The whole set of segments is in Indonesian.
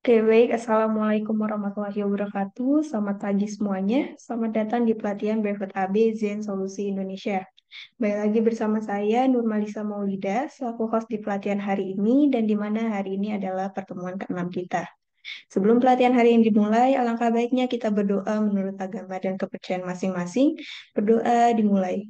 Oke, baik. Assalamualaikum warahmatullahi wabarakatuh. Selamat pagi semuanya. Selamat datang di pelatihan BFAB AB Zen Solusi Indonesia. Baik lagi bersama saya Nurmalisa Maulida, selaku host di pelatihan hari ini dan di mana hari ini adalah pertemuan ke-6 kita. Sebelum pelatihan hari ini dimulai, alangkah baiknya kita berdoa menurut agama dan kepercayaan masing-masing. Berdoa dimulai.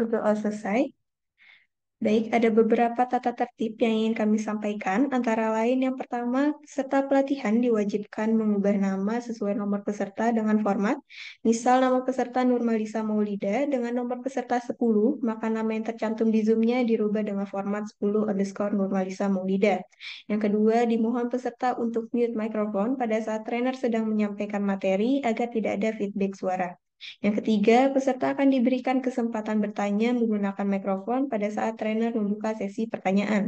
berdoa selesai. Baik, ada beberapa tata tertib yang ingin kami sampaikan, antara lain yang pertama, peserta pelatihan diwajibkan mengubah nama sesuai nomor peserta dengan format. Misal nama peserta Nurmalisa Maulida dengan nomor peserta 10, maka nama yang tercantum di Zoom-nya dirubah dengan format 10 underscore Nurmalisa Maulida. Yang kedua, dimohon peserta untuk mute microphone pada saat trainer sedang menyampaikan materi agar tidak ada feedback suara. Yang ketiga, peserta akan diberikan kesempatan bertanya menggunakan mikrofon pada saat trainer membuka sesi pertanyaan.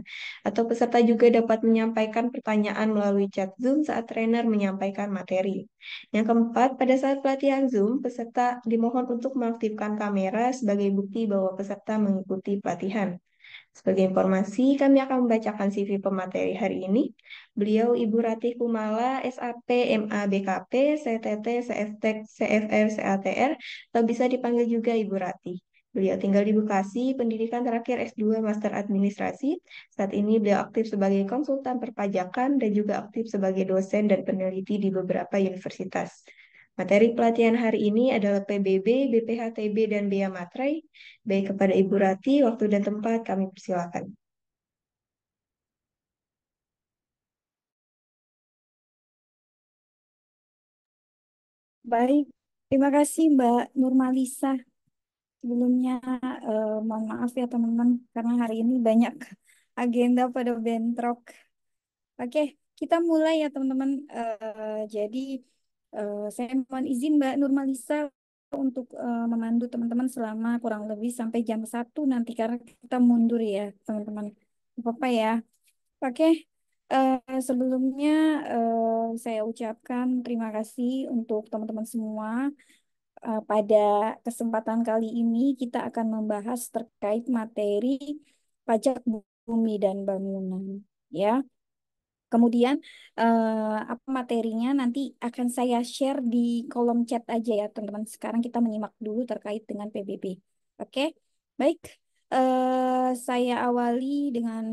Atau peserta juga dapat menyampaikan pertanyaan melalui chat Zoom saat trainer menyampaikan materi. Yang keempat, pada saat pelatihan Zoom, peserta dimohon untuk mengaktifkan kamera sebagai bukti bahwa peserta mengikuti pelatihan. Sebagai informasi, kami akan membacakan CV pemateri hari ini. Beliau Ibu Ratih Kumala, SAP, MA, BKP, CTT, CSTEK, CFR, CATR, atau bisa dipanggil juga Ibu Ratih. Beliau tinggal di Bekasi, pendidikan terakhir S2 Master Administrasi. Saat ini beliau aktif sebagai konsultan perpajakan dan juga aktif sebagai dosen dan peneliti di beberapa universitas. Materi pelatihan hari ini adalah PBB, BPHTB, dan bea Matrai. Baik kepada Ibu Rati, waktu dan tempat kami persilakan. Baik, terima kasih Mbak Nurmalisa. Sebelumnya eh, mohon maaf ya teman-teman karena hari ini banyak agenda pada bentrok. Oke, kita mulai ya teman-teman. Eh, jadi Eh, saya mohon izin Mbak Nurmalisa untuk uh, memandu teman-teman selama kurang lebih sampai jam 1 nanti karena kita mundur ya teman-teman. Apa-apa ya. Oke, okay. uh, eh, sebelumnya uh, saya ucapkan terima kasih untuk teman-teman semua. Uh, pada kesempatan kali ini kita akan membahas terkait materi pajak bumi dan bangunan. Ya, Kemudian uh, apa materinya nanti akan saya share di kolom chat aja ya teman-teman. Sekarang kita menyimak dulu terkait dengan PBB. Oke, baik. Uh, saya awali dengan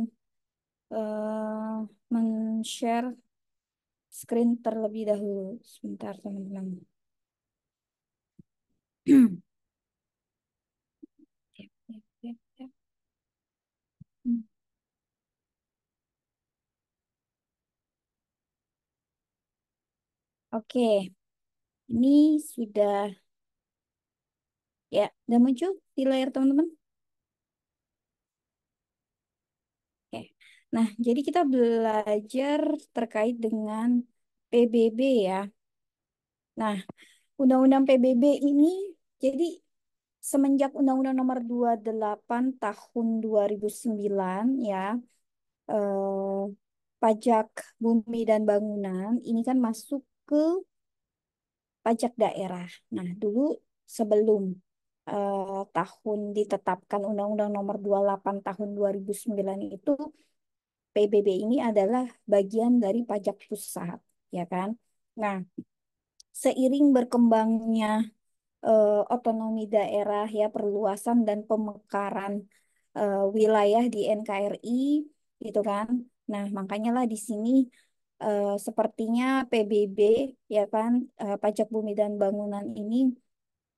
uh, men-share screen terlebih dahulu. Sebentar teman-teman. Oke, ini sudah ya, udah muncul di layar teman-teman. Oke. Nah, jadi kita belajar terkait dengan PBB ya. Nah, Undang-Undang PBB ini jadi semenjak Undang-Undang Nomor 28 Tahun 2009 ya. Eh, pajak bumi dan bangunan ini kan masuk ke pajak daerah. Nah, dulu sebelum eh, tahun ditetapkan Undang-Undang Nomor 28 Tahun 2009 itu PBB ini adalah bagian dari pajak pusat, ya kan? Nah, seiring berkembangnya eh, otonomi daerah ya perluasan dan pemekaran eh, wilayah di NKRI gitu kan. Nah, makanya lah di sini uh, sepertinya PBB ya kan uh, pajak bumi dan bangunan ini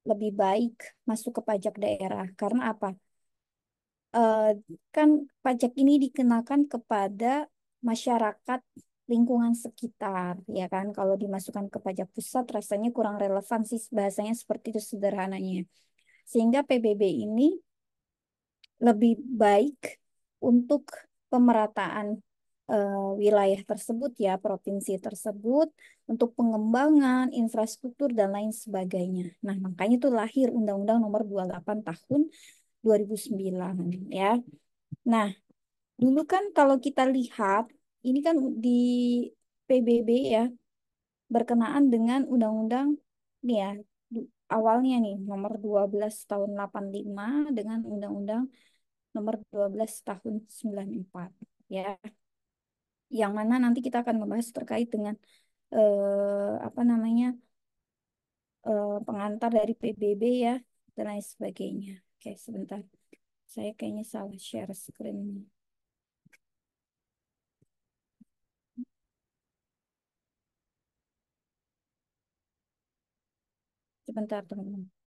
lebih baik masuk ke pajak daerah karena apa? Uh, kan pajak ini dikenakan kepada masyarakat lingkungan sekitar ya kan kalau dimasukkan ke pajak pusat rasanya kurang relevan sih bahasanya seperti itu sederhananya sehingga PBB ini lebih baik untuk pemerataan uh, wilayah tersebut ya, provinsi tersebut untuk pengembangan infrastruktur dan lain sebagainya. Nah, makanya itu lahir Undang-Undang Nomor 28 Tahun 2009 ya. Nah, dulu kan kalau kita lihat ini kan di PBB ya berkenaan dengan undang-undang nih ya awalnya nih nomor 12 tahun 85 dengan undang-undang nomor 12 tahun 94 ya yang mana nanti kita akan membahas terkait dengan eh, apa namanya eh, pengantar dari PBB ya dan lain sebagainya. Oke, sebentar. Saya kayaknya salah share screen. Sebentar, teman-teman.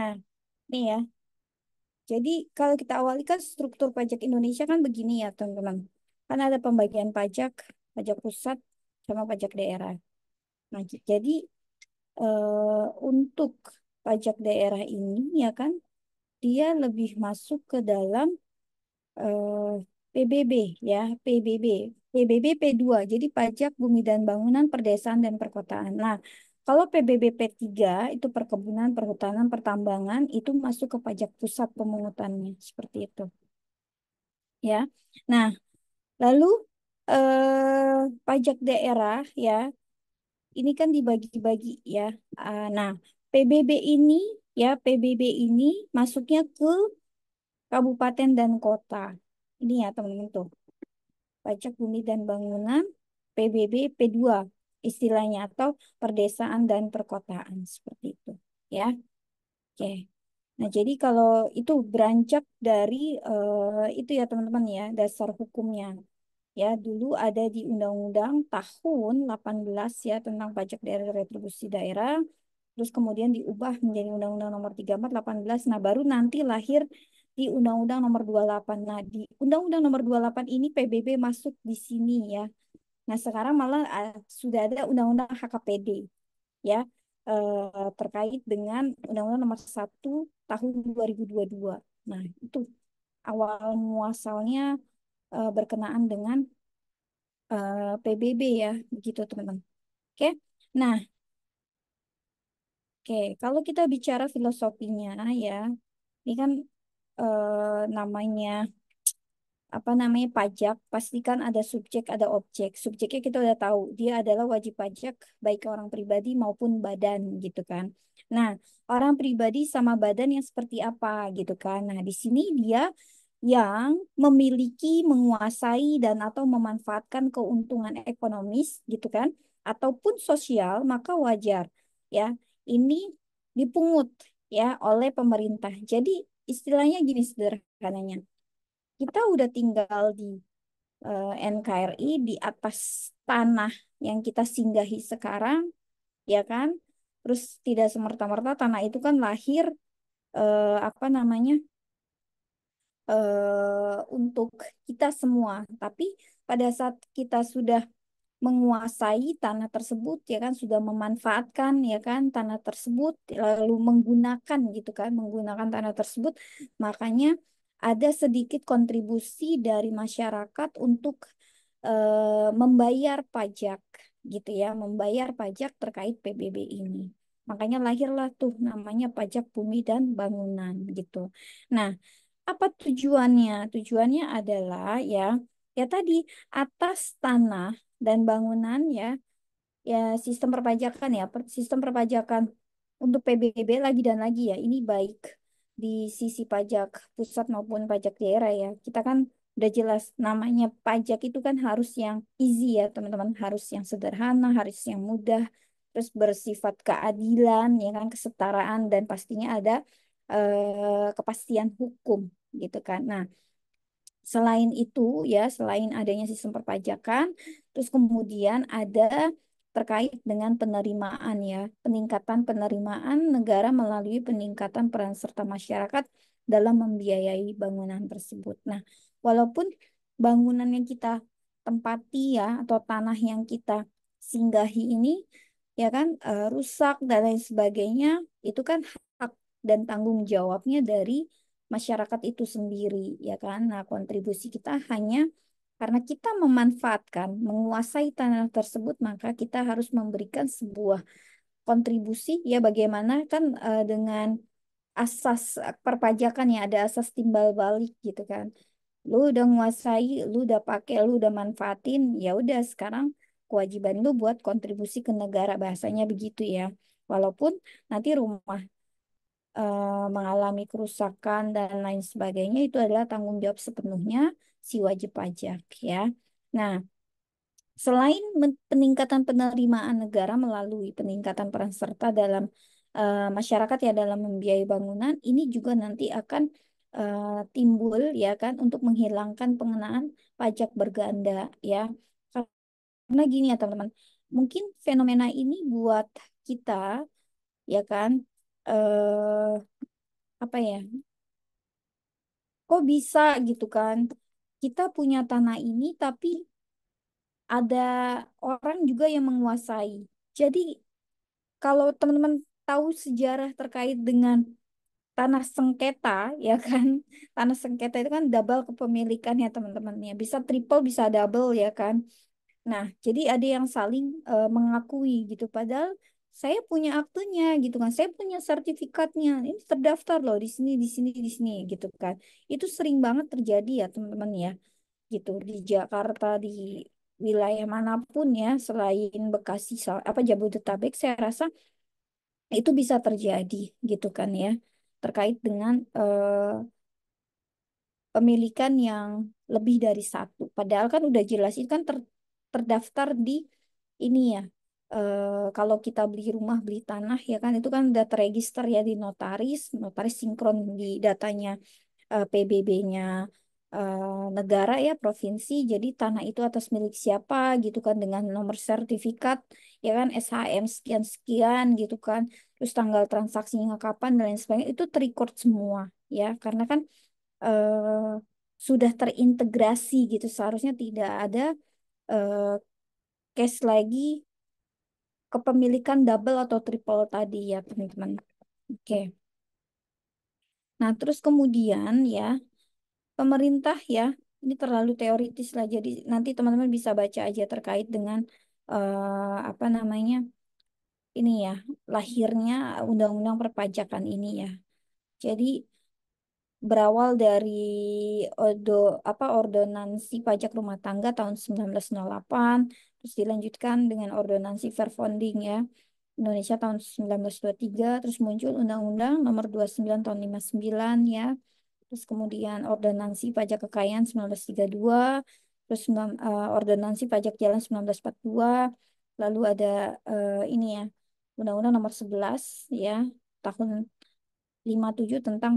Nah, nih ya. Jadi kalau kita awali kan struktur pajak Indonesia kan begini ya teman-teman. Kan ada pembagian pajak, pajak pusat, sama pajak daerah. Nah, jadi eh, untuk pajak daerah ini ya kan, dia lebih masuk ke dalam eh, PBB ya, PBB. PBB P2, jadi pajak bumi dan bangunan, perdesaan, dan perkotaan. Nah, kalau PBBP 3 itu perkebunan, perhutanan, pertambangan itu masuk ke pajak pusat pemungutannya seperti itu. Ya. Nah, lalu eh, pajak daerah ya. Ini kan dibagi-bagi ya. Ah, nah, PBB ini ya, PBB ini masuknya ke kabupaten dan kota. Ini ya, teman-teman tuh. Pajak bumi dan bangunan PBB P2 istilahnya atau perdesaan dan perkotaan seperti itu ya. Oke. Nah, jadi kalau itu beranjak dari uh, itu ya teman-teman ya dasar hukumnya. Ya, dulu ada di Undang-Undang tahun 18 ya tentang pajak daerah retribusi daerah. Terus kemudian diubah menjadi Undang-Undang nomor 34 18. Nah, baru nanti lahir di Undang-Undang nomor 28. Nah, di Undang-Undang nomor 28 ini PBB masuk di sini ya. Nah sekarang malah eh, sudah ada undang-undang HKPD ya eh, terkait dengan undang-undang nomor 1 tahun 2022. Nah itu awal muasalnya eh, berkenaan dengan PBB ya begitu teman-teman. Oke, nah oke kalau kita bicara filosofinya ya ini kan namanya apa namanya pajak, pastikan ada subjek, ada objek. Subjeknya kita udah tahu, dia adalah wajib pajak baik orang pribadi maupun badan gitu kan. Nah, orang pribadi sama badan yang seperti apa gitu kan. Nah, di sini dia yang memiliki, menguasai dan atau memanfaatkan keuntungan ekonomis gitu kan ataupun sosial maka wajar ya. Ini dipungut ya oleh pemerintah. Jadi istilahnya gini sederhananya kita udah tinggal di uh, eh, NKRI di atas tanah yang kita singgahi sekarang, ya kan? Terus tidak semerta-merta tanah itu kan lahir uh, apa namanya? Uh, untuk kita semua. Tapi pada saat kita sudah menguasai tanah tersebut ya kan sudah memanfaatkan ya kan tanah tersebut lalu menggunakan gitu kan menggunakan tanah tersebut makanya ada sedikit kontribusi dari masyarakat untuk eh, membayar pajak gitu ya, membayar pajak terkait PBB ini. Makanya lahirlah tuh namanya pajak bumi dan bangunan gitu. Nah, apa tujuannya? Tujuannya adalah ya ya tadi atas tanah dan bangunan ya ya sistem perpajakan ya sistem perpajakan untuk PBB lagi dan lagi ya ini baik di sisi pajak pusat maupun pajak daerah ya. Kita kan udah jelas namanya pajak itu kan harus yang easy ya teman-teman, harus yang sederhana, harus yang mudah, terus bersifat keadilan ya kan kesetaraan dan pastinya ada eh, kepastian hukum gitu kan. Nah, selain itu ya selain adanya sistem perpajakan, terus kemudian ada terkait dengan penerimaan ya, peningkatan penerimaan negara melalui peningkatan peran serta masyarakat dalam membiayai bangunan tersebut. Nah, walaupun bangunan yang kita tempati ya atau tanah yang kita singgahi ini ya kan eh, rusak dan lain sebagainya, itu kan hak dan tanggung jawabnya dari masyarakat itu sendiri ya kan. Nah, kontribusi kita hanya karena kita memanfaatkan, menguasai tanah tersebut, maka kita harus memberikan sebuah kontribusi ya bagaimana kan uh, dengan asas eh, perpajakan ya ada asas timbal balik gitu kan. Lu udah menguasai, lu udah pakai, lu udah manfaatin, ya udah sekarang kewajiban lu buat kontribusi ke negara bahasanya begitu ya. Walaupun nanti rumah eh, mengalami kerusakan dan lain sebagainya itu adalah tanggung jawab sepenuhnya si wajib pajak ya. Nah, selain peningkatan penerimaan negara melalui peningkatan peran serta dalam uh, masyarakat ya dalam membiayai bangunan, ini juga nanti akan uh, timbul ya kan untuk menghilangkan pengenaan pajak berganda ya. Karena gini ya teman-teman, mungkin fenomena ini buat kita ya kan eh apa ya kok bisa gitu kan kita punya tanah ini tapi ada orang juga yang menguasai. Jadi kalau teman-teman tahu sejarah terkait dengan tanah sengketa ya kan tanah sengketa itu kan double kepemilikan ya teman teman ya bisa triple bisa double ya kan nah jadi ada yang saling uh, mengakui gitu padahal saya punya aktunya gitu kan saya punya sertifikatnya ini terdaftar loh di sini di sini di sini gitu kan itu sering banget terjadi ya teman-teman ya gitu di Jakarta di wilayah manapun ya selain Bekasi apa Jabodetabek saya rasa itu bisa terjadi gitu kan ya terkait dengan eh, pemilikan yang lebih dari satu padahal kan udah jelas itu kan ter, terdaftar di ini ya Eh, kalau kita beli rumah, beli tanah, ya kan itu kan udah terregister ya di notaris, notaris sinkron di datanya eh, PBB-nya eh, negara ya provinsi. Jadi tanah itu atas milik siapa gitu kan dengan nomor sertifikat ya kan SHM sekian sekian gitu kan. Terus tanggal transaksinya kapan dan lain sebagainya itu terrecord semua ya karena kan sudah terintegrasi gitu seharusnya tidak ada uh, case lagi kepemilikan double atau triple tadi ya teman-teman. Oke. Nah terus kemudian ya pemerintah ya ini terlalu teoritis lah jadi nanti teman-teman bisa baca aja terkait dengan uh, apa namanya ini ya lahirnya undang-undang perpajakan ini ya. Jadi berawal dari ordo apa ordonansi pajak rumah tangga tahun 1908 terus dilanjutkan dengan ordonansi funding ya Indonesia tahun 1923 terus muncul Undang-Undang nomor 29 tahun 59 ya terus kemudian ordonansi pajak kekayaan 1932 terus uh, ordonansi pajak jalan 1942 lalu ada uh, ini ya Undang-Undang nomor 11 ya tahun 57 tentang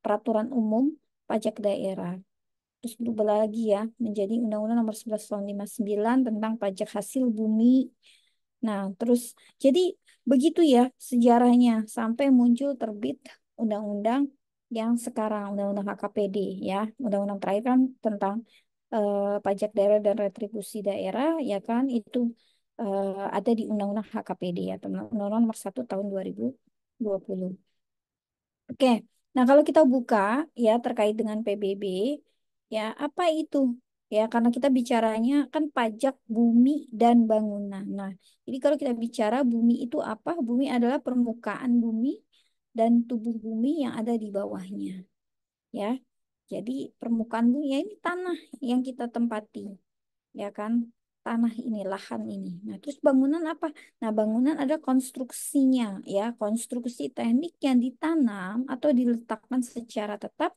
peraturan umum pajak daerah berubah lagi ya, menjadi Undang-Undang Nomor 11 Tahun 59 tentang pajak hasil bumi. Nah, terus jadi begitu ya sejarahnya sampai muncul terbit undang-undang yang sekarang Undang-Undang HKPD ya. Undang-undang terakhir kan tentang uh, pajak daerah dan retribusi daerah ya kan itu uh, ada di Undang-Undang HKPD ya, Undang-Undang Nomor 1 Tahun 2020. Oke. Nah, kalau kita buka ya terkait dengan PBB, Ya, apa itu? Ya, karena kita bicaranya kan pajak bumi dan bangunan. Nah, jadi kalau kita bicara bumi itu apa? Bumi adalah permukaan bumi dan tubuh bumi yang ada di bawahnya. Ya. Jadi permukaan bumi ya ini tanah yang kita tempati. Ya kan? tanah ini, lahan ini. Nah, terus bangunan apa? Nah, bangunan ada konstruksinya ya, konstruksi teknik yang ditanam atau diletakkan secara tetap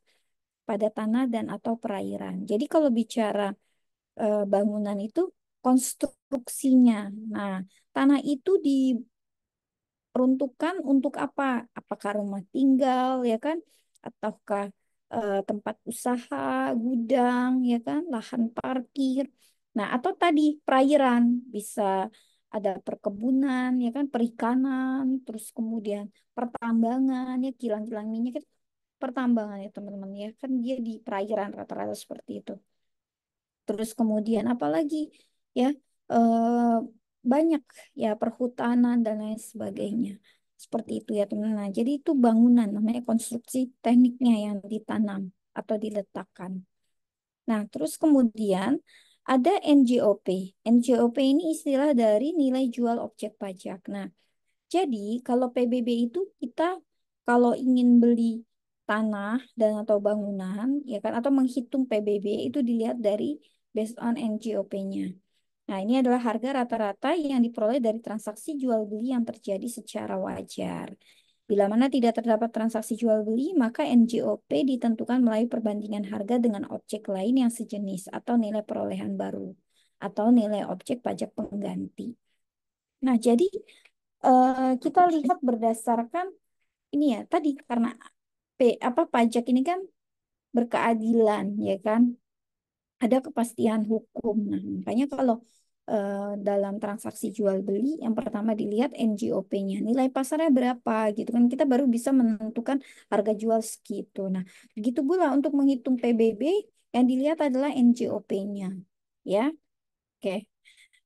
pada tanah dan atau perairan. Jadi kalau bicara e, bangunan itu konstruksinya. Nah, tanah itu diperuntukkan untuk apa? Apakah rumah tinggal ya kan? Ataukah e, tempat usaha, gudang ya kan, lahan parkir. Nah, atau tadi perairan bisa ada perkebunan ya kan perikanan terus kemudian pertambangan ya kilang-kilang minyak itu pertambangan ya teman-teman ya kan dia di perairan rata-rata seperti itu terus kemudian apalagi ya eh, banyak ya perhutanan dan lain sebagainya seperti itu ya teman-teman nah, jadi itu bangunan namanya konstruksi tekniknya yang ditanam atau diletakkan nah terus kemudian ada NJOP NJOP ini istilah dari nilai jual objek pajak nah jadi kalau PBB itu kita kalau ingin beli tanah dan atau bangunan ya kan atau menghitung PBB itu dilihat dari based on NGOP-nya. Nah, ini adalah harga rata-rata yang diperoleh dari transaksi jual beli yang terjadi secara wajar. Bila mana tidak terdapat transaksi jual beli, maka NGOP ditentukan melalui perbandingan harga dengan objek lain yang sejenis atau nilai perolehan baru atau nilai objek pajak pengganti. Nah, jadi eh, kita lihat berdasarkan ini ya tadi karena P apa pajak ini kan berkeadilan ya kan ada kepastian hukum nah makanya kalau uh, dalam transaksi jual beli yang pertama dilihat NGOP-nya nilai pasarnya berapa gitu kan kita baru bisa menentukan harga jual segitu nah begitu pula untuk menghitung PBB yang dilihat adalah NGOP-nya ya oke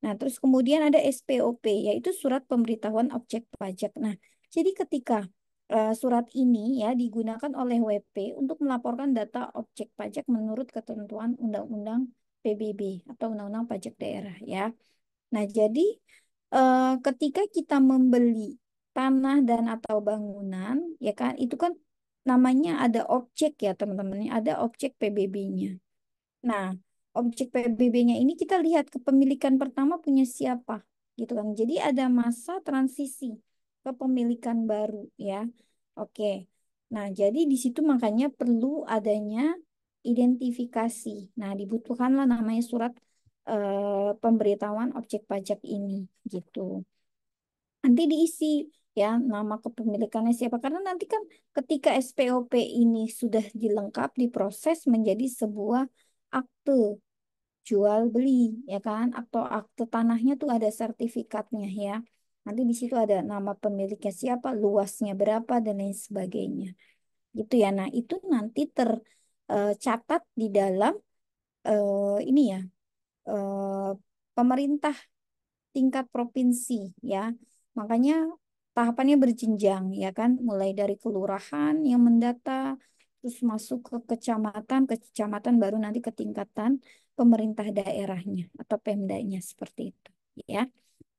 nah terus kemudian ada SPOP yaitu surat pemberitahuan objek pajak nah jadi ketika Eh, surat ini ya digunakan oleh WP untuk melaporkan data objek pajak menurut ketentuan Undang-Undang PBB atau Undang-Undang Pajak Daerah ya. Nah, jadi uh, ketika kita membeli tanah dan atau bangunan ya kan itu kan namanya ada objek ya teman-teman, ada objek PBB-nya. Nah, objek PBB-nya ini kita lihat kepemilikan pertama punya siapa gitu kan. Jadi ada masa transisi kepemilikan baru ya. Oke. Nah, jadi di situ makanya perlu adanya identifikasi. Nah, dibutuhkanlah namanya surat e, pemberitahuan objek pajak ini gitu. Nanti diisi ya nama kepemilikannya siapa karena nanti kan ketika SPOP ini sudah dilengkap diproses menjadi sebuah akte jual beli ya kan atau akte tanahnya tuh ada sertifikatnya ya Nanti di situ ada nama pemiliknya siapa, luasnya berapa, dan lain sebagainya. Gitu ya. Nah, itu nanti tercatat eh, di dalam uh, ini ya, uh, pemerintah tingkat provinsi ya. Makanya tahapannya berjenjang ya kan, mulai dari kelurahan yang mendata, terus masuk ke kecamatan, ke kecamatan baru nanti ke tingkatan pemerintah daerahnya atau Pemdanya seperti itu ya.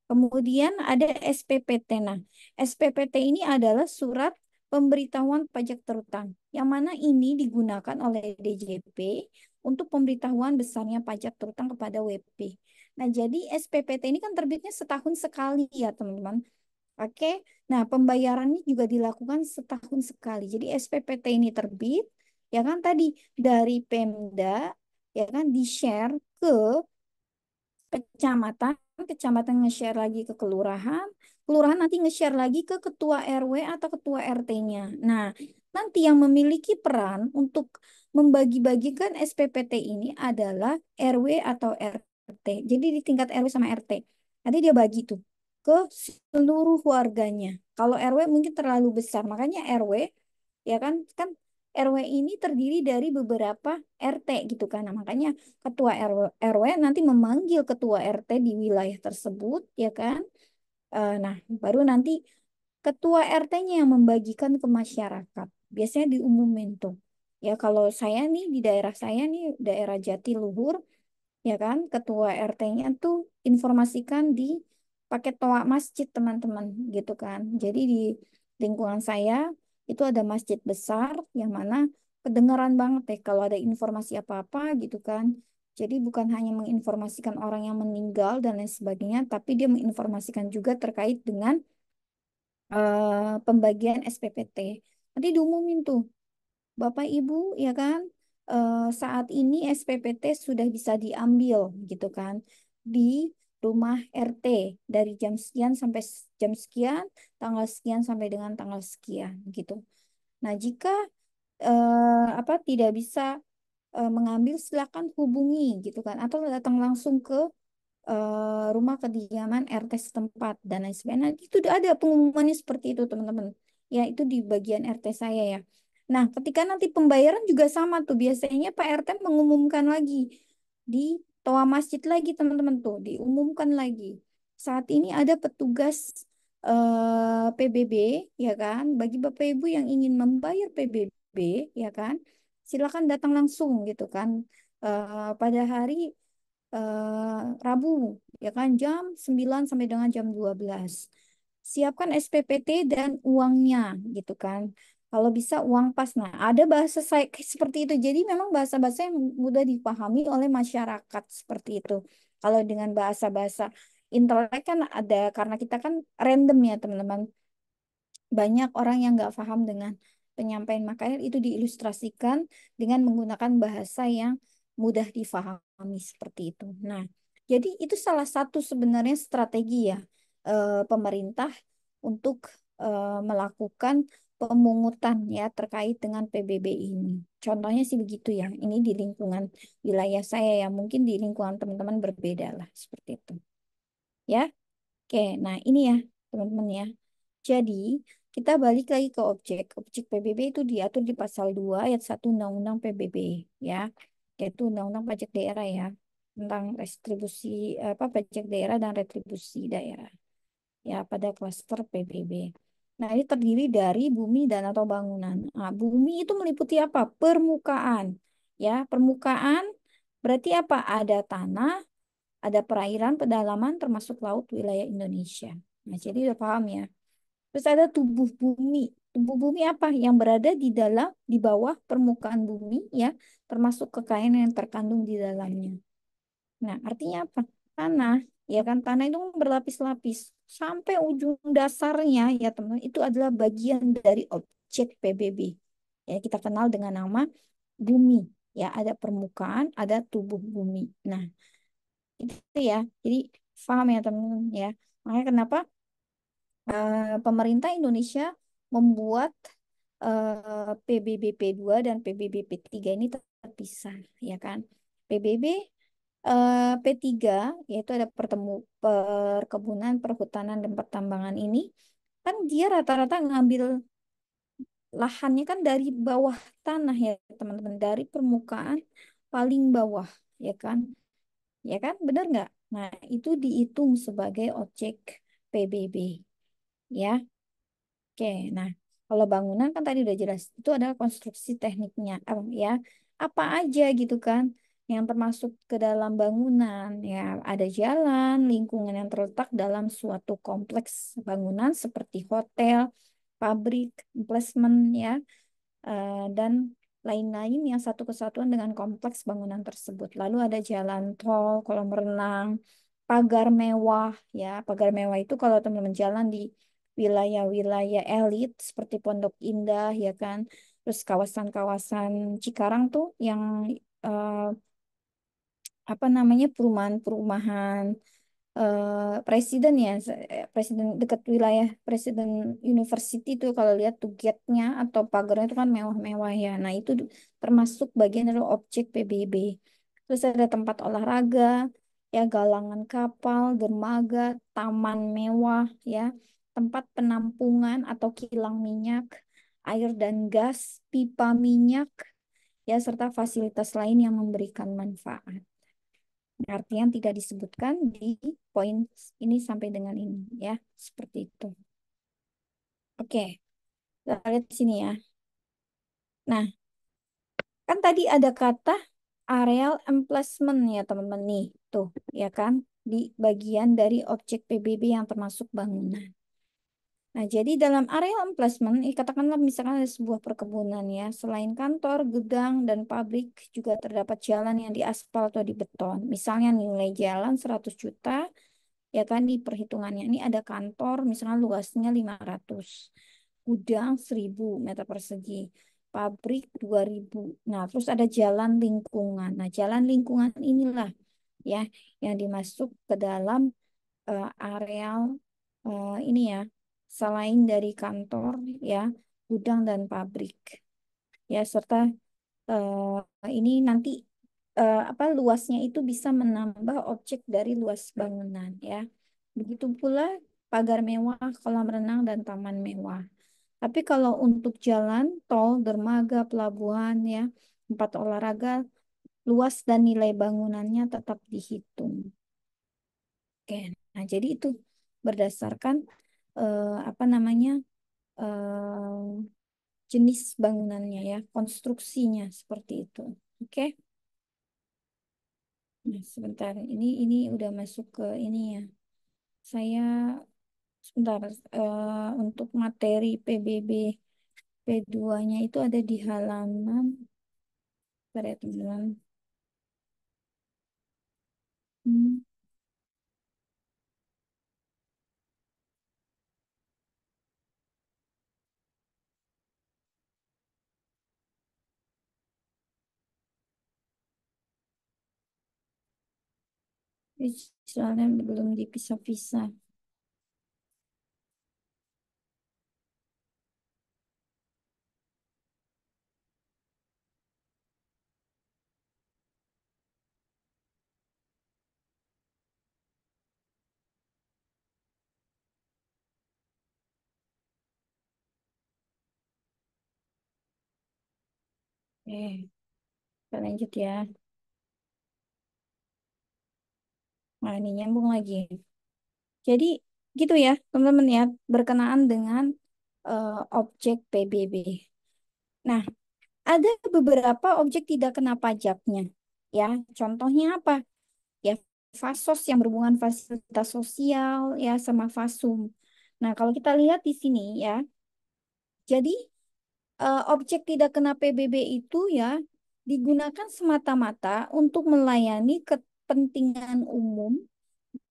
Kemudian ada SPPT. Nah, SPPT ini adalah surat pemberitahuan pajak terutang, yang mana ini digunakan oleh DJP untuk pemberitahuan besarnya pajak terutang kepada WP. Nah, jadi SPPT ini kan terbitnya setahun sekali ya, teman-teman. Oke, nah pembayarannya juga dilakukan setahun sekali. Jadi SPPT ini terbit, ya kan tadi dari Pemda, ya kan di-share ke kecamatan kecamatan nge-share lagi ke kelurahan, kelurahan nanti nge-share lagi ke ketua RW atau ketua RT-nya. Nah, nanti yang memiliki peran untuk membagi-bagikan SPPT ini adalah RW atau RT. Jadi di tingkat RW sama RT. Nanti dia bagi tuh ke seluruh warganya. Kalau RW mungkin terlalu besar, makanya RW ya kan kan RW ini terdiri dari beberapa RT gitu kan. Nah, makanya ketua RW, RW nanti memanggil ketua RT di wilayah tersebut ya kan. Uh, nah, baru nanti ketua RT-nya yang membagikan ke masyarakat. Biasanya diumumin tuh. Ya kalau saya nih di daerah saya nih daerah Jati Luhur, ya kan ketua RT-nya tuh informasikan di paket toa masjid teman-teman gitu kan. Jadi di lingkungan saya itu ada masjid besar yang mana kedengaran banget deh kalau ada informasi apa-apa gitu kan. Jadi bukan hanya menginformasikan orang yang meninggal dan lain sebagainya, tapi dia menginformasikan juga terkait dengan uh, pembagian SPPT. Nanti diumumin tuh, Bapak Ibu ya kan, uh, saat ini SPPT sudah bisa diambil gitu kan di rumah RT dari jam sekian sampai jam sekian, tanggal sekian sampai dengan tanggal sekian gitu. Nah, jika eh, apa tidak bisa eh, mengambil silakan hubungi gitu kan atau datang langsung ke eh, rumah kediaman RT setempat dan lain sebagainya. Nah, itu ada pengumumannya seperti itu, teman-teman. Ya, itu di bagian RT saya ya. Nah, ketika nanti pembayaran juga sama tuh biasanya Pak RT mengumumkan lagi di toa masjid lagi teman-teman tuh diumumkan lagi. Saat ini ada petugas eh, PBB ya kan bagi Bapak Ibu yang ingin membayar PBB ya kan silakan datang langsung gitu kan eh, pada hari eh, Rabu ya kan jam 9 sampai dengan jam 12. Siapkan SPPT dan uangnya gitu kan. Kalau bisa uang pas. Nah, ada bahasa saya seperti itu. Jadi memang bahasa-bahasa yang mudah dipahami oleh masyarakat seperti itu. Kalau dengan bahasa-bahasa intelek kan ada karena kita kan random ya, teman-teman. Banyak orang yang nggak paham dengan penyampaian makanya itu diilustrasikan dengan menggunakan bahasa yang mudah difahami seperti itu. Nah, jadi itu salah satu sebenarnya strategi ya eh, pemerintah untuk eh, melakukan pemungutan ya terkait dengan PBB ini. Contohnya sih begitu ya. Ini di lingkungan wilayah saya ya, mungkin di lingkungan teman-teman berbeda lah seperti itu. Ya. Oke, nah ini ya teman-teman ya. Jadi, kita balik lagi ke objek. Objek PBB itu diatur di pasal 2 ayat 1 Undang-Undang PBB ya, yaitu Undang-Undang Pajak Daerah ya, tentang restribusi apa pajak daerah dan retribusi daerah. Ya, pada klaster PBB. Nah, ini terdiri dari bumi dan atau bangunan. Nah, bumi itu meliputi apa? Permukaan. Ya, permukaan berarti apa? Ada tanah, ada perairan, pedalaman, termasuk laut wilayah Indonesia. Nah, jadi udah paham ya. Terus ada tubuh bumi. Tubuh bumi apa? Yang berada di dalam, di bawah permukaan bumi, ya, termasuk kekayaan yang terkandung di dalamnya. Nah, artinya apa? Tanah, ya kan? Tanah itu kan berlapis-lapis sampai ujung dasarnya ya teman-teman itu adalah bagian dari objek PBB. Ya, kita kenal dengan nama bumi. Ya, ada permukaan, ada tubuh bumi. Nah, itu ya. Jadi paham ya teman-teman ya. Makanya kenapa uh, pemerintah Indonesia membuat uh, eh, PBB P2 dan PBB P3 ini terpisah ya kan. PBB Eh, P3 yaitu ada pertemu perkebunan, perhutanan dan pertambangan ini kan dia rata-rata ngambil lahannya kan dari bawah tanah ya teman-teman dari permukaan paling bawah ya kan ya kan benar nggak nah itu dihitung sebagai objek PBB ya oke nah kalau bangunan kan tadi udah jelas itu adalah konstruksi tekniknya eh, ya apa aja gitu kan yang termasuk ke dalam bangunan. Ya, ada jalan, lingkungan yang terletak dalam suatu kompleks bangunan seperti hotel, pabrik, emplacement ya, eh, dan lain-lain yang satu kesatuan dengan kompleks bangunan tersebut. Lalu ada jalan tol, kolam renang, pagar mewah ya. Pagar mewah itu kalau teman-teman jalan di wilayah-wilayah elit seperti Pondok Indah ya kan. Terus kawasan-kawasan Cikarang tuh yang uh, apa namanya perumahan-perumahan eh, presiden ya eh, presiden dekat wilayah presiden university itu kalau lihat tuh gate-nya atau pagarnya itu kan mewah-mewah ya. Nah, itu termasuk bagian dari objek PBB. Terus ada tempat olahraga, ya galangan kapal, dermaga, taman mewah ya, tempat penampungan atau kilang minyak, air dan gas, pipa minyak ya serta fasilitas lain yang memberikan manfaat artian tidak disebutkan di poin ini sampai dengan ini ya seperti itu oke kita lihat sini ya nah kan tadi ada kata areal emplacement ya teman-teman nih tuh ya kan di bagian dari objek PBB yang termasuk bangunan Nah, jadi dalam area emplacement, katakanlah misalkan ada sebuah perkebunan ya, selain kantor, gudang, dan pabrik juga terdapat jalan yang diaspal atau di beton. Misalnya nilai jalan 100 juta, ya kan di perhitungannya ini ada kantor misalnya luasnya 500, gudang 1000 meter persegi, pabrik 2000. Nah, terus ada jalan lingkungan. Nah, jalan lingkungan inilah ya yang dimasuk ke dalam uh, areal uh, ini ya selain dari kantor ya gudang dan pabrik ya serta uh, ini nanti uh, apa luasnya itu bisa menambah objek dari luas bangunan ya begitu pula pagar mewah kolam renang dan taman mewah tapi kalau untuk jalan tol dermaga pelabuhan ya tempat olahraga luas dan nilai bangunannya tetap dihitung Oke, nah jadi itu berdasarkan uh, apa namanya uh, jenis bangunannya ya konstruksinya seperti itu oke okay? nah sebentar ini ini udah masuk ke ini ya saya sebentar uh, untuk materi PBB P2-nya itu ada di halaman ya teman-teman. Hmm. soalnya belum dipisah-pisah Oke, eh, kita lanjut ya. Nah, ini nyambung lagi. Jadi gitu ya, teman-teman ya, berkenaan dengan uh, objek PBB. Nah, ada beberapa objek tidak kena pajaknya. Ya, contohnya apa? Ya, fasos yang berhubungan fasilitas sosial ya sama fasum. Nah, kalau kita lihat di sini ya. Jadi uh, objek tidak kena PBB itu ya digunakan semata-mata untuk melayani kepentingan umum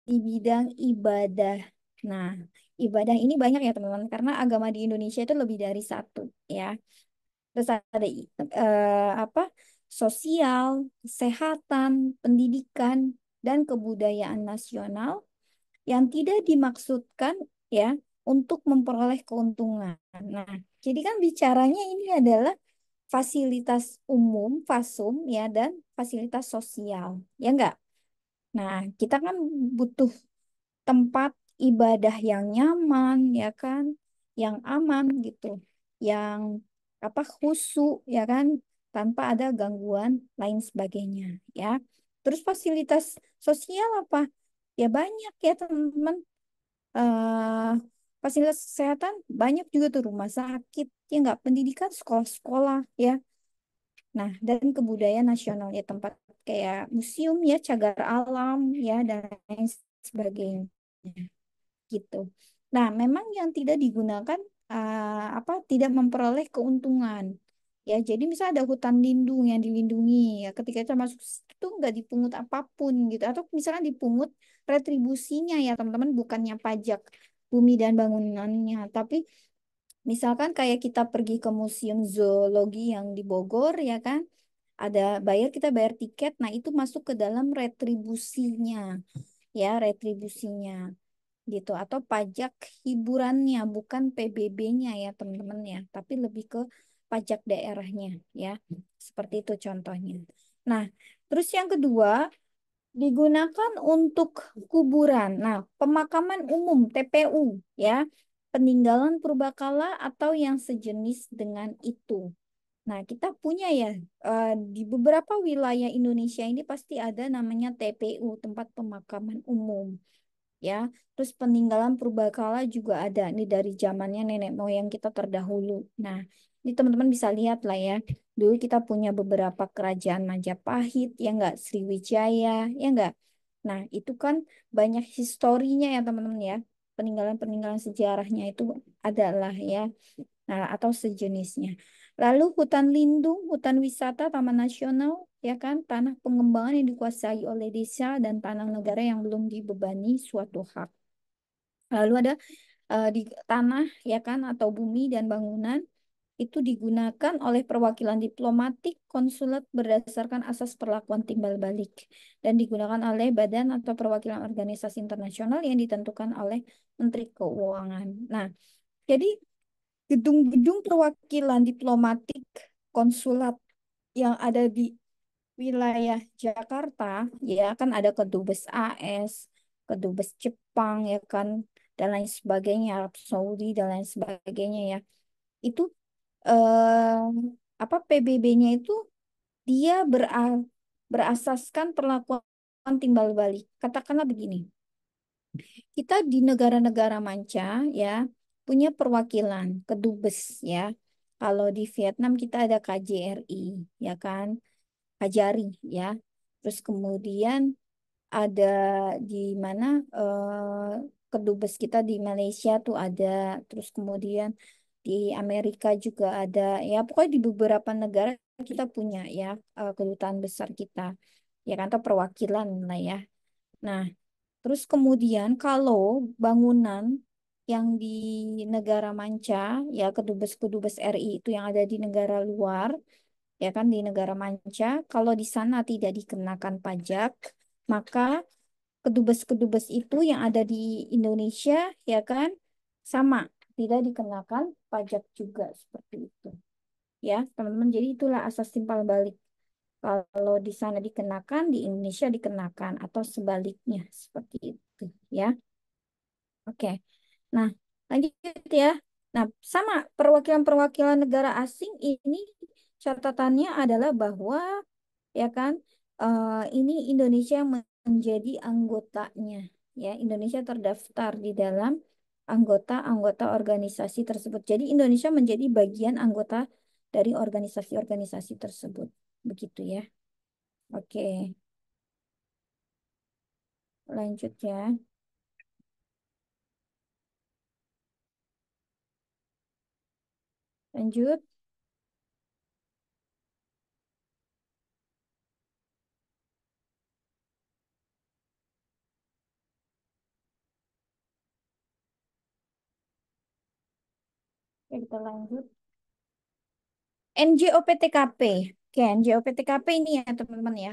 di bidang ibadah. Nah, ibadah ini banyak ya teman-teman karena agama di Indonesia itu lebih dari satu ya. Terus ada eh, apa? sosial, kesehatan, pendidikan dan kebudayaan nasional yang tidak dimaksudkan ya untuk memperoleh keuntungan. Nah, jadi kan bicaranya ini adalah fasilitas umum, fasum ya dan fasilitas sosial. Ya enggak? Nah, kita kan butuh tempat ibadah yang nyaman, ya kan? Yang aman gitu. Yang apa khusyuk, ya kan? Tanpa ada gangguan lain sebagainya, ya. Terus fasilitas sosial apa? Ya banyak ya, teman-teman. Uh, fasilitas kesehatan banyak juga tuh rumah sakit, ya nggak pendidikan sekolah-sekolah, ya. Nah, dan kebudayaan nasional ya tempat kayak museum ya, cagar alam ya dan lain sebagainya. Gitu. Nah, memang yang tidak digunakan uh, apa tidak memperoleh keuntungan. Ya, jadi misalnya ada hutan lindung yang dilindungi ya ketika kita masuk itu nggak dipungut apapun gitu atau misalnya dipungut retribusinya ya teman-teman bukannya pajak bumi dan bangunannya tapi misalkan kayak kita pergi ke museum zoologi yang di Bogor ya kan ada bayar kita bayar tiket nah itu masuk ke dalam retribusinya ya retribusinya gitu atau pajak hiburannya bukan PBB-nya ya teman-teman ya tapi lebih ke pajak daerahnya ya seperti itu contohnya nah terus yang kedua digunakan untuk kuburan. Nah, pemakaman umum TPU ya, peninggalan purbakala atau yang sejenis dengan itu Nah, kita punya ya uh, di beberapa wilayah Indonesia ini pasti ada namanya TPU, tempat pemakaman umum. Ya, terus peninggalan purbakala juga ada nih dari zamannya nenek moyang kita terdahulu. Nah, ini teman-teman bisa lihat lah ya. Dulu kita punya beberapa kerajaan Majapahit, ya enggak Sriwijaya, ya enggak. Nah, itu kan banyak historinya ya teman-teman ya. Peninggalan-peninggalan sejarahnya itu adalah ya. Nah, atau sejenisnya. Lalu hutan lindung, hutan wisata, taman nasional, ya kan, tanah pengembangan yang dikuasai oleh desa dan tanah negara yang belum dibebani suatu hak. Lalu ada uh, di tanah, ya kan, atau bumi dan bangunan itu digunakan oleh perwakilan diplomatik konsulat berdasarkan asas perlakuan timbal balik dan digunakan oleh badan atau perwakilan organisasi internasional yang ditentukan oleh Menteri Keuangan. Nah, jadi gedung-gedung perwakilan diplomatik konsulat yang ada di wilayah Jakarta ya kan ada kedubes AS, kedubes Jepang ya kan dan lain sebagainya Arab Saudi dan lain sebagainya ya. Itu eh, apa PBB-nya itu dia bera, berasaskan perlakuan timbal balik. Katakanlah begini. Kita di negara-negara manca ya punya perwakilan kedubes ya. Kalau di Vietnam kita ada KJRI ya kan, Kajari ya. Terus kemudian ada di mana eh, kedubes kita di Malaysia tuh ada, terus kemudian di Amerika juga ada ya pokoknya di beberapa negara kita punya ya eh, kedutaan besar kita ya kan atau perwakilan lah ya. Nah, terus kemudian kalau bangunan yang di negara manca, ya kedubes-kedubes RI itu yang ada di negara luar, ya kan di negara manca, kalau di sana tidak dikenakan pajak, maka kedubes-kedubes itu yang ada di Indonesia, ya kan, sama, tidak dikenakan pajak juga seperti itu. Ya, teman-teman, jadi itulah asas timpal balik. Kalau di sana dikenakan, di Indonesia dikenakan, atau sebaliknya, seperti itu, ya. Oke. Okay. Nah, lanjut ya. Nah, sama perwakilan-perwakilan negara asing ini catatannya adalah bahwa ya kan uh, ini Indonesia menjadi anggotanya ya Indonesia terdaftar di dalam anggota-anggota organisasi tersebut. Jadi Indonesia menjadi bagian anggota dari organisasi-organisasi tersebut. Begitu ya. Oke. Lanjut ya. Lanjut. Oke, kita lanjut. NJOPTKP. Oke, NJOPTKP ini ya teman-teman ya.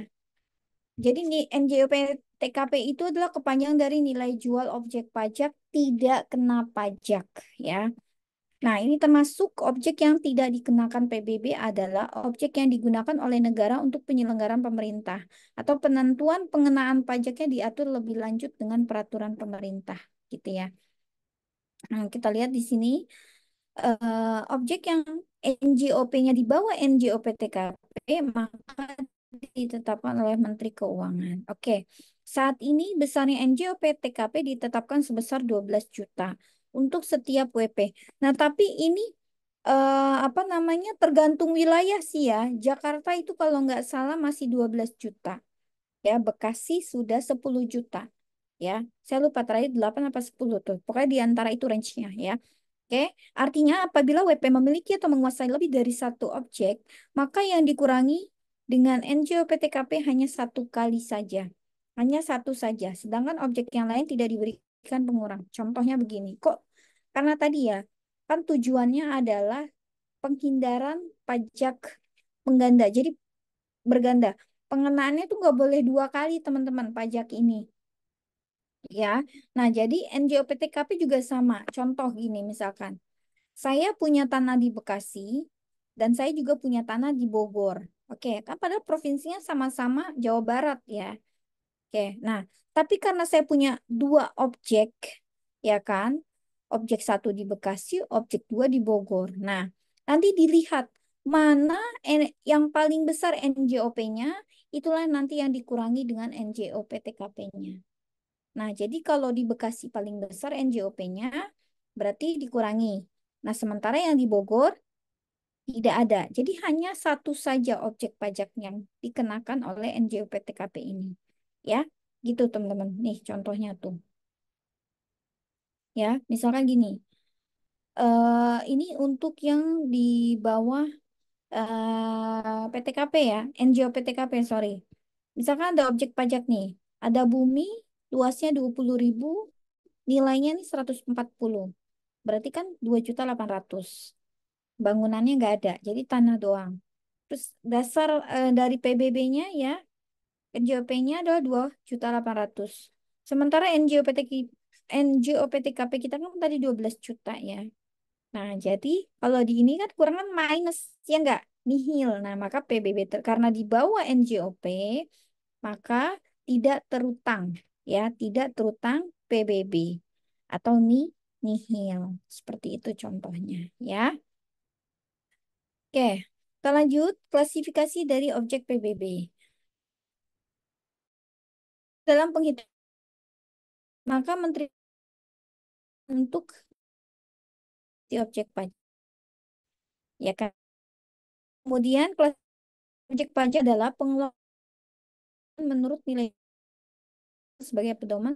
Jadi ini NJOPTKP itu adalah kepanjang dari nilai jual objek pajak tidak kena pajak ya. Nah, ini termasuk objek yang tidak dikenakan PBB adalah objek yang digunakan oleh negara untuk penyelenggaraan pemerintah atau penentuan pengenaan pajaknya diatur lebih lanjut dengan peraturan pemerintah, gitu ya. Nah, kita lihat di sini uh, objek yang NJOP-nya di bawah NJOP TKP maka ditetapkan oleh Menteri Keuangan. Oke. Saat ini besarnya NJOP TKP ditetapkan sebesar 12 juta untuk setiap WP. Nah, tapi ini uh, apa namanya tergantung wilayah sih ya. Jakarta itu kalau nggak salah masih 12 juta. Ya, Bekasi sudah 10 juta. Ya, saya lupa terakhir 8 apa 10 tuh. Pokoknya di antara itu range-nya ya. Oke, artinya apabila WP memiliki atau menguasai lebih dari satu objek, maka yang dikurangi dengan NJOPTKP hanya satu kali saja. Hanya satu saja, sedangkan objek yang lain tidak diberi kan pengurang. Contohnya begini, kok karena tadi ya, kan tujuannya adalah penghindaran pajak pengganda. Jadi berganda. Pengenaannya tuh nggak boleh dua kali teman-teman pajak ini. Ya, nah jadi NJOPTKP juga sama. Contoh gini misalkan, saya punya tanah di Bekasi dan saya juga punya tanah di Bogor. Oke, kan padahal provinsinya sama-sama Jawa Barat ya. Oke, nah tapi karena saya punya dua objek, ya kan? Objek satu di Bekasi, objek dua di Bogor. Nah, nanti dilihat mana yang paling besar NJOP-nya, itulah nanti yang dikurangi dengan NJOP TKP-nya. Nah, jadi kalau di Bekasi paling besar NJOP-nya, berarti dikurangi. Nah, sementara yang di Bogor tidak ada. Jadi hanya satu saja objek pajak yang dikenakan oleh NJOP TKP ini ya. Gitu teman-teman. Nih contohnya tuh. Ya, misalkan gini. Uh, ini untuk yang di bawah uh, eh, PTKP ya, NGO PTKP, sorry. Misalkan ada objek pajak nih, ada bumi, luasnya 20.000 ribu, nilainya nih 140. Berarti kan 2.800. Bangunannya nggak ada, jadi tanah doang. Terus dasar uh, dari PBB-nya ya NJOP-nya adalah dua juta delapan ratus, Sementara NJOPT NJOPTKP kita kan tadi dua belas juta ya. Nah, jadi kalau di ini kan kurangan minus, ya enggak? Nihil. Nah, maka PBB karena di bawah NJOP, maka tidak terutang ya, tidak terutang PBB atau ni nihil. Seperti itu contohnya ya. Oke, kita lanjut klasifikasi dari objek PBB dalam penghitungan maka menteri untuk di objek pajak ya kan kemudian kelas objek pajak adalah pengelolaan menurut nilai sebagai pedoman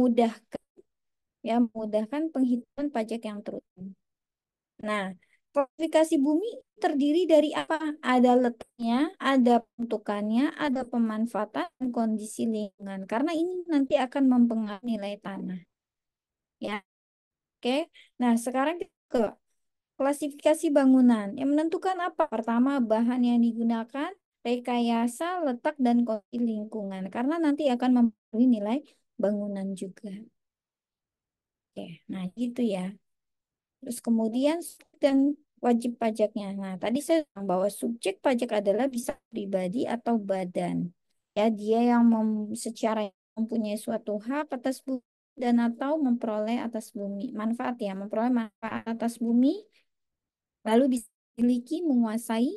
mudahkan ya mudahkan penghitungan pajak yang terutama nah klasifikasi bumi terdiri dari apa? Ada letaknya, ada bentukannya, ada pemanfaatan kondisi lingkungan. Karena ini nanti akan mempengaruhi nilai tanah. Ya. Oke. Nah, sekarang ke klasifikasi bangunan. Yang menentukan apa? Pertama, bahan yang digunakan, rekayasa, letak dan kondisi lingkungan. Karena nanti akan mempengaruhi nilai bangunan juga. Oke. Nah, gitu ya. Terus kemudian dan wajib pajaknya. Nah, tadi saya bilang bahwa subjek pajak adalah bisa pribadi atau badan. Ya, dia yang mem, secara mempunyai suatu hak atas bumi dan atau memperoleh atas bumi. Manfaat ya, memperoleh manfaat atas bumi lalu bisa memiliki, menguasai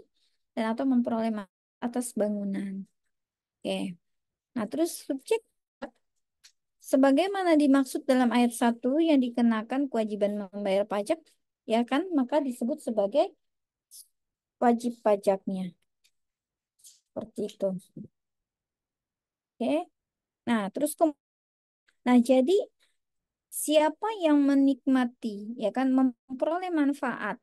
dan atau memperoleh manfaat atas bangunan. Oke. Nah, terus subjek Sebagaimana dimaksud dalam ayat 1 yang dikenakan kewajiban membayar pajak ya kan? Maka disebut sebagai wajib pajaknya. Seperti itu. Oke. Nah, terus Nah, jadi siapa yang menikmati ya kan memperoleh manfaat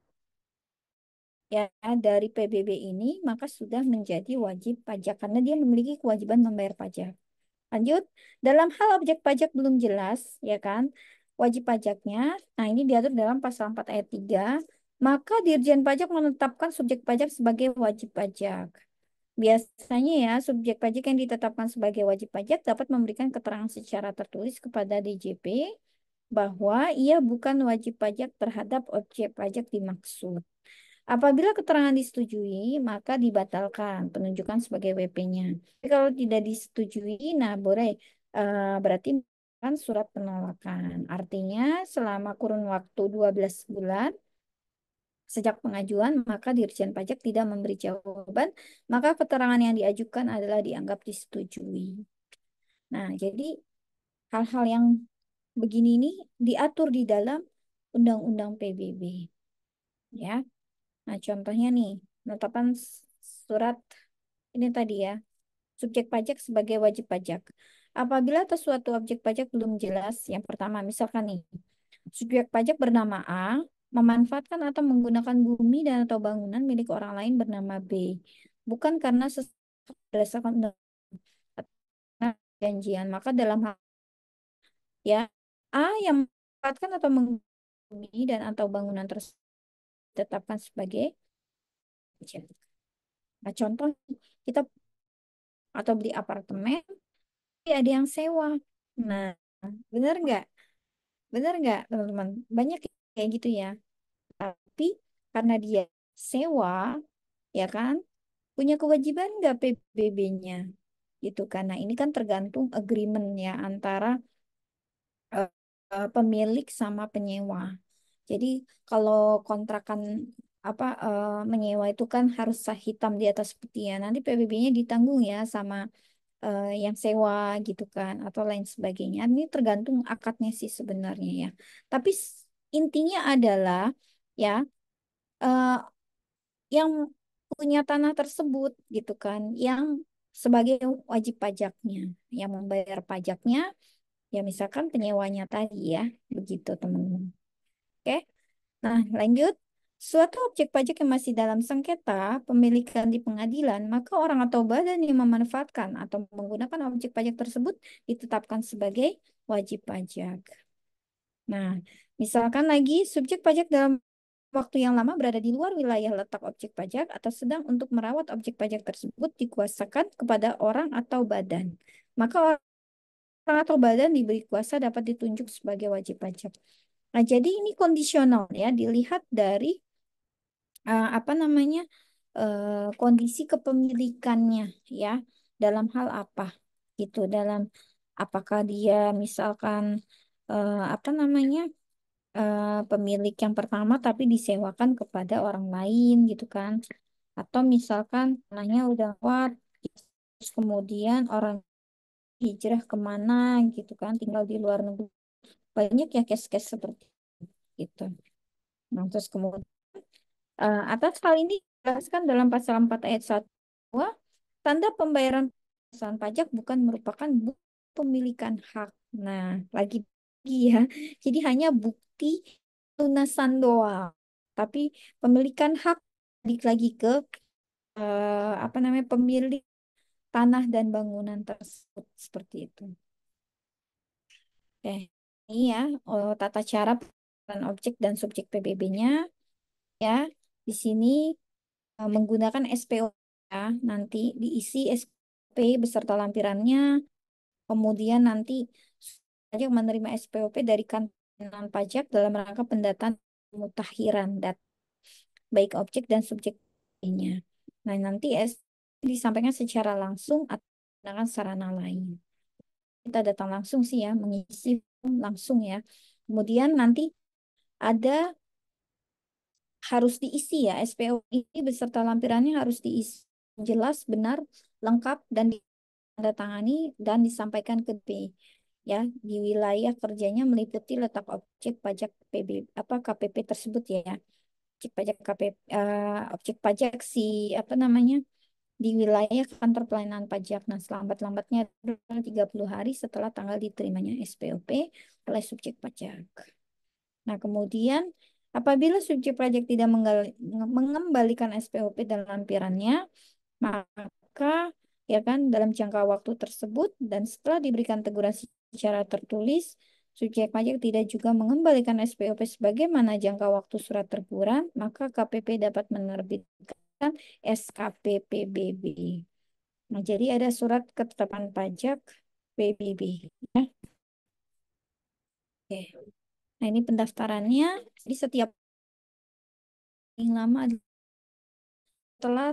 ya dari PBB ini maka sudah menjadi wajib pajak karena dia memiliki kewajiban membayar pajak. Lanjut, dalam hal objek pajak belum jelas, ya kan? wajib pajaknya. Nah, ini diatur dalam pasal 4 ayat 3. Maka Dirjen Pajak menetapkan subjek pajak sebagai wajib pajak. Biasanya ya, subjek pajak yang ditetapkan sebagai wajib pajak dapat memberikan keterangan secara tertulis kepada DJP bahwa ia bukan wajib pajak terhadap objek pajak dimaksud. Apabila keterangan disetujui, maka dibatalkan penunjukan sebagai WP-nya. Kalau tidak disetujui, nah boleh uh, berarti kan surat penolakan. Artinya selama kurun waktu 12 bulan sejak pengajuan maka Dirjen Pajak tidak memberi jawaban, maka keterangan yang diajukan adalah dianggap disetujui. Nah, jadi hal-hal yang begini ini diatur di dalam Undang-Undang PBB. Ya. Nah, contohnya nih, penetapan surat ini tadi ya, subjek pajak sebagai wajib pajak. Apabila atas suatu objek pajak belum jelas, yang pertama misalkan nih, subjek pajak bernama A memanfaatkan atau menggunakan bumi dan atau bangunan milik orang lain bernama B, bukan karena berdasarkan janjian. Maka dalam hal ya A yang memanfaatkan atau menggunakan bumi dan atau bangunan tersebut ditetapkan sebagai pajak. Nah, contoh kita atau beli apartemen ada yang sewa. Nah, bener nggak? Bener nggak, teman-teman? Banyak kayak gitu ya. Tapi karena dia sewa, ya kan, punya kewajiban nggak PBB-nya? Gitu. Karena ini kan tergantung agreement ya antara uh, pemilik sama penyewa. Jadi kalau kontrakan apa uh, menyewa itu kan harus sah hitam di atas putih ya. Nanti PBB-nya ditanggung ya sama uh, yang sewa gitu kan atau lain sebagainya. Ini tergantung akadnya sih sebenarnya ya. Tapi intinya adalah ya uh, yang punya tanah tersebut gitu kan yang sebagai wajib pajaknya yang membayar pajaknya ya misalkan penyewanya tadi ya begitu teman-teman oke nah lanjut Suatu objek pajak yang masih dalam sengketa pemilikan di pengadilan, maka orang atau badan yang memanfaatkan atau menggunakan objek pajak tersebut ditetapkan sebagai wajib pajak. Nah, misalkan lagi subjek pajak dalam waktu yang lama berada di luar wilayah letak objek pajak atau sedang untuk merawat objek pajak tersebut dikuasakan kepada orang atau badan. Maka orang atau badan diberi kuasa dapat ditunjuk sebagai wajib pajak. Nah, jadi ini kondisional ya, dilihat dari uh, apa namanya uh, kondisi kepemilikannya ya dalam hal apa gitu dalam apakah dia misalkan uh, apa namanya uh, pemilik yang pertama tapi disewakan kepada orang lain gitu kan atau misalkan tanahnya udah keluar terus kemudian orang hijrah kemana gitu kan tinggal di luar negeri banyak ya kes-kes seperti itu gitu. nah terus kemudian Uh, atas hal ini dijelaskan dalam pasal 4 ayat 1 bahwa tanda pembayaran perusahaan pajak bukan merupakan bukti pemilikan hak. Nah, lagi lagi ya. Jadi hanya bukti lunasan doa Tapi pemilikan hak balik lagi ke uh, apa namanya pemilik tanah dan bangunan tersebut seperti itu. Oke, ini ya eh, tata cara objek dan subjek PBB-nya ya di sini uh, menggunakan SPO ya, nanti diisi SP beserta lampirannya, kemudian nanti pajak menerima SPOP dari kantor pajak dalam rangka pendataan mutakhiran dat baik objek dan subjek lainnya. Nah, nanti S disampaikan secara langsung atau menggunakan sarana lain. Kita datang langsung sih ya, mengisi langsung ya. Kemudian nanti ada harus diisi ya SPO ini beserta lampirannya harus diisi jelas benar lengkap dan ditandatangani dan disampaikan ke B ya di wilayah kerjanya meliputi letak objek pajak PB apa KPP tersebut ya objek pajak KPP uh, eh, objek pajak si apa namanya di wilayah kantor pelayanan pajak. Nah, selambat-lambatnya 30 hari setelah tanggal diterimanya SPOP oleh subjek pajak. Nah, kemudian Apabila subjek project tidak mengembalikan SPOP dan lampirannya, maka ya kan dalam jangka waktu tersebut dan setelah diberikan teguran secara tertulis, subjek pajak tidak juga mengembalikan SPOP sebagaimana jangka waktu surat teguran, maka KPP dapat menerbitkan SKP PBB. Nah, jadi ada surat ketetapan pajak PBB. Ya. Oke. Okay. Nah, ini pendaftarannya di setiap yang lama telah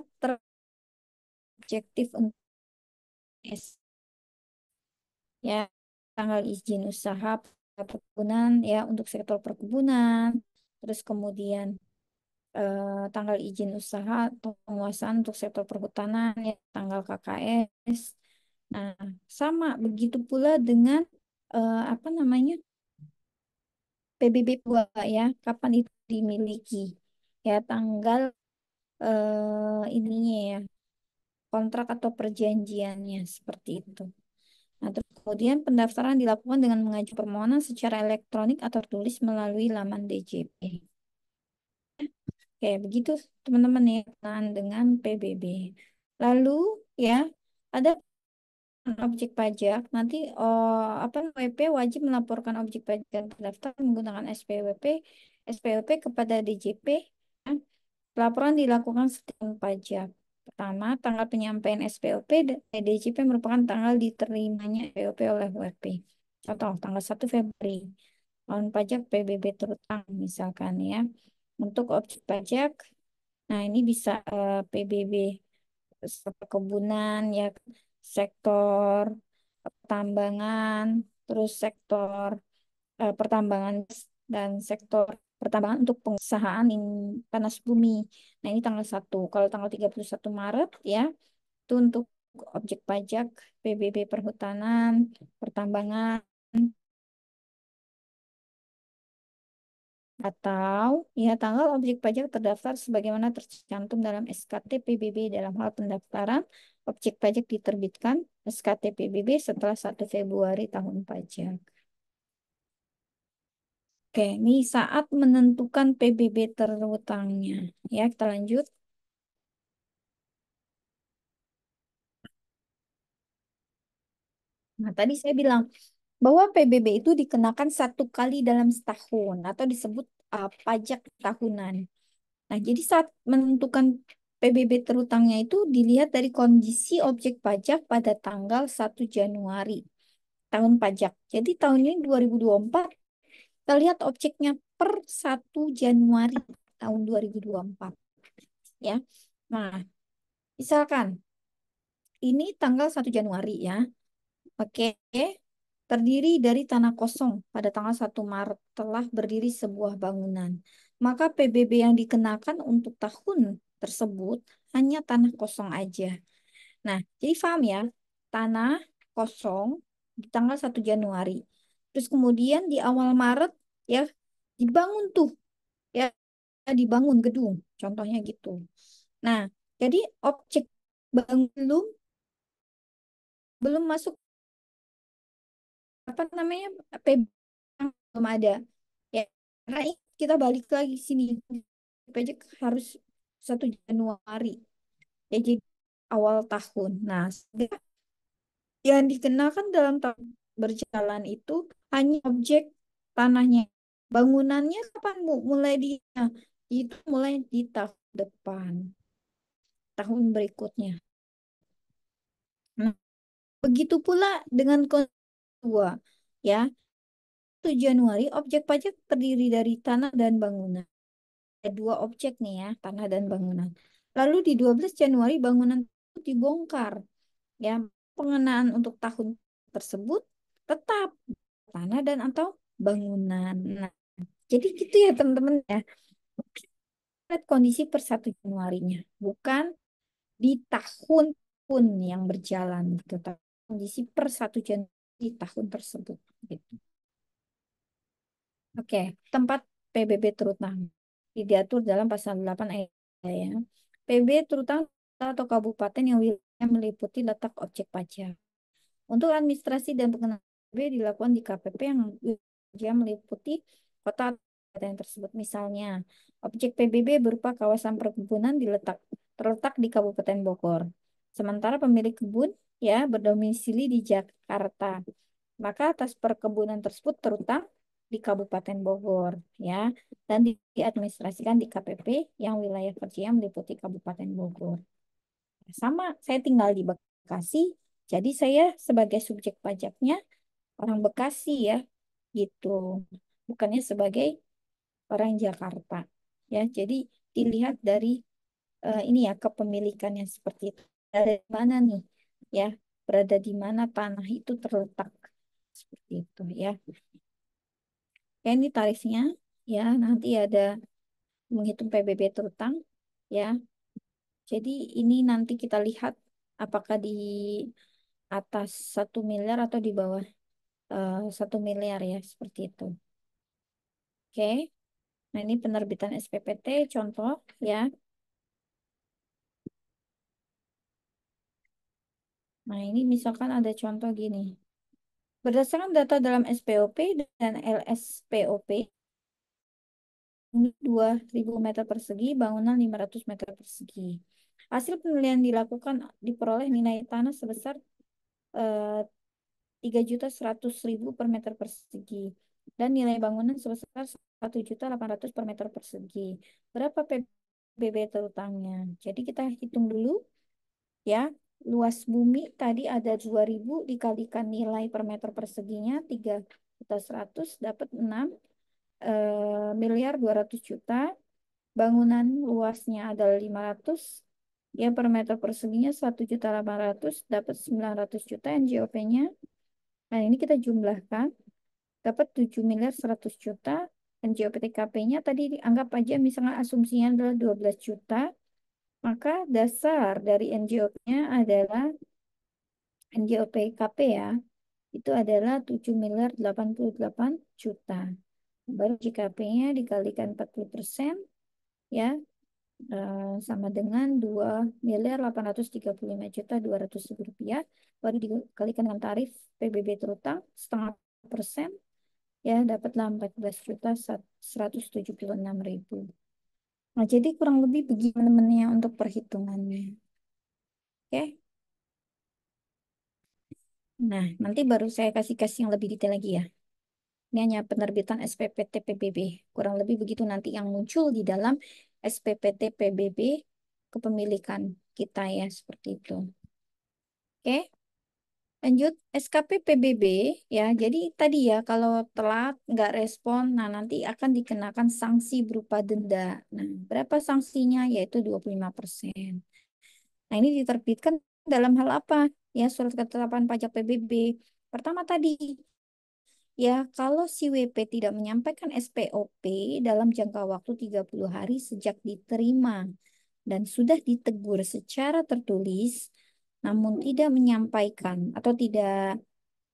terobjektif untuk S. Ya, tanggal izin usaha perkebunan ya untuk sektor perkebunan, terus kemudian eh, tanggal izin usaha atau penguasaan untuk sektor perhutanan ya tanggal KKS. Nah, sama begitu pula dengan eh, apa namanya? PBB 2 ya, kapan itu dimiliki. Ya, tanggal eh, ininya ya, kontrak atau perjanjiannya seperti itu. Nah, terus kemudian pendaftaran dilakukan dengan mengajukan permohonan secara elektronik atau tulis melalui laman DJP. Oke, begitu teman-teman ya dengan PBB. Lalu ya, ada objek pajak, nanti oh, apa WP wajib melaporkan objek pajak terdaftar menggunakan SPWP, SPWP kepada DJP. Kan? Pelaporan dilakukan setiap pajak. Pertama, tanggal penyampaian SPWP DJP eh, merupakan tanggal diterimanya SPWP oleh WP. Contoh, tanggal 1 Februari, tahun pajak PBB terutang misalkan ya. Untuk objek pajak, nah ini bisa eh, PBB perkebunan ya sektor pertambangan, terus sektor eh, pertambangan dan sektor pertambangan untuk pengusahaan in panas bumi. Nah, ini tanggal 1. Kalau tanggal 31 Maret ya, itu untuk objek pajak, PBB perhutanan, pertambangan, atau ya tanggal objek pajak terdaftar sebagaimana tercantum dalam SKT PBB dalam hal pendaftaran objek pajak diterbitkan SKT PBB setelah 1 Februari tahun pajak. Oke, ini saat menentukan PBB terutangnya. Ya, kita lanjut. Nah, tadi saya bilang bahwa PBB itu dikenakan satu kali dalam setahun atau disebut uh, pajak tahunan. Nah, jadi saat menentukan PBB terutangnya itu dilihat dari kondisi objek pajak pada tanggal 1 Januari tahun pajak. Jadi tahun ini 2024 kita lihat objeknya per 1 Januari tahun 2024. Ya. Nah, misalkan ini tanggal 1 Januari ya. Oke. Terdiri dari tanah kosong pada tanggal 1 Maret telah berdiri sebuah bangunan. Maka PBB yang dikenakan untuk tahun tersebut hanya tanah kosong aja. Nah, jadi paham ya, tanah kosong di tanggal 1 Januari. Terus kemudian di awal Maret ya dibangun tuh ya dibangun gedung, contohnya gitu. Nah, jadi objek bangun belum belum masuk apa namanya PB belum ada. Ya, karena kita balik lagi sini PJ harus 1 Januari. Ya jadi awal tahun. Nah, yang dikenakan dalam tahun berjalan itu hanya objek tanahnya. Bangunannya kapan mulainya Mulai di nah, itu mulai di tahun depan. Tahun berikutnya. Nah, begitu pula dengan kedua, ya. 1 Januari objek pajak terdiri dari tanah dan bangunan dua objek nih ya, tanah dan bangunan. Lalu di 12 Januari bangunan itu dibongkar. Ya, pengenaan untuk tahun tersebut tetap tanah dan atau bangunan. Nah, jadi gitu ya teman-teman ya. Lihat kondisi per 1 Januarinya, bukan di tahun pun yang berjalan gitu, tapi kondisi per 1 Januari tahun tersebut gitu. Oke, tempat PBB terutama diatur dalam pasal 8 ayat ya. PB terutama atau kabupaten yang wilayah meliputi letak objek pajak. Untuk administrasi dan pengenalan PB dilakukan di KPP yang wilayah meliputi kota kabupaten tersebut. Misalnya, objek PBB berupa kawasan perkebunan diletak terletak di Kabupaten Bogor. Sementara pemilik kebun ya berdomisili di Jakarta. Maka atas perkebunan tersebut terutama di Kabupaten Bogor ya dan diadministrasikan di KPP yang wilayah kerja meliputi Kabupaten Bogor. Sama, saya tinggal di Bekasi, jadi saya sebagai subjek pajaknya orang Bekasi ya gitu, bukannya sebagai orang Jakarta ya. Jadi dilihat dari uh, ini ya kepemilikannya seperti itu. Dari mana nih ya berada di mana tanah itu terletak seperti itu ya ya ini tarifnya ya nanti ada menghitung PBB terutang ya jadi ini nanti kita lihat apakah di atas satu miliar atau di bawah eh, satu uh, miliar ya seperti itu oke nah ini penerbitan SPPT contoh ya nah ini misalkan ada contoh gini Berdasarkan data dalam SPOP dan LSPOP, 2.000 meter persegi, bangunan 500 meter persegi. Hasil penilaian dilakukan diperoleh nilai tanah sebesar eh, 3.100.000 per meter persegi dan nilai bangunan sebesar 1.800 per meter persegi. Berapa PBB terutangnya? Jadi kita hitung dulu ya luas bumi tadi ada 2000 dikalikan nilai per meter perseginya 3 juta 100 dapat 6 eh, miliar 200 juta. Bangunan luasnya adalah 500 ya per meter perseginya 1 juta 800 dapat 900 juta ngop nya Nah, ini kita jumlahkan dapat 7 miliar 100 juta. NGOP TKP-nya tadi dianggap aja misalnya asumsinya adalah 12 juta maka dasar dari NJOP-nya adalah NGOP KP ya, itu adalah 7 miliar 88 juta. Baru JKP-nya dikalikan 40 persen, ya, eh, sama dengan 2 miliar 835 juta 200 ribu rupiah, baru dikalikan dengan tarif PBB terutang setengah persen, ya, dapatlah 14 juta 176 ribu. Nah, jadi kurang lebih begini teman-temannya untuk perhitungannya. Oke. Okay? Nah, nanti baru saya kasih-kasih yang lebih detail lagi ya. Ini hanya penerbitan SPPT PBB. Kurang lebih begitu nanti yang muncul di dalam SPPT PBB kepemilikan kita ya, seperti itu. Oke. Okay? Lanjut, SKP PBB ya. Jadi tadi ya kalau telat nggak respon, nah nanti akan dikenakan sanksi berupa denda. Nah, berapa sanksinya? Yaitu 25%. Nah, ini diterbitkan dalam hal apa? Ya, surat ketetapan pajak PBB. Pertama tadi, ya kalau si WP tidak menyampaikan SPOP dalam jangka waktu 30 hari sejak diterima dan sudah ditegur secara tertulis, namun tidak menyampaikan atau tidak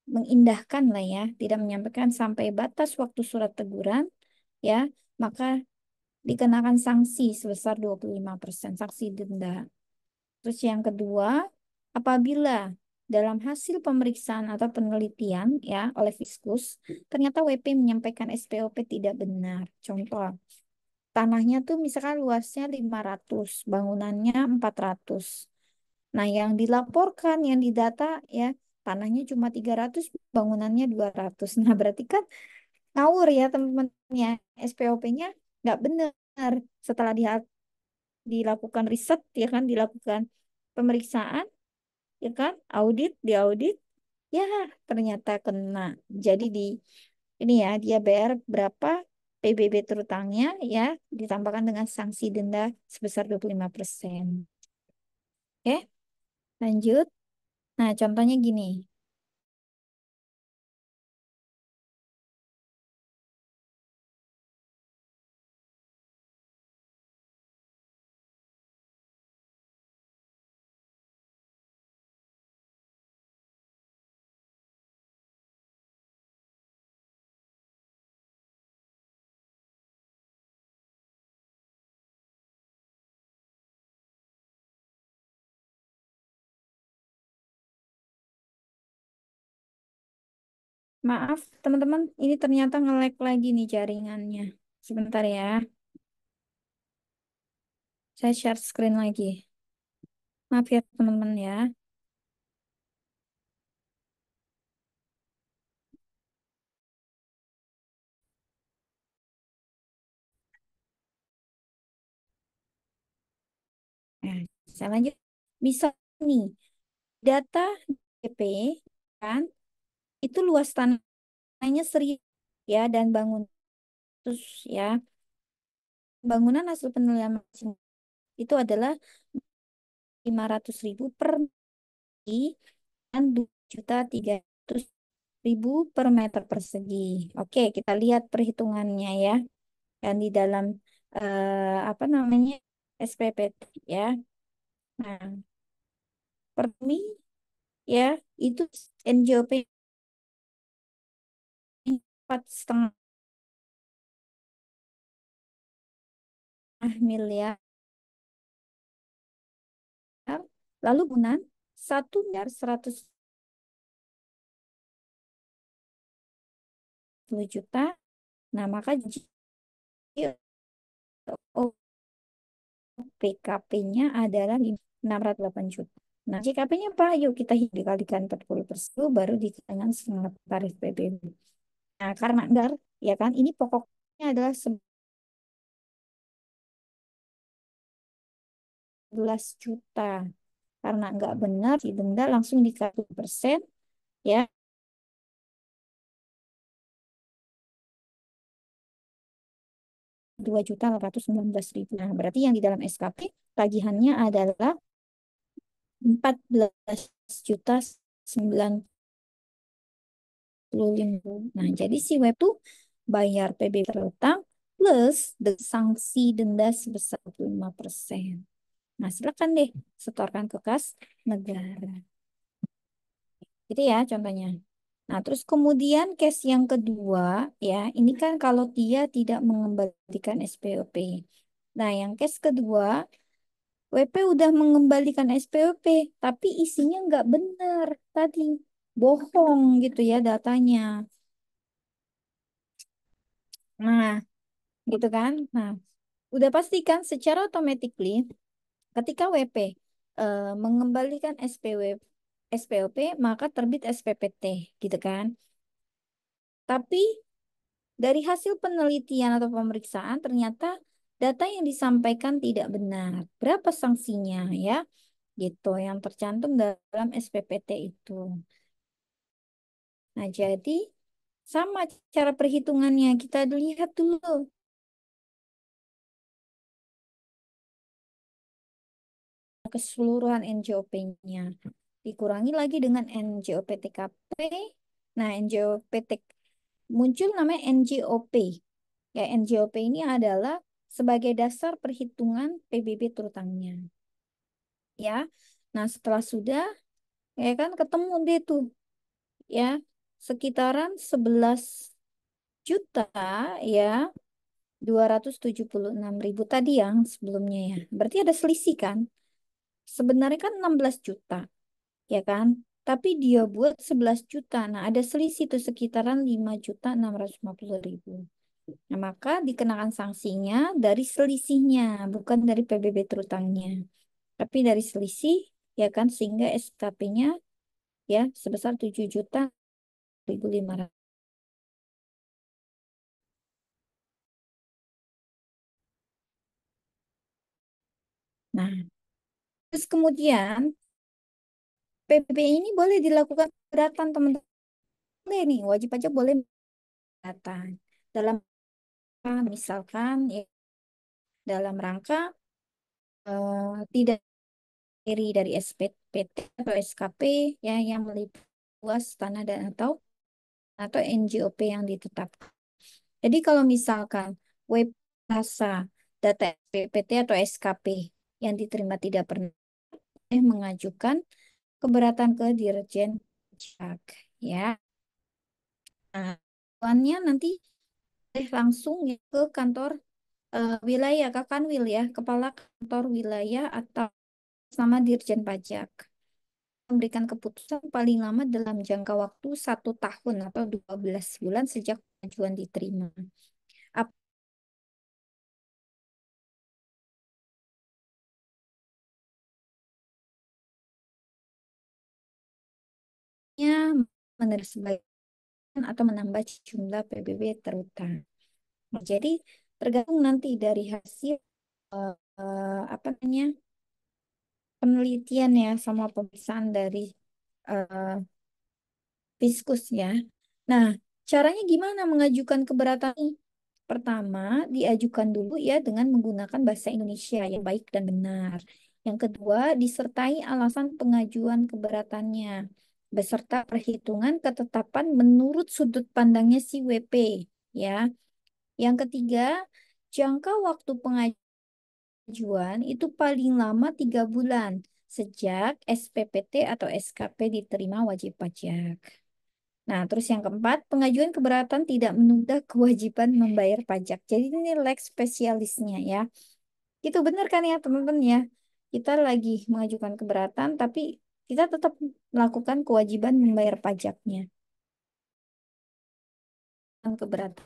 mengindahkan lah ya, tidak menyampaikan sampai batas waktu surat teguran ya, maka dikenakan sanksi sebesar 25% sanksi denda. Terus yang kedua, apabila dalam hasil pemeriksaan atau penelitian ya oleh fiskus ternyata WP menyampaikan SPOP tidak benar. Contoh, tanahnya tuh misalkan luasnya 500, bangunannya 400. Nah, yang dilaporkan, yang didata ya tanahnya cuma 300, bangunannya 200. Nah, berarti kan ngawur ya teman teman ya. SPOP-nya nggak benar. Setelah di, dilakukan riset ya kan, dilakukan pemeriksaan ya kan, audit, diaudit, ya ternyata kena. Jadi di ini ya, dia bayar berapa PBB terutangnya ya ditambahkan dengan sanksi denda sebesar 25%. Oke. Okay? Lanjut. Nah, contohnya gini. Maaf, teman-teman, ini ternyata nge-lag lagi nih jaringannya. Sebentar ya. Saya share screen lagi. Maaf ya, teman-teman ya. Nah, saya lanjut. Bisa nih, data DP kan itu luas tanahnya seri ya dan bangun terus ya bangunan hasil penelitian itu adalah 500 ribu per dan 2 juta ratus ribu per meter persegi. Oke, kita lihat perhitungannya ya. Dan di dalam eh, apa namanya SPPT ya. Nah, permi ya itu NJOP empat setengah miliar. Lalu bulan satu miliar seratus puluh juta. Nah, maka PKP-nya adalah 608 juta. Nah, JKP-nya apa? Yuk kita dikalikan 40 persen, baru dikalikan setengah tarif PBB. Nah, karena dar, ya kan, ini pokoknya adalah sebelas juta. Karena nggak benar, di denda langsung dikasih persen, ya. dua juta ratus sembilan belas ribu. Nah, berarti yang di dalam SKP tagihannya adalah empat belas juta sembilan 25. Nah, jadi si web tuh bayar PB terutang plus sanksi denda sebesar 5%. Nah, silakan deh setorkan ke kas negara. Gitu ya contohnya. Nah, terus kemudian case yang kedua ya, ini kan kalau dia tidak mengembalikan SPOP. Nah, yang case kedua WP udah mengembalikan SPOP, tapi isinya nggak benar tadi bohong gitu ya datanya. Nah, gitu kan? Nah, udah pastikan secara automatically ketika WP eh, mengembalikan SPW, SPOP maka terbit SPPT gitu kan? Tapi dari hasil penelitian atau pemeriksaan ternyata data yang disampaikan tidak benar. Berapa sanksinya ya? Gitu yang tercantum dalam SPPT itu. Nah, jadi sama cara perhitungannya. Kita lihat dulu. Keseluruhan NJOP-nya. Dikurangi lagi dengan NJOP TKP. Nah, NJOP muncul namanya NJOP. Ya, NJOP ini adalah sebagai dasar perhitungan PBB terutangnya. Ya. Nah, setelah sudah ya kan ketemu deh tuh. Ya, sekitaran 11 juta ya 276 ribu tadi yang sebelumnya ya. Berarti ada selisih kan? Sebenarnya kan 16 juta, ya kan? Tapi dia buat 11 juta. Nah, ada selisih itu sekitaran 5 juta 650 ribu. Nah, maka dikenakan sanksinya dari selisihnya, bukan dari PBB terutangnya. Tapi dari selisih, ya kan? Sehingga SKP-nya ya sebesar 7 juta 1.500 Nah, terus kemudian PPP ini boleh dilakukan keberatan teman-teman. Boleh nih, wajib pajak boleh keberatan. Dalam misalkan ya, dalam rangka uh, tidak iri dari SPPT atau SKP ya yang meliputi luas tanah dan atau atau ngop yang ditetapkan. Jadi kalau misalkan web rasa data ppt atau SKP yang diterima tidak pernah eh, mengajukan keberatan ke Dirjen Pajak ya. Nah, nanti eh, langsung ya ke kantor uh, wilayah Kakanwil ya, kepala kantor wilayah atau sama Dirjen Pajak memberikan keputusan paling lama dalam jangka waktu satu tahun atau 12 bulan sejak pengajuan diterima. Ap menerima sebagian atau menambah jumlah PBB terutang. Jadi tergantung nanti dari hasil uh, uh, apa namanya penelitian ya sama pemeriksaan dari uh, ya. Nah, caranya gimana mengajukan keberatan ini? Pertama, diajukan dulu ya dengan menggunakan bahasa Indonesia yang baik dan benar. Yang kedua, disertai alasan pengajuan keberatannya beserta perhitungan ketetapan menurut sudut pandangnya si WP ya. Yang ketiga, jangka waktu pengajuan pengajuan itu paling lama tiga bulan sejak SPPT atau SKP diterima wajib pajak. Nah, terus yang keempat, pengajuan keberatan tidak menunda kewajiban membayar pajak. Jadi ini lex spesialisnya ya. Itu benar kan ya teman-teman ya. Kita lagi mengajukan keberatan tapi kita tetap melakukan kewajiban membayar pajaknya. Keberatan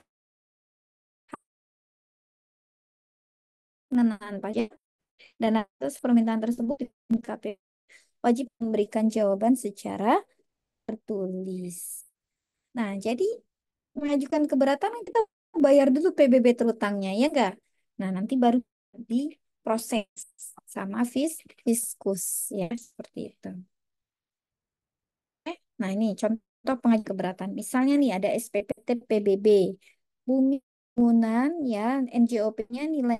pengenaan pajak dan atas permintaan tersebut KPU wajib memberikan jawaban secara tertulis. Nah, jadi mengajukan keberatan kita bayar dulu PBB terutangnya ya enggak? Nah, nanti baru di proses sama fis fiskus ya seperti itu. Nah, ini contoh pengajuan keberatan. Misalnya nih ada SPPT PBB. Bumi bangunan ya NJOP-nya nilai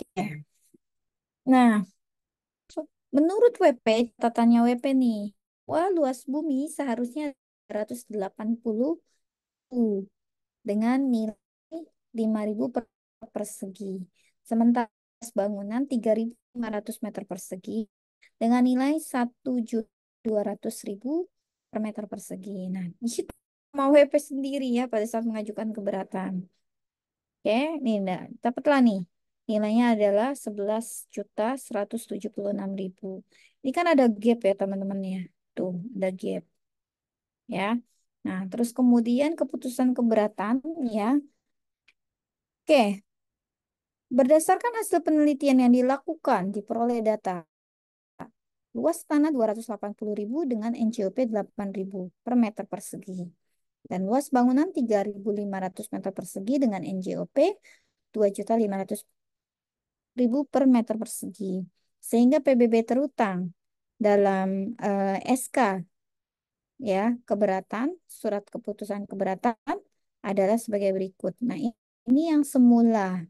Oke. Nah, menurut WP, catatannya WP nih, wah luas bumi seharusnya 180 U dengan nilai 5.000 per persegi. Sementara bangunan 3.500 meter persegi dengan nilai 1.200.000 per meter persegi. Nah, di mau WP sendiri ya pada saat mengajukan keberatan. Oke, nih, nah, dapatlah nih nilainya adalah 11.176.000. Ini kan ada gap ya teman-teman ya. Tuh, ada gap. Ya. Nah, terus kemudian keputusan keberatan ya. Oke. Berdasarkan hasil penelitian yang dilakukan diperoleh data luas tanah 280.000 dengan NJOP 8.000 per meter persegi dan luas bangunan 3.500 meter persegi dengan NJOP 2.500 ribu per meter persegi. Sehingga PBB terutang dalam uh, eh, SK ya keberatan surat keputusan keberatan adalah sebagai berikut. Nah, ini yang semula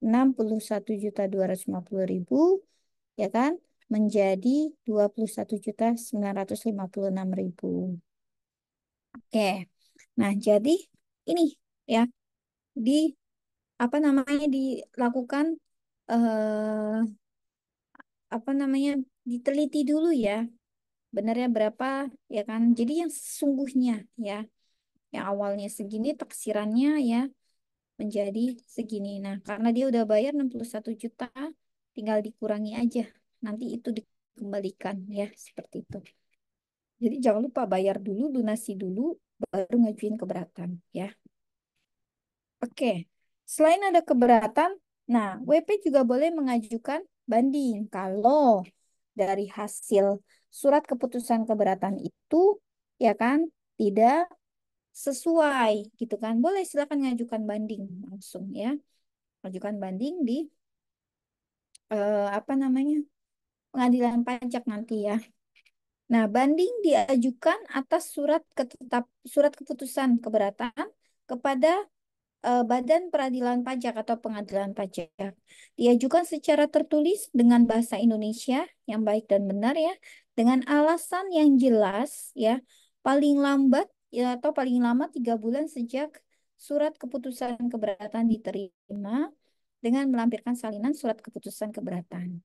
61.250.000 ya kan menjadi 21.956.000. Oke. Nah, jadi ini ya di apa namanya dilakukan uh, apa namanya diteliti dulu ya benarnya berapa ya kan jadi yang sesungguhnya ya yang awalnya segini taksirannya ya menjadi segini nah karena dia udah bayar 61 juta tinggal dikurangi aja nanti itu dikembalikan ya seperti itu jadi jangan lupa bayar dulu lunasi dulu baru ngajuin keberatan ya oke selain ada keberatan Nah, WP juga boleh mengajukan banding kalau dari hasil surat keputusan keberatan itu ya kan tidak sesuai gitu kan. Boleh silakan mengajukan banding langsung ya. mengajukan banding di eh, apa namanya? pengadilan pajak nanti ya. Nah, banding diajukan atas surat ketetap surat keputusan keberatan kepada Eh, Badan Peradilan Pajak atau Pengadilan Pajak. Diajukan secara tertulis dengan bahasa Indonesia yang baik dan benar ya, dengan alasan yang jelas ya, paling lambat ya, atau paling lama tiga bulan sejak surat keputusan keberatan diterima dengan melampirkan salinan surat keputusan keberatan.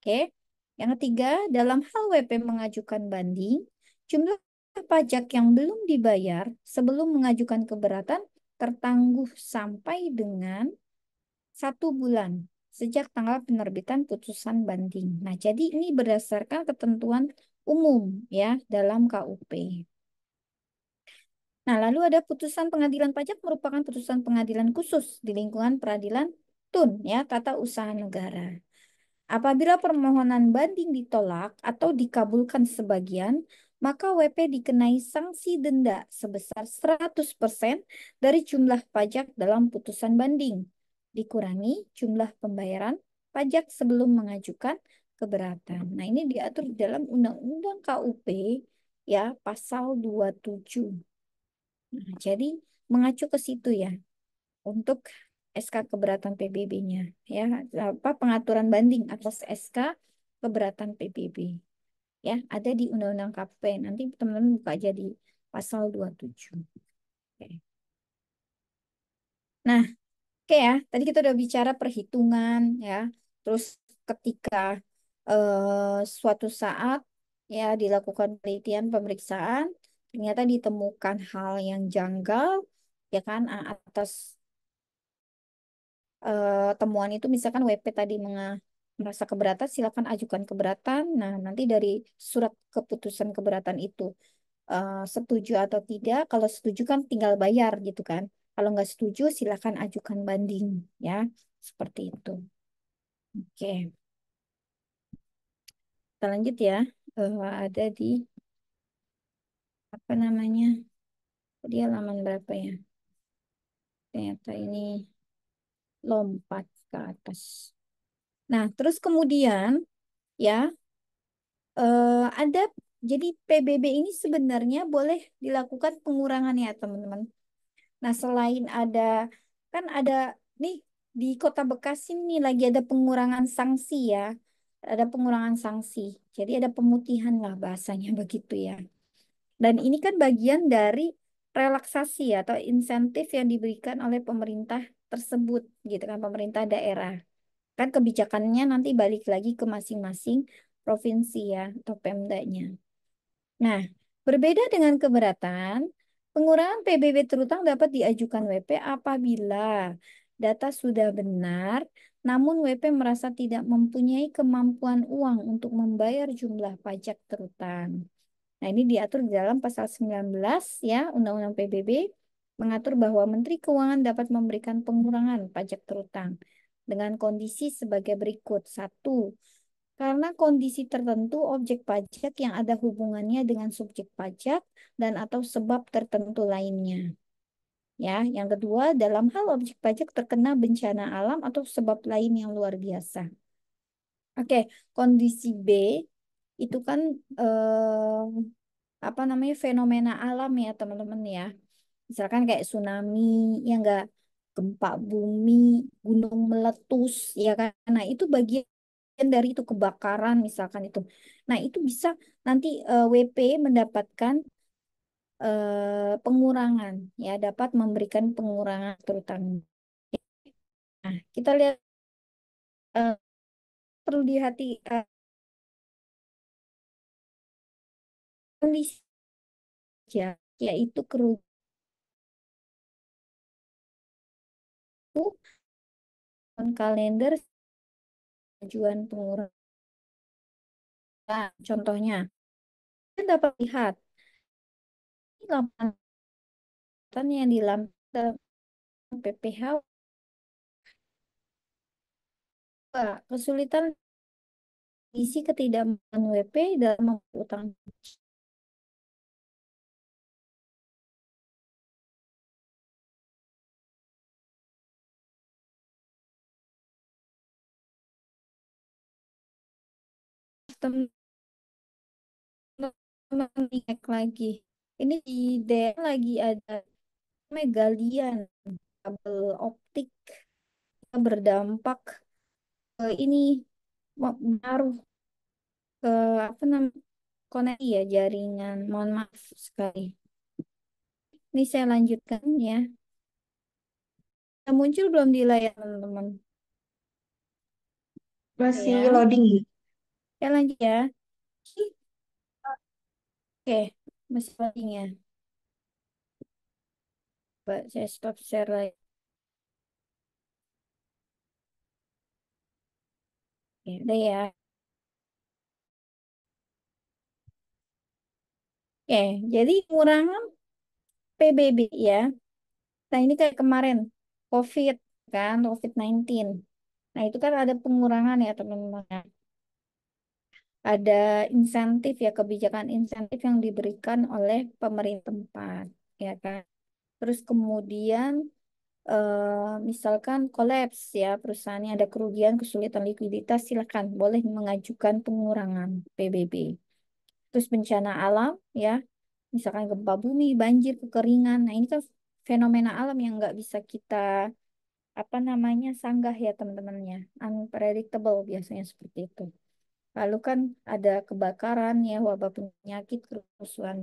Oke. Yang ketiga, dalam hal WP mengajukan banding, jumlah pajak yang belum dibayar sebelum mengajukan keberatan tertangguh sampai dengan satu bulan sejak tanggal penerbitan putusan banding. Nah, jadi ini berdasarkan ketentuan umum ya dalam KUP. Nah, lalu ada putusan pengadilan pajak merupakan putusan pengadilan khusus di lingkungan peradilan TUN ya, Tata Usaha Negara. Apabila permohonan banding ditolak atau dikabulkan sebagian, maka WP dikenai sanksi denda sebesar 100% dari jumlah pajak dalam putusan banding, dikurangi jumlah pembayaran pajak sebelum mengajukan keberatan. Nah, ini diatur dalam Undang-Undang KUP ya, pasal 27. Nah, jadi mengacu ke situ ya untuk SK keberatan PBB-nya ya, apa pengaturan banding atas SK keberatan PBB ya ada di Undang-Undang KP nanti teman-teman buka aja di pasal 27 oke. nah oke ya tadi kita udah bicara perhitungan ya terus ketika eh, suatu saat ya dilakukan penelitian pemeriksaan ternyata ditemukan hal yang janggal ya kan atas eh, temuan itu misalkan WP tadi mengatakan merasa keberatan silakan ajukan keberatan. Nah, nanti dari surat keputusan keberatan itu uh, setuju atau tidak, kalau setuju kan tinggal bayar gitu kan. Kalau nggak setuju silakan ajukan banding ya, seperti itu. Oke. Kita lanjut ya. Uh, ada di apa namanya? Di halaman berapa ya? Ternyata ini lompat ke atas. Nah, terus kemudian ya eh, ada jadi PBB ini sebenarnya boleh dilakukan pengurangan ya teman-teman. Nah, selain ada kan ada nih di Kota Bekasi nih lagi ada pengurangan sanksi ya. Ada pengurangan sanksi. Jadi ada pemutihan lah bahasanya begitu ya. Dan ini kan bagian dari relaksasi atau insentif yang diberikan oleh pemerintah tersebut gitu kan pemerintah daerah. Kan kebijakannya nanti balik lagi ke masing-masing provinsi ya atau pemdanya. Nah, berbeda dengan keberatan, pengurangan PBB terutang dapat diajukan WP apabila data sudah benar, namun WP merasa tidak mempunyai kemampuan uang untuk membayar jumlah pajak terutang. Nah, ini diatur di dalam pasal 19 ya Undang-Undang PBB mengatur bahwa Menteri Keuangan dapat memberikan pengurangan pajak terutang dengan kondisi sebagai berikut. Satu, karena kondisi tertentu objek pajak yang ada hubungannya dengan subjek pajak dan atau sebab tertentu lainnya. Ya, yang kedua, dalam hal objek pajak terkena bencana alam atau sebab lain yang luar biasa. Oke, kondisi B itu kan eh, apa namanya fenomena alam ya teman-teman ya. Misalkan kayak tsunami, yang enggak gempa bumi, gunung meletus, ya kan? Nah, itu bagian dari itu kebakaran misalkan itu. Nah, itu bisa nanti uh, eh, WP mendapatkan uh, pengurangan ya, dapat memberikan pengurangan terutama. Nah, kita lihat uh, perlu dihati hati uh, ya, yaitu kerugian buku kalender tujuan pengurangan Contohnya, kita dapat lihat lampatan yang di dalam PPH kesulitan isi ketidakmampuan WP dalam mengutang teman-teman ingat lagi. Ini di DM lagi ada megalian kabel optik berdampak ke ini pengaruh ke apa namanya koneksi ya jaringan. Mohon maaf sekali. Ini saya lanjutkan ya. Muncul belum di layar teman-teman? Masih ya. loading. Ya lanjut ya. Oke, masih ya, Coba saya stop share lagi. Oke, udah ya. Oke, jadi pengurangan PBB ya. Nah ini kayak kemarin, COVID kan, COVID-19. Nah itu kan ada pengurangan ya teman-teman ada insentif ya kebijakan insentif yang diberikan oleh pemerintah tempat ya kan terus kemudian eh, misalkan kolaps ya perusahaannya ada kerugian kesulitan likuiditas Silakan boleh mengajukan pengurangan PBB terus bencana alam ya misalkan gempa bumi banjir kekeringan nah ini kan fenomena alam yang nggak bisa kita apa namanya sanggah ya teman-temannya unpredictable biasanya seperti itu Lalu kan ada kebakaran ya, wabah penyakit, kerusuhan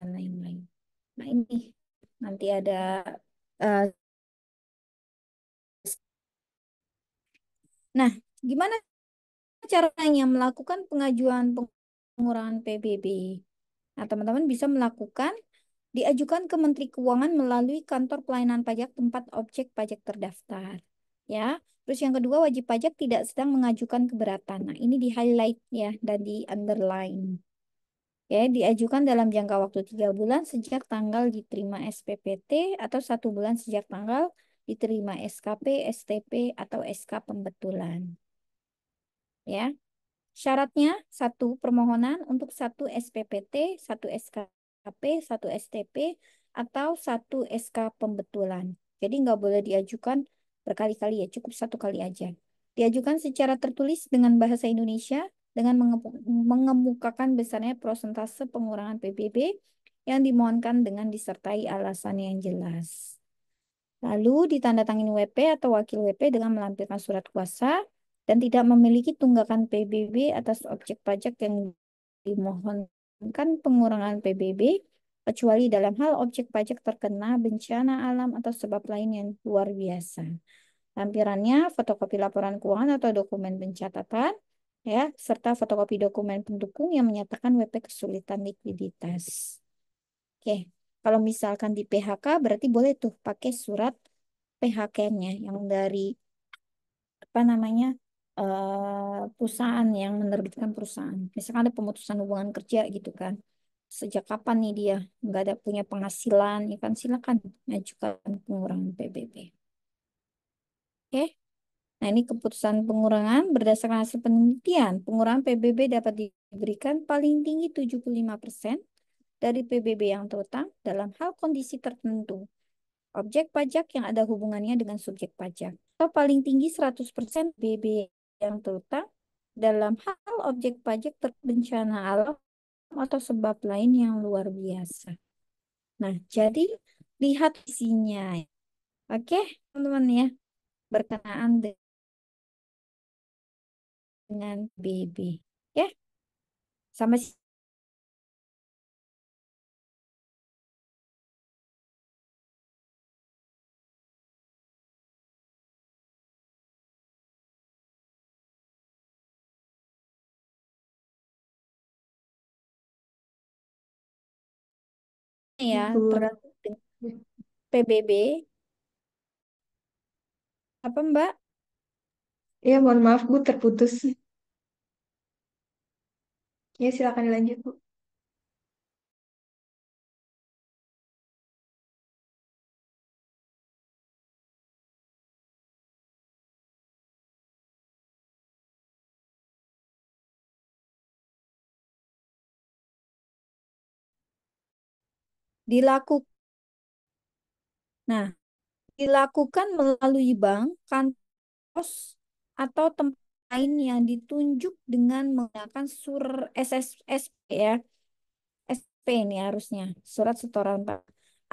dan lain-lain. Nah ini nanti ada uh, Nah, gimana caranya melakukan pengajuan pengurangan PBB? Nah, teman-teman bisa melakukan diajukan ke Menteri Keuangan melalui kantor pelayanan pajak tempat objek pajak terdaftar. Ya, Terus yang kedua, wajib pajak tidak sedang mengajukan keberatan. Nah, ini di-highlight ya dan di-underline. Oke diajukan dalam jangka waktu tiga bulan sejak tanggal diterima SPPT atau satu bulan sejak tanggal diterima SKP, STP, atau SK pembetulan. Ya, Syaratnya satu permohonan untuk satu SPPT, satu SKP, satu STP, atau satu SK pembetulan. Jadi nggak boleh diajukan berkali-kali ya, cukup satu kali aja. Diajukan secara tertulis dengan bahasa Indonesia dengan mengemukakan besarnya prosentase pengurangan PBB yang dimohonkan dengan disertai alasan yang jelas. Lalu ditandatangani WP atau wakil WP dengan melampirkan surat kuasa dan tidak memiliki tunggakan PBB atas objek pajak yang dimohonkan pengurangan PBB kecuali dalam hal objek pajak terkena bencana alam atau sebab lain yang luar biasa. Lampirannya fotokopi laporan keuangan atau dokumen pencatatan, ya, serta fotokopi dokumen pendukung yang menyatakan WP kesulitan likuiditas. Oke, kalau misalkan di PHK berarti boleh tuh pakai surat PHK-nya yang dari apa namanya uh, perusahaan yang menerbitkan perusahaan. Misalkan ada pemutusan hubungan kerja gitu kan sejak kapan nih dia nggak ada punya penghasilan ya kan silakan ajukan pengurangan PBB oke okay? nah ini keputusan pengurangan berdasarkan hasil penelitian pengurangan PBB dapat diberikan paling tinggi 75% dari PBB yang terutang dalam hal kondisi tertentu objek pajak yang ada hubungannya dengan subjek pajak atau paling tinggi 100% PBB yang terutang dalam hal objek pajak terbencana alam atau sebab lain yang luar biasa. Nah, jadi lihat isinya. Oke, teman-teman ya. Berkenaan dengan BB. Ya. sama si ya Betul. Gitu. dengan PBB apa Mbak? Iya, mohon maaf Bu terputus. Ya, silakan dilanjut Bu. dilakukan Nah, dilakukan melalui bank, kantor atau tempat lain yang ditunjuk dengan menggunakan surat SSSP ya. SP ini harusnya, surat setoran pajak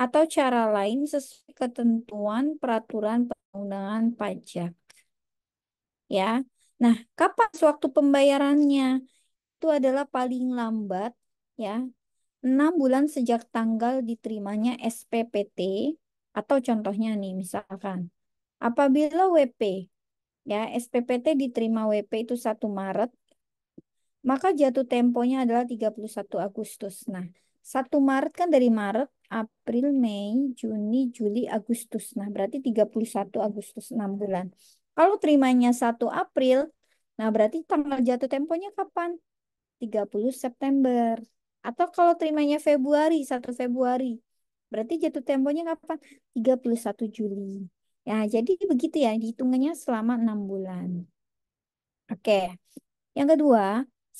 atau cara lain sesuai ketentuan peraturan perundangan pajak. Ya. Nah, kapan waktu pembayarannya? Itu adalah paling lambat ya enam bulan sejak tanggal diterimanya SPPT atau contohnya nih misalkan apabila WP ya SPPT diterima WP itu 1 Maret maka jatuh temponya adalah 31 Agustus. Nah, 1 Maret kan dari Maret, April, Mei, Juni, Juli, Agustus. Nah, berarti 31 Agustus 6 bulan. Kalau terimanya 1 April, nah berarti tanggal jatuh temponya kapan? 30 September. Atau kalau terimanya Februari, 1 Februari. Berarti jatuh temponya kapan? 31 Juli. Ya, jadi begitu ya, dihitungannya selama 6 bulan. Oke. Yang kedua,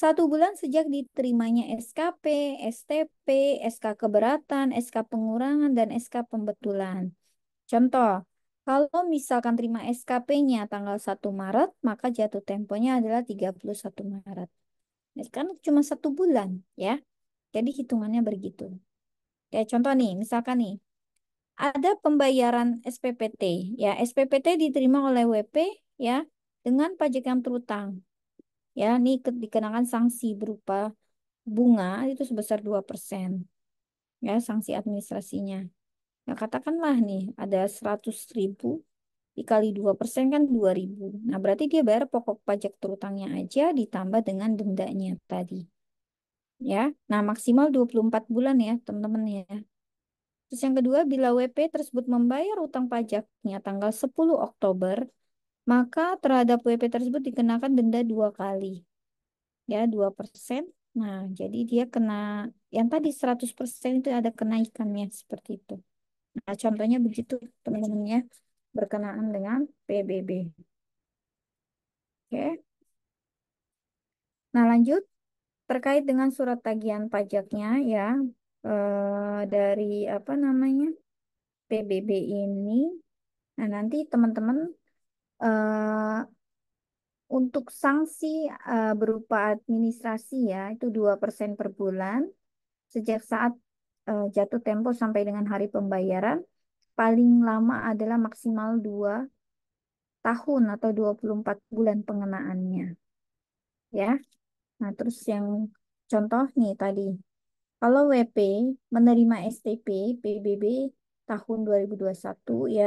satu bulan sejak diterimanya SKP, STP, SK keberatan, SK pengurangan, dan SK pembetulan. Contoh, kalau misalkan terima SKP-nya tanggal 1 Maret, maka jatuh temponya adalah 31 Maret. Nah, kan cuma satu bulan ya. Jadi hitungannya begitu. Kayak contoh nih, misalkan nih, ada pembayaran SPPT. Ya, SPPT diterima oleh WP ya dengan pajak yang terutang. Ya, ini dikenakan sanksi berupa bunga itu sebesar dua persen Ya, sanksi administrasinya. ya katakanlah nih ada seratus ribu dikali dua persen kan dua ribu Nah, berarti dia bayar pokok pajak terutangnya aja ditambah dengan dendanya tadi ya. Nah, maksimal 24 bulan ya, teman-teman ya. Terus yang kedua, bila WP tersebut membayar utang pajaknya tanggal 10 Oktober, maka terhadap WP tersebut dikenakan denda dua kali. Ya, 2 persen. Nah, jadi dia kena, yang tadi 100 persen itu ada kenaikannya, seperti itu. Nah, contohnya begitu, teman-teman ya, berkenaan dengan PBB. Oke. Nah, lanjut terkait dengan surat tagihan pajaknya ya eh, dari apa namanya PBB ini. Nah, nanti teman-teman eh, untuk sanksi eh, berupa administrasi ya, itu dua persen per bulan sejak saat eh, jatuh tempo sampai dengan hari pembayaran. Paling lama adalah maksimal dua tahun atau 24 bulan pengenaannya. Ya. Nah, terus yang contoh nih tadi, kalau WP menerima STP PBB tahun 2021 ya,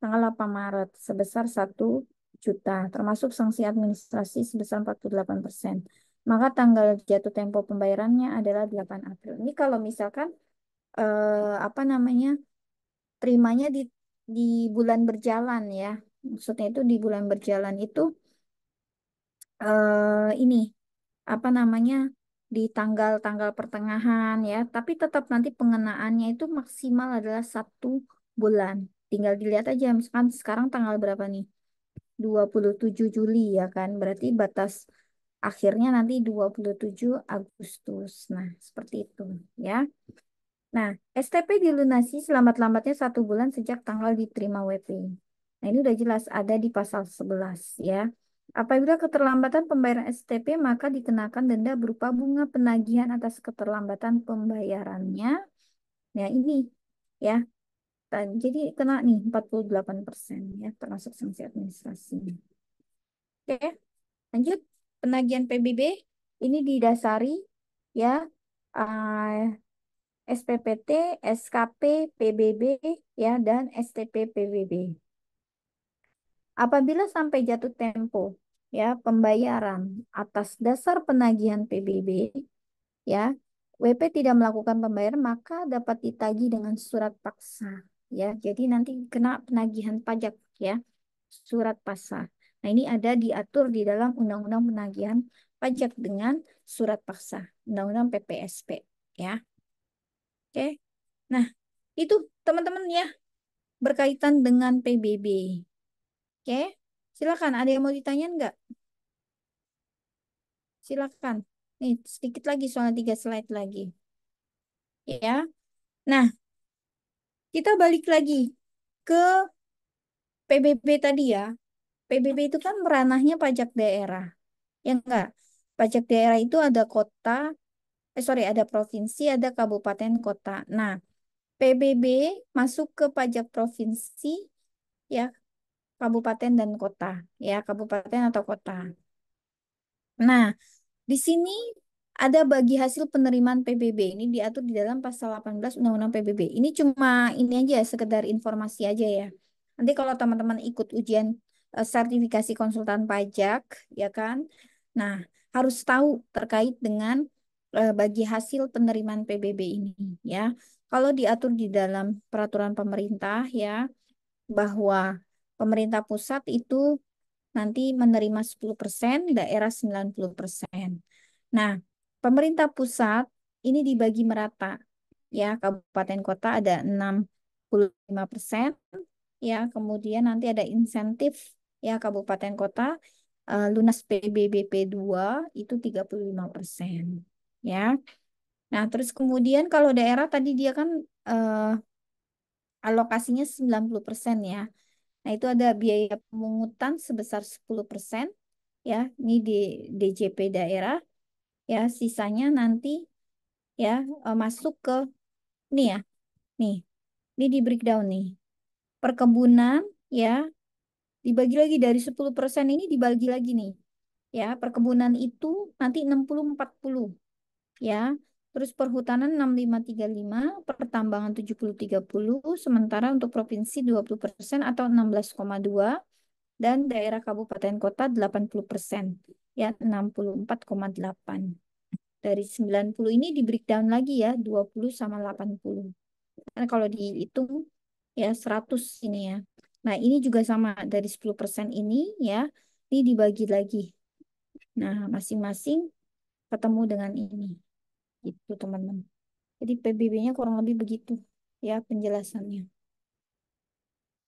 tanggal 8 Maret sebesar 1 juta, termasuk sanksi administrasi sebesar 48 persen. Maka tanggal jatuh tempo pembayarannya adalah 8 April. Ini kalau misalkan eh, apa namanya terimanya di di bulan berjalan ya, maksudnya itu di bulan berjalan itu eh, ini apa namanya di tanggal-tanggal pertengahan ya, tapi tetap nanti pengenaannya itu maksimal adalah satu bulan. Tinggal dilihat aja misalkan sekarang tanggal berapa nih? 27 Juli ya kan. Berarti batas akhirnya nanti 27 Agustus. Nah, seperti itu ya. Nah, STP dilunasi selamat lambatnya satu bulan sejak tanggal diterima WP. Nah, ini udah jelas ada di pasal 11 ya. Apabila keterlambatan pembayaran STP, maka dikenakan denda berupa bunga penagihan atas keterlambatan pembayarannya. Ya, ini ya. jadi kena nih 48% ya termasuk sanksi administrasi. Oke. Lanjut penagihan PBB ini didasari ya uh, eh, SPPT, SKP, PBB ya dan STP PBB. Apabila sampai jatuh tempo ya pembayaran atas dasar penagihan PBB ya WP tidak melakukan pembayaran maka dapat ditagih dengan surat paksa ya jadi nanti kena penagihan pajak ya surat paksa nah ini ada diatur di dalam undang-undang penagihan pajak dengan surat paksa undang-undang PPSP ya oke nah itu teman-teman ya berkaitan dengan PBB oke Silakan, ada yang mau ditanya nggak? Silakan. Nih, sedikit lagi soalnya tiga slide lagi. Ya. Nah, kita balik lagi ke PBB tadi ya. PBB itu kan ranahnya pajak daerah. Ya enggak? Pajak daerah itu ada kota, eh sorry, ada provinsi, ada kabupaten kota. Nah, PBB masuk ke pajak provinsi, ya kabupaten dan kota ya kabupaten atau kota. Nah, di sini ada bagi hasil penerimaan PBB ini diatur di dalam pasal 18 Undang-Undang PBB. Ini cuma ini aja sekedar informasi aja ya. Nanti kalau teman-teman ikut ujian eh, sertifikasi konsultan pajak ya kan. Nah, harus tahu terkait dengan eh, bagi hasil penerimaan PBB ini ya. Kalau diatur di dalam peraturan pemerintah ya bahwa pemerintah pusat itu nanti menerima 10%, daerah 90%. Nah, pemerintah pusat ini dibagi merata. Ya, kabupaten kota ada 65%, ya, kemudian nanti ada insentif ya kabupaten kota uh, lunas PBBP 2 itu 35%, ya. Nah, terus kemudian kalau daerah tadi dia kan uh, alokasinya 90% ya. Nah, itu ada biaya pemungutan sebesar 10% ya, ini di DJP daerah. Ya, sisanya nanti ya e, masuk ke nih ya. Nih. Ini di breakdown nih. Perkebunan ya dibagi lagi dari 10% ini dibagi lagi nih. Ya, perkebunan itu nanti 60 40. Ya. Terus perhutanan 6535, pertambangan 7030, sementara untuk provinsi 20% atau 16,2 dan daerah kabupaten kota 80% ya 64,8. Dari 90 ini di breakdown lagi ya 20 sama 80. Karena kalau dihitung ya 100 ini ya. Nah, ini juga sama dari 10% ini ya, ini dibagi lagi. Nah, masing-masing ketemu dengan ini. Gitu teman-teman. Jadi PBB-nya kurang lebih begitu ya penjelasannya.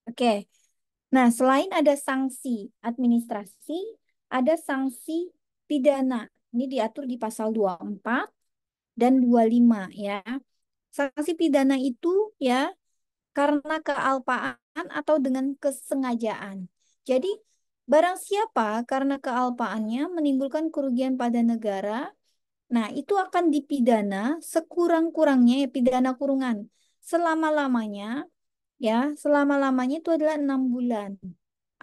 Oke. Nah, selain ada sanksi administrasi, ada sanksi pidana. Ini diatur di pasal 24 dan 25 ya. Sanksi pidana itu ya karena kealpaan atau dengan kesengajaan. Jadi barang siapa karena kealpaannya menimbulkan kerugian pada negara Nah, itu akan dipidana sekurang-kurangnya ya pidana kurungan selama-lamanya ya, selama-lamanya itu adalah enam bulan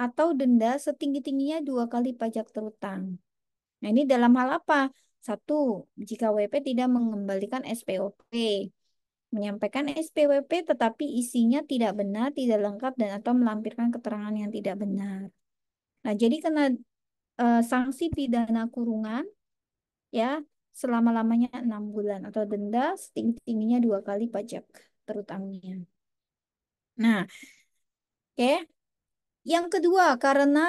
atau denda setinggi-tingginya dua kali pajak terutang. Nah, ini dalam hal apa? Satu, jika WP tidak mengembalikan SPOP, menyampaikan SPWP tetapi isinya tidak benar, tidak lengkap, dan atau melampirkan keterangan yang tidak benar. Nah, jadi kena e, eh, sanksi pidana kurungan, ya, selama-lamanya enam bulan atau denda setinggi-tingginya dua kali pajak terutangnya. Nah, oke. Okay. Yang kedua karena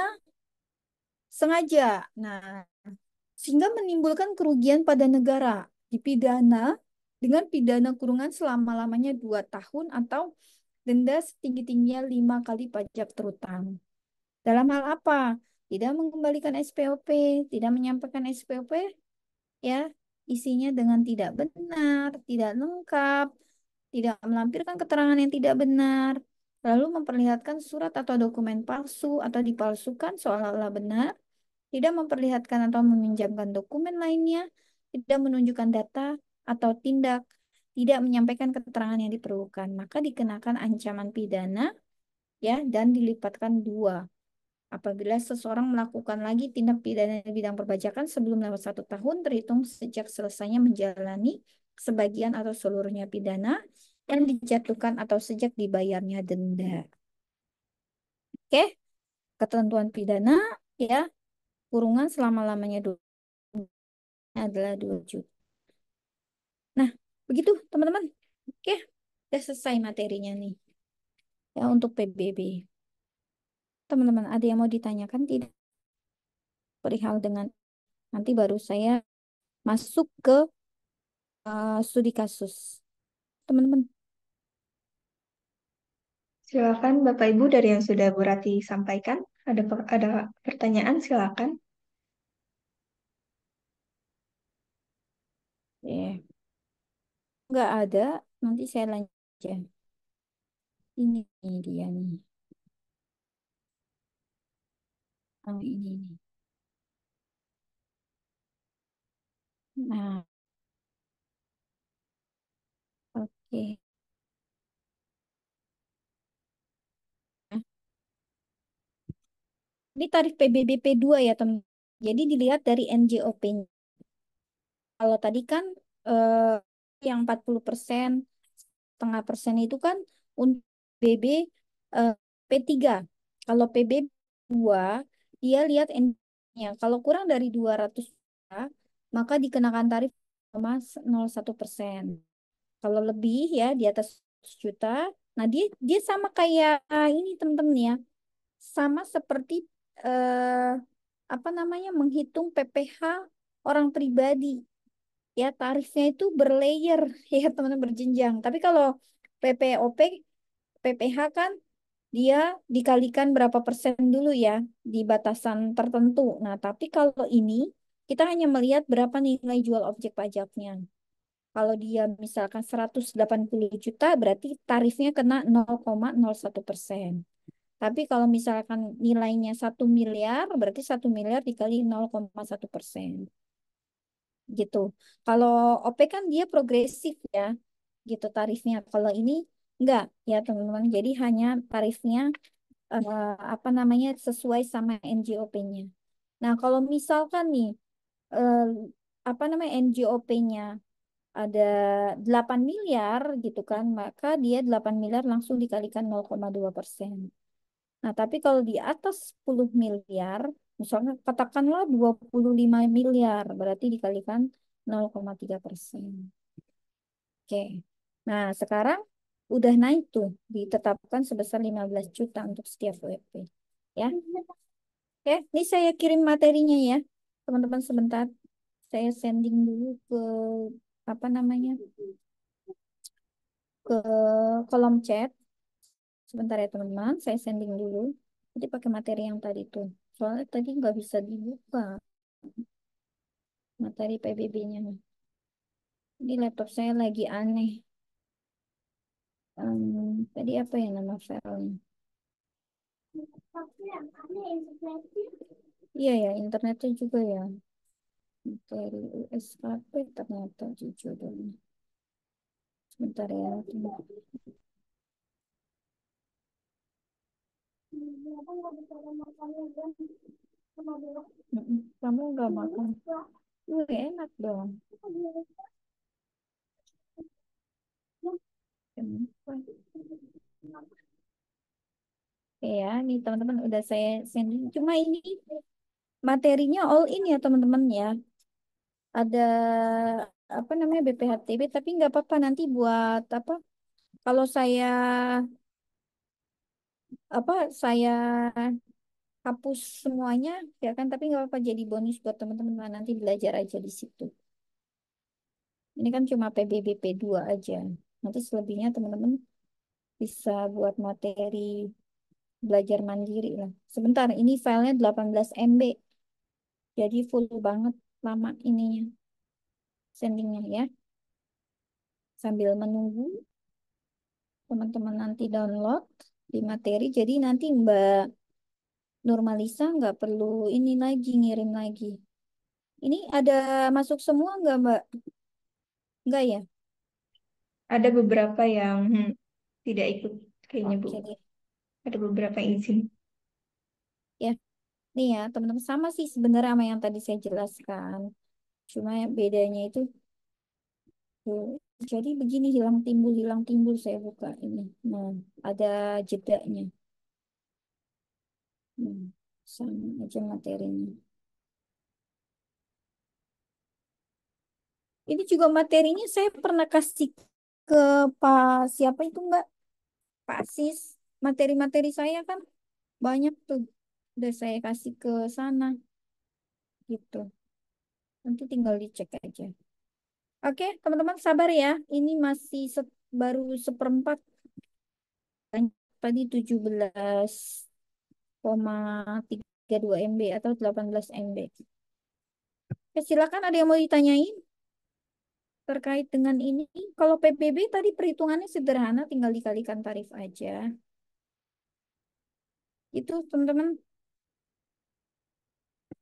sengaja. Nah, sehingga menimbulkan kerugian pada negara dipidana dengan pidana kurungan selama-lamanya dua tahun atau denda setinggi-tingginya lima kali pajak terutang. Dalam hal apa? Tidak mengembalikan SPOP, tidak menyampaikan SPOP, ya isinya dengan tidak benar, tidak lengkap, tidak melampirkan keterangan yang tidak benar, lalu memperlihatkan surat atau dokumen palsu atau dipalsukan seolah-olah benar, tidak memperlihatkan atau meminjamkan dokumen lainnya, tidak menunjukkan data atau tindak, tidak menyampaikan keterangan yang diperlukan, maka dikenakan ancaman pidana ya dan dilipatkan dua apabila seseorang melakukan lagi tindak pidana di bidang perbajakan sebelum lewat satu tahun terhitung sejak selesainya menjalani sebagian atau seluruhnya pidana dan dijatuhkan atau sejak dibayarnya denda. Oke, ketentuan pidana ya kurungan selama-lamanya adalah dua juta. Nah, begitu teman-teman. Oke, sudah selesai materinya nih. Ya untuk PBB teman-teman ada yang mau ditanyakan tidak perihal dengan nanti baru saya masuk ke uh, studi kasus teman-teman silakan bapak ibu dari yang sudah Bu Rati sampaikan ada per ada pertanyaan silakan yeah. nggak ada nanti saya lanjut ini dia nih kamu ini Nah, oke. Okay. Ini tarif PBB p 2 ya, teman. Jadi dilihat dari NJOP-nya. Kalau tadi kan eh, yang 40 persen, setengah persen itu kan untuk PBB eh, P3. Kalau PBB 2 dia lihat endingnya. Kalau kurang dari 200 juta, maka dikenakan tarif 0,01 persen. Kalau lebih ya di atas juta, nah dia dia sama kayak ah, ini teman-teman ya, sama seperti eh, apa namanya menghitung PPH orang pribadi. Ya tarifnya itu berlayer ya teman-teman berjenjang. Tapi kalau PPOP PPH kan dia dikalikan berapa persen dulu ya di batasan tertentu. Nah, tapi kalau ini kita hanya melihat berapa nilai jual objek pajaknya. Kalau dia misalkan 180 juta, berarti tarifnya kena 0,01 persen. Tapi kalau misalkan nilainya 1 miliar, berarti 1 miliar dikali 0,1 persen. Gitu. Kalau OP kan dia progresif ya, gitu tarifnya. Kalau ini Enggak, ya teman-teman. Jadi hanya tarifnya uh, apa namanya sesuai sama ngop nya Nah, kalau misalkan nih uh, apa namanya ngop nya ada 8 miliar gitu kan, maka dia 8 miliar langsung dikalikan 0,2 persen. Nah, tapi kalau di atas 10 miliar, misalnya katakanlah 25 miliar, berarti dikalikan 0,3 persen. Oke, nah sekarang udah naik tuh ditetapkan sebesar 15 juta untuk setiap WP ya oke ini saya kirim materinya ya teman-teman sebentar saya sending dulu ke apa namanya ke kolom chat sebentar ya teman-teman saya sending dulu jadi pakai materi yang tadi tuh soalnya tadi nggak bisa dibuka materi PBB-nya nih ini laptop saya lagi aneh um, tadi apa ya nama filenya? Iya ya, internetnya juga ya. Dari USKP ya ternyata jujur dong. Sebentar ya. Kamu nggak makan? Gue enak dong. Oke ya, nih teman-teman udah saya send. Cuma ini materinya all in ya teman-teman ya. Ada apa namanya BPHTB tapi nggak apa-apa nanti buat apa kalau saya apa saya hapus semuanya ya kan tapi nggak apa-apa jadi bonus buat teman-teman nah, nanti belajar aja di situ. Ini kan cuma PBBP 2 aja. Nanti selebihnya teman-teman bisa buat materi belajar mandiri lah. Sebentar, ini filenya 18 MB. Jadi full banget lama ininya. Sendingnya ya. Sambil menunggu teman-teman nanti download di materi. Jadi nanti Mbak Nurmalisa nggak perlu ini lagi, ngirim lagi. Ini ada masuk semua nggak Mbak? Nggak ya? Ada beberapa yang hmm, tidak ikut kayaknya Bu. Ada beberapa izin. Ya, nih ya teman-teman sama sih sebenarnya sama yang tadi saya jelaskan. Cuma bedanya itu jadi begini hilang timbul hilang timbul saya buka ini. Nah, ada jedanya. Nah, sama aja materinya. Ini juga materinya saya pernah kasih ke Pak siapa itu Mbak? Pak Sis. Materi-materi saya kan banyak tuh. Udah saya kasih ke sana. Gitu. Nanti tinggal dicek aja. Oke, teman-teman sabar ya. Ini masih se baru seperempat. Tadi 17,32 MB atau 18 MB. Oke, silakan ada yang mau ditanyain? terkait dengan ini, kalau PBB tadi perhitungannya sederhana, tinggal dikalikan tarif aja. Itu teman-teman,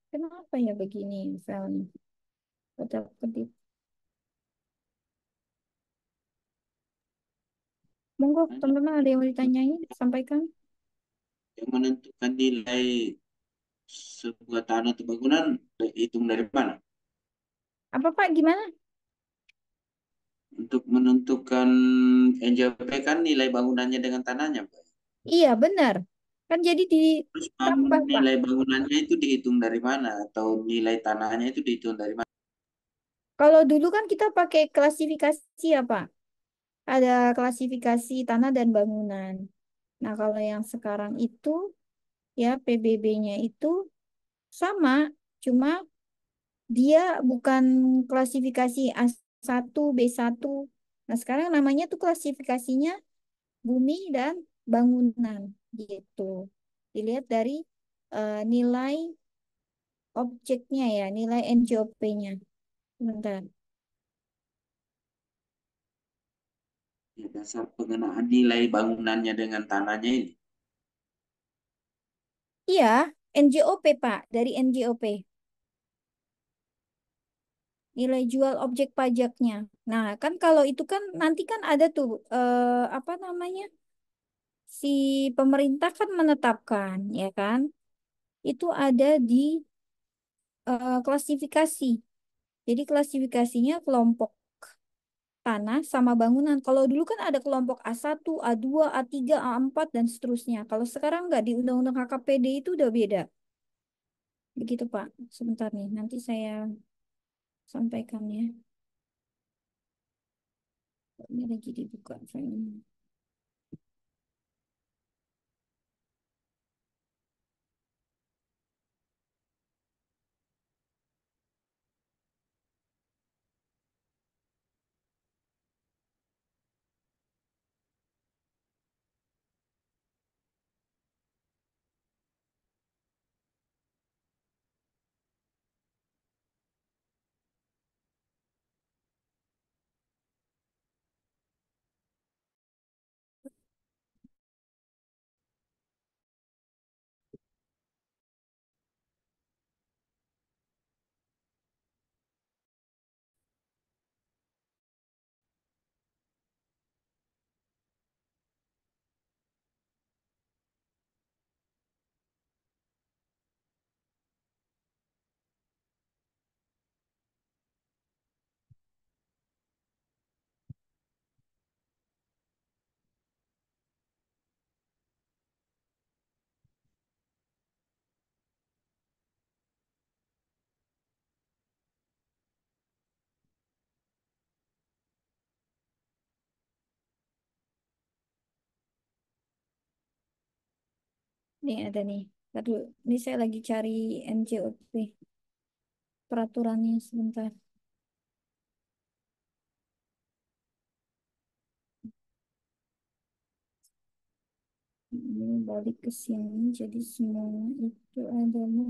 kenapa ya begini misalnya? Tetap kedip. Monggo teman-teman ada yang mau ditanyain, sampaikan. Yang menentukan nilai sebuah tanah atau bangunan, hitung dari mana? Apa Pak, gimana? untuk menentukan NJP kan nilai bangunannya dengan tanahnya, Pak. Iya, benar. Kan jadi di Terus nilai bangunannya itu dihitung dari mana atau nilai tanahnya itu dihitung dari mana? Kalau dulu kan kita pakai klasifikasi ya, Pak. Ada klasifikasi tanah dan bangunan. Nah, kalau yang sekarang itu ya PBB-nya itu sama, cuma dia bukan klasifikasi as 1, B1. Nah, sekarang namanya tuh klasifikasinya bumi dan bangunan gitu. Dilihat dari uh, nilai objeknya ya, nilai NJOP-nya. Sebentar. Ya, dasar pengenaan nilai bangunannya dengan tanahnya ini. Iya, NJOP Pak, dari NJOP nilai jual objek pajaknya. Nah, kan kalau itu kan nanti kan ada tuh eh, apa namanya? si pemerintah kan menetapkan, ya kan? Itu ada di eh, klasifikasi. Jadi klasifikasinya kelompok tanah sama bangunan. Kalau dulu kan ada kelompok A1, A2, A3, A4, dan seterusnya. Kalau sekarang nggak di Undang-Undang HKPD itu udah beda. Begitu Pak, sebentar nih. Nanti saya sampaikannya. Ini lagi dibuka file. Nih ada nih. Tadi ini saya lagi cari MCOP peraturannya sebentar. Ini balik ke sini, jadi semua itu adalah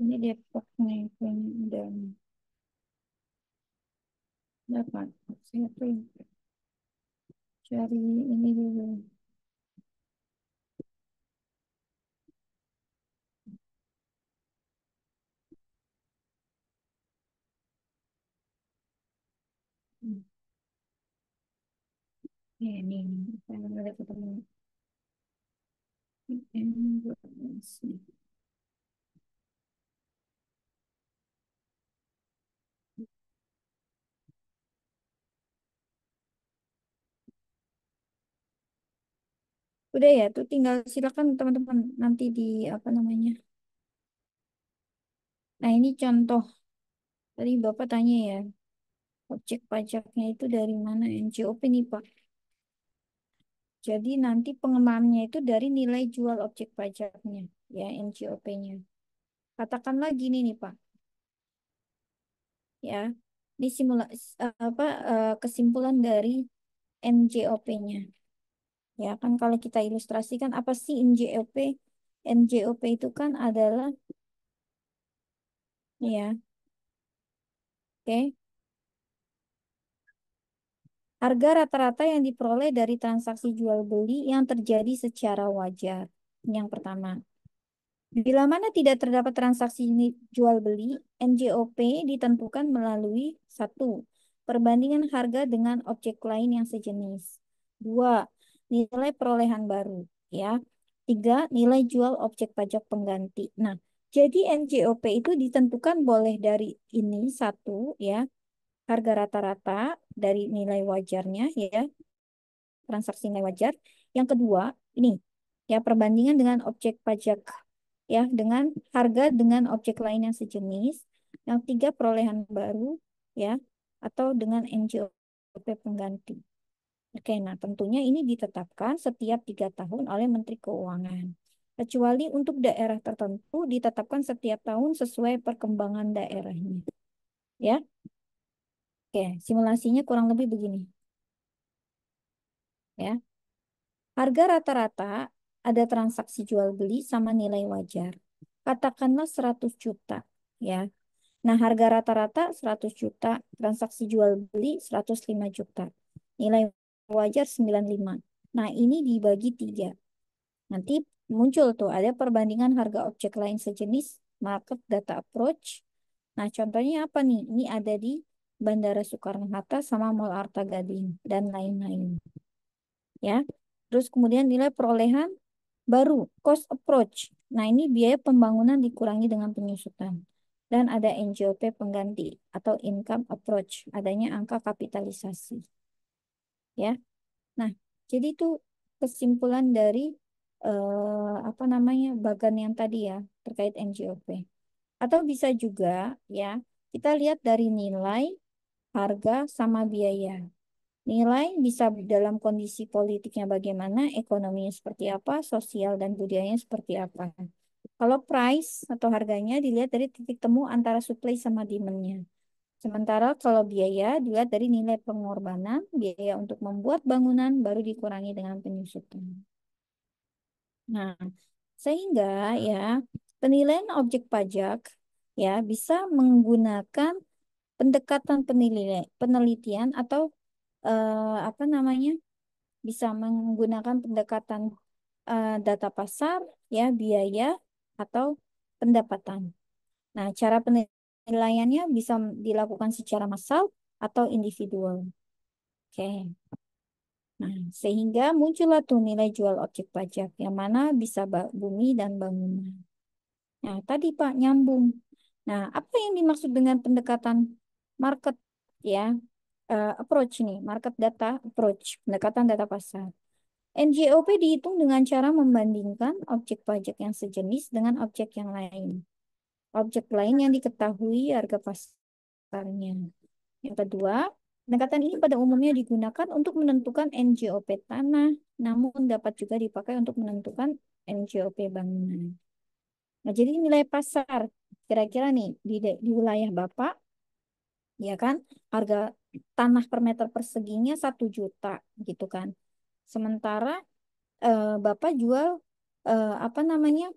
Ini dia Depoknya ini dan dapat saya print cari ini dulu. Iya, ini, ini. Saya ada ketemu. Ini, ini. Udah ya, tuh tinggal silakan teman-teman nanti di apa namanya. Nah, ini contoh. Tadi Bapak tanya ya, objek pajaknya itu dari mana NJOP nih Pak? Jadi nanti pengembangannya itu dari nilai jual objek pajaknya, ya NJOP-nya. Katakan lagi nih nih Pak. Ya, ini simulasi apa eh, kesimpulan dari NJOP-nya. Ya kan kalau kita ilustrasikan apa sih NJOP? NJOP itu kan adalah ya. Oke. Okay. Harga rata-rata yang diperoleh dari transaksi jual beli yang terjadi secara wajar. Yang pertama. Bila mana tidak terdapat transaksi jual beli, NJOP ditentukan melalui satu perbandingan harga dengan objek lain yang sejenis. Dua, nilai perolehan baru ya. Tiga, nilai jual objek pajak pengganti. Nah, jadi NJOP itu ditentukan boleh dari ini satu ya, harga rata-rata dari nilai wajarnya ya, transaksi nilai wajar. Yang kedua, ini ya perbandingan dengan objek pajak ya dengan harga dengan objek lain yang sejenis. Yang tiga perolehan baru ya atau dengan NJOP pengganti. Oke, nah tentunya ini ditetapkan setiap tiga tahun oleh Menteri Keuangan. Kecuali untuk daerah tertentu ditetapkan setiap tahun sesuai perkembangan daerahnya. Ya. Oke, simulasinya kurang lebih begini. Ya. Harga rata-rata ada transaksi jual beli sama nilai wajar. Katakanlah 100 juta, ya. Nah, harga rata-rata 100 juta, transaksi jual beli 105 juta. Nilai wajar 95. Nah, ini dibagi tiga. Nanti muncul tuh ada perbandingan harga objek lain sejenis, market data approach. Nah, contohnya apa nih? Ini ada di Bandara Soekarno-Hatta sama Mall Arta Gading dan lain-lain. Ya. Terus kemudian nilai perolehan baru, cost approach. Nah, ini biaya pembangunan dikurangi dengan penyusutan. Dan ada NJOP pengganti atau income approach, adanya angka kapitalisasi ya. Nah, jadi itu kesimpulan dari eh, apa namanya bagan yang tadi ya terkait NGOP. Atau bisa juga ya kita lihat dari nilai, harga sama biaya. Nilai bisa dalam kondisi politiknya bagaimana, ekonominya seperti apa, sosial dan budayanya seperti apa. Kalau price atau harganya dilihat dari titik temu antara supply sama demand-nya. Sementara kalau biaya dilihat dari nilai pengorbanan, biaya untuk membuat bangunan baru dikurangi dengan penyusutan. Nah, sehingga ya penilaian objek pajak ya bisa menggunakan pendekatan penilaian penelitian atau eh, apa namanya? bisa menggunakan pendekatan eh, data pasar ya biaya atau pendapatan. Nah, cara penilaian Penilaiannya bisa dilakukan secara massal atau individual. Oke. Okay. Nah, sehingga muncullah tuh nilai jual objek pajak yang mana bisa bumi dan bangunan. Nah, tadi Pak nyambung. Nah, apa yang dimaksud dengan pendekatan market ya? Uh, approach nih, market data approach, pendekatan data pasar. NJOP dihitung dengan cara membandingkan objek pajak yang sejenis dengan objek yang lain objek lain yang diketahui harga pasarnya. Yang kedua, pendekatan ini pada umumnya digunakan untuk menentukan NJOP tanah, namun dapat juga dipakai untuk menentukan NJOP bangunan. Nah, jadi nilai pasar kira-kira nih di, di wilayah Bapak ya kan harga tanah per meter perseginya satu juta gitu kan. Sementara eh, Bapak jual eh, apa namanya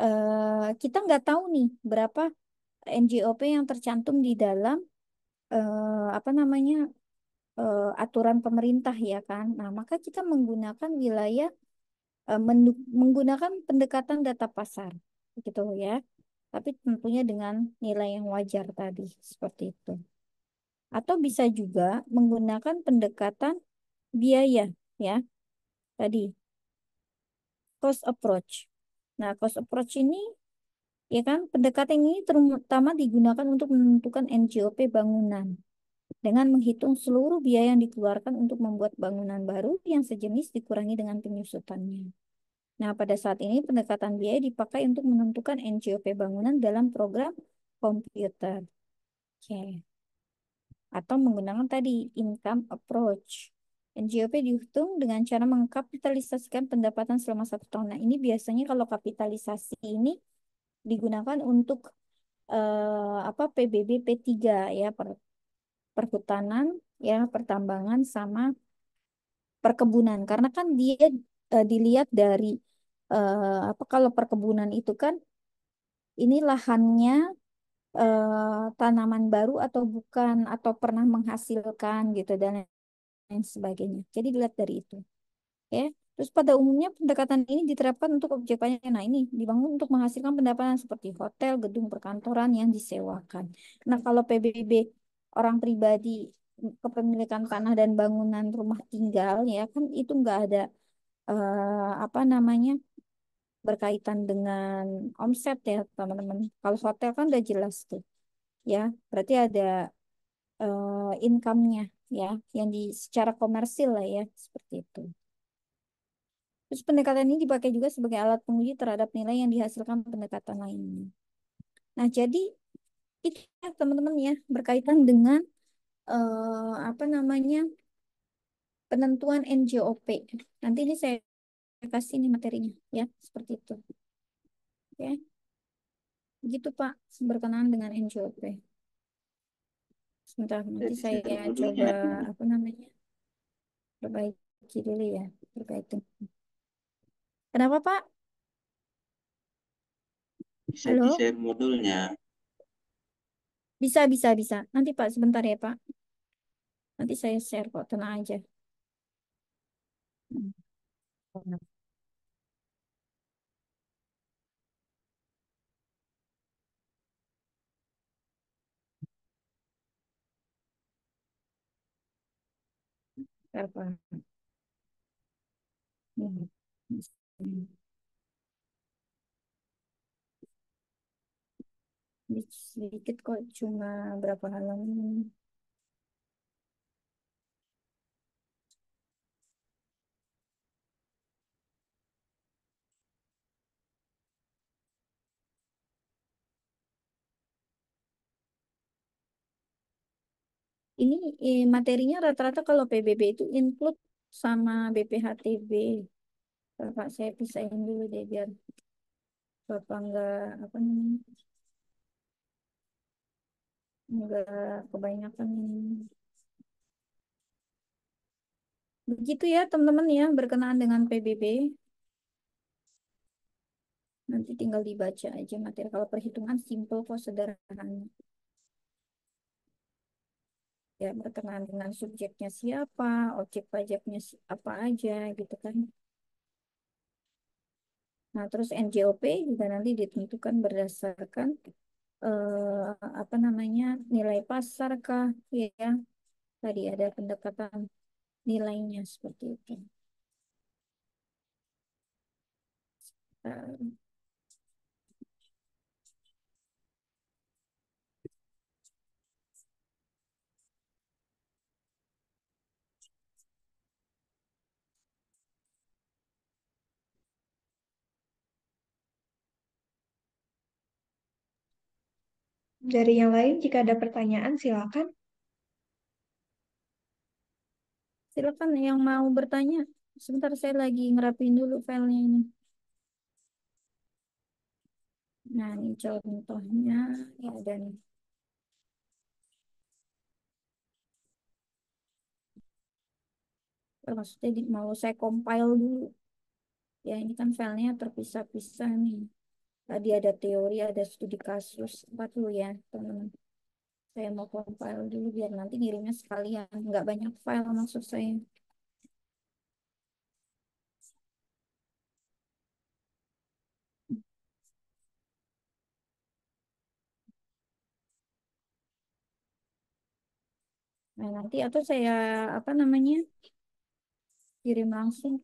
Eh, kita nggak tahu nih berapa NJOP yang tercantum di dalam uh, apa namanya uh, aturan pemerintah ya kan. Nah, maka kita menggunakan wilayah uh, menggunakan pendekatan data pasar gitu ya. Tapi tentunya dengan nilai yang wajar tadi seperti itu. Atau bisa juga menggunakan pendekatan biaya ya. Tadi cost approach Nah, cost approach ini ya kan pendekatan ini terutama digunakan untuk menentukan NJOP bangunan dengan menghitung seluruh biaya yang dikeluarkan untuk membuat bangunan baru yang sejenis dikurangi dengan penyusutannya. Nah, pada saat ini pendekatan biaya dipakai untuk menentukan NJOP bangunan dalam program komputer. Oke. Okay. Atau menggunakan tadi income approach. NJOP dihitung dengan cara mengkapitalisasikan pendapatan selama satu tahun. Nah, ini biasanya kalau kapitalisasi ini digunakan untuk eh, apa PBB P3 ya per, perhutanan ya pertambangan sama perkebunan karena kan dia eh, dilihat dari eh, apa kalau perkebunan itu kan ini lahannya eh, tanaman baru atau bukan atau pernah menghasilkan gitu dan lain sebagainya. Jadi dilihat dari itu. Ya. Terus pada umumnya pendekatan ini diterapkan untuk objek pajak. Nah ini dibangun untuk menghasilkan pendapatan seperti hotel, gedung perkantoran yang disewakan. Nah kalau PBB orang pribadi kepemilikan tanah dan bangunan rumah tinggal ya kan itu nggak ada uh, apa namanya berkaitan dengan omset ya teman-teman. Kalau hotel kan udah jelas tuh ya berarti ada uh, income-nya ya yang di secara komersil lah ya seperti itu. Terus pendekatan ini dipakai juga sebagai alat penguji terhadap nilai yang dihasilkan pendekatan lainnya. Nah jadi itu ya, teman-teman ya berkaitan dengan uh, apa namanya penentuan NJOP. Nanti ini saya kasih ini materinya ya seperti itu. ya Begitu Pak berkenaan dengan NJOP. Sebentar, iya, nanti saya coba apa namanya perbaiki dulu ya, perbaiki. Kenapa Pak? Bisa Halo? di share modulnya. Bisa, bisa, bisa. Nanti Pak, sebentar ya Pak. Nanti saya share kok, tenang aja. Hmm. apa sedikit kok cuma berapa halaman Ini eh, materinya rata-rata kalau PBB itu include sama BPHTB. Bapak saya pisahin dulu deh biar Bapak nggak apa namanya nggak kebanyakan ini. Begitu ya teman-teman ya berkenaan dengan PBB. Nanti tinggal dibaca aja materi. Kalau perhitungan simple kok sederhana ya berkenaan dengan subjeknya siapa, objek pajaknya apa aja gitu kan. Nah, terus NJOP juga nanti ditentukan berdasarkan eh, apa namanya nilai pasar kah ya, Tadi ada pendekatan nilainya seperti itu. Nah, Dari yang lain, jika ada pertanyaan, silakan. Silakan yang mau bertanya. Sebentar, saya lagi ngerapin dulu filenya ini. Nah, ini contohnya ya dan Maksudnya mau saya compile dulu. Ya, ini kan filenya terpisah-pisah nih. Tadi ada teori, ada studi kasus. Apa dulu ya, teman-teman? Saya mau compile dulu biar nanti ngirimnya sekalian. Nggak banyak file maksud saya. Nah, nanti atau saya apa namanya? kirim langsung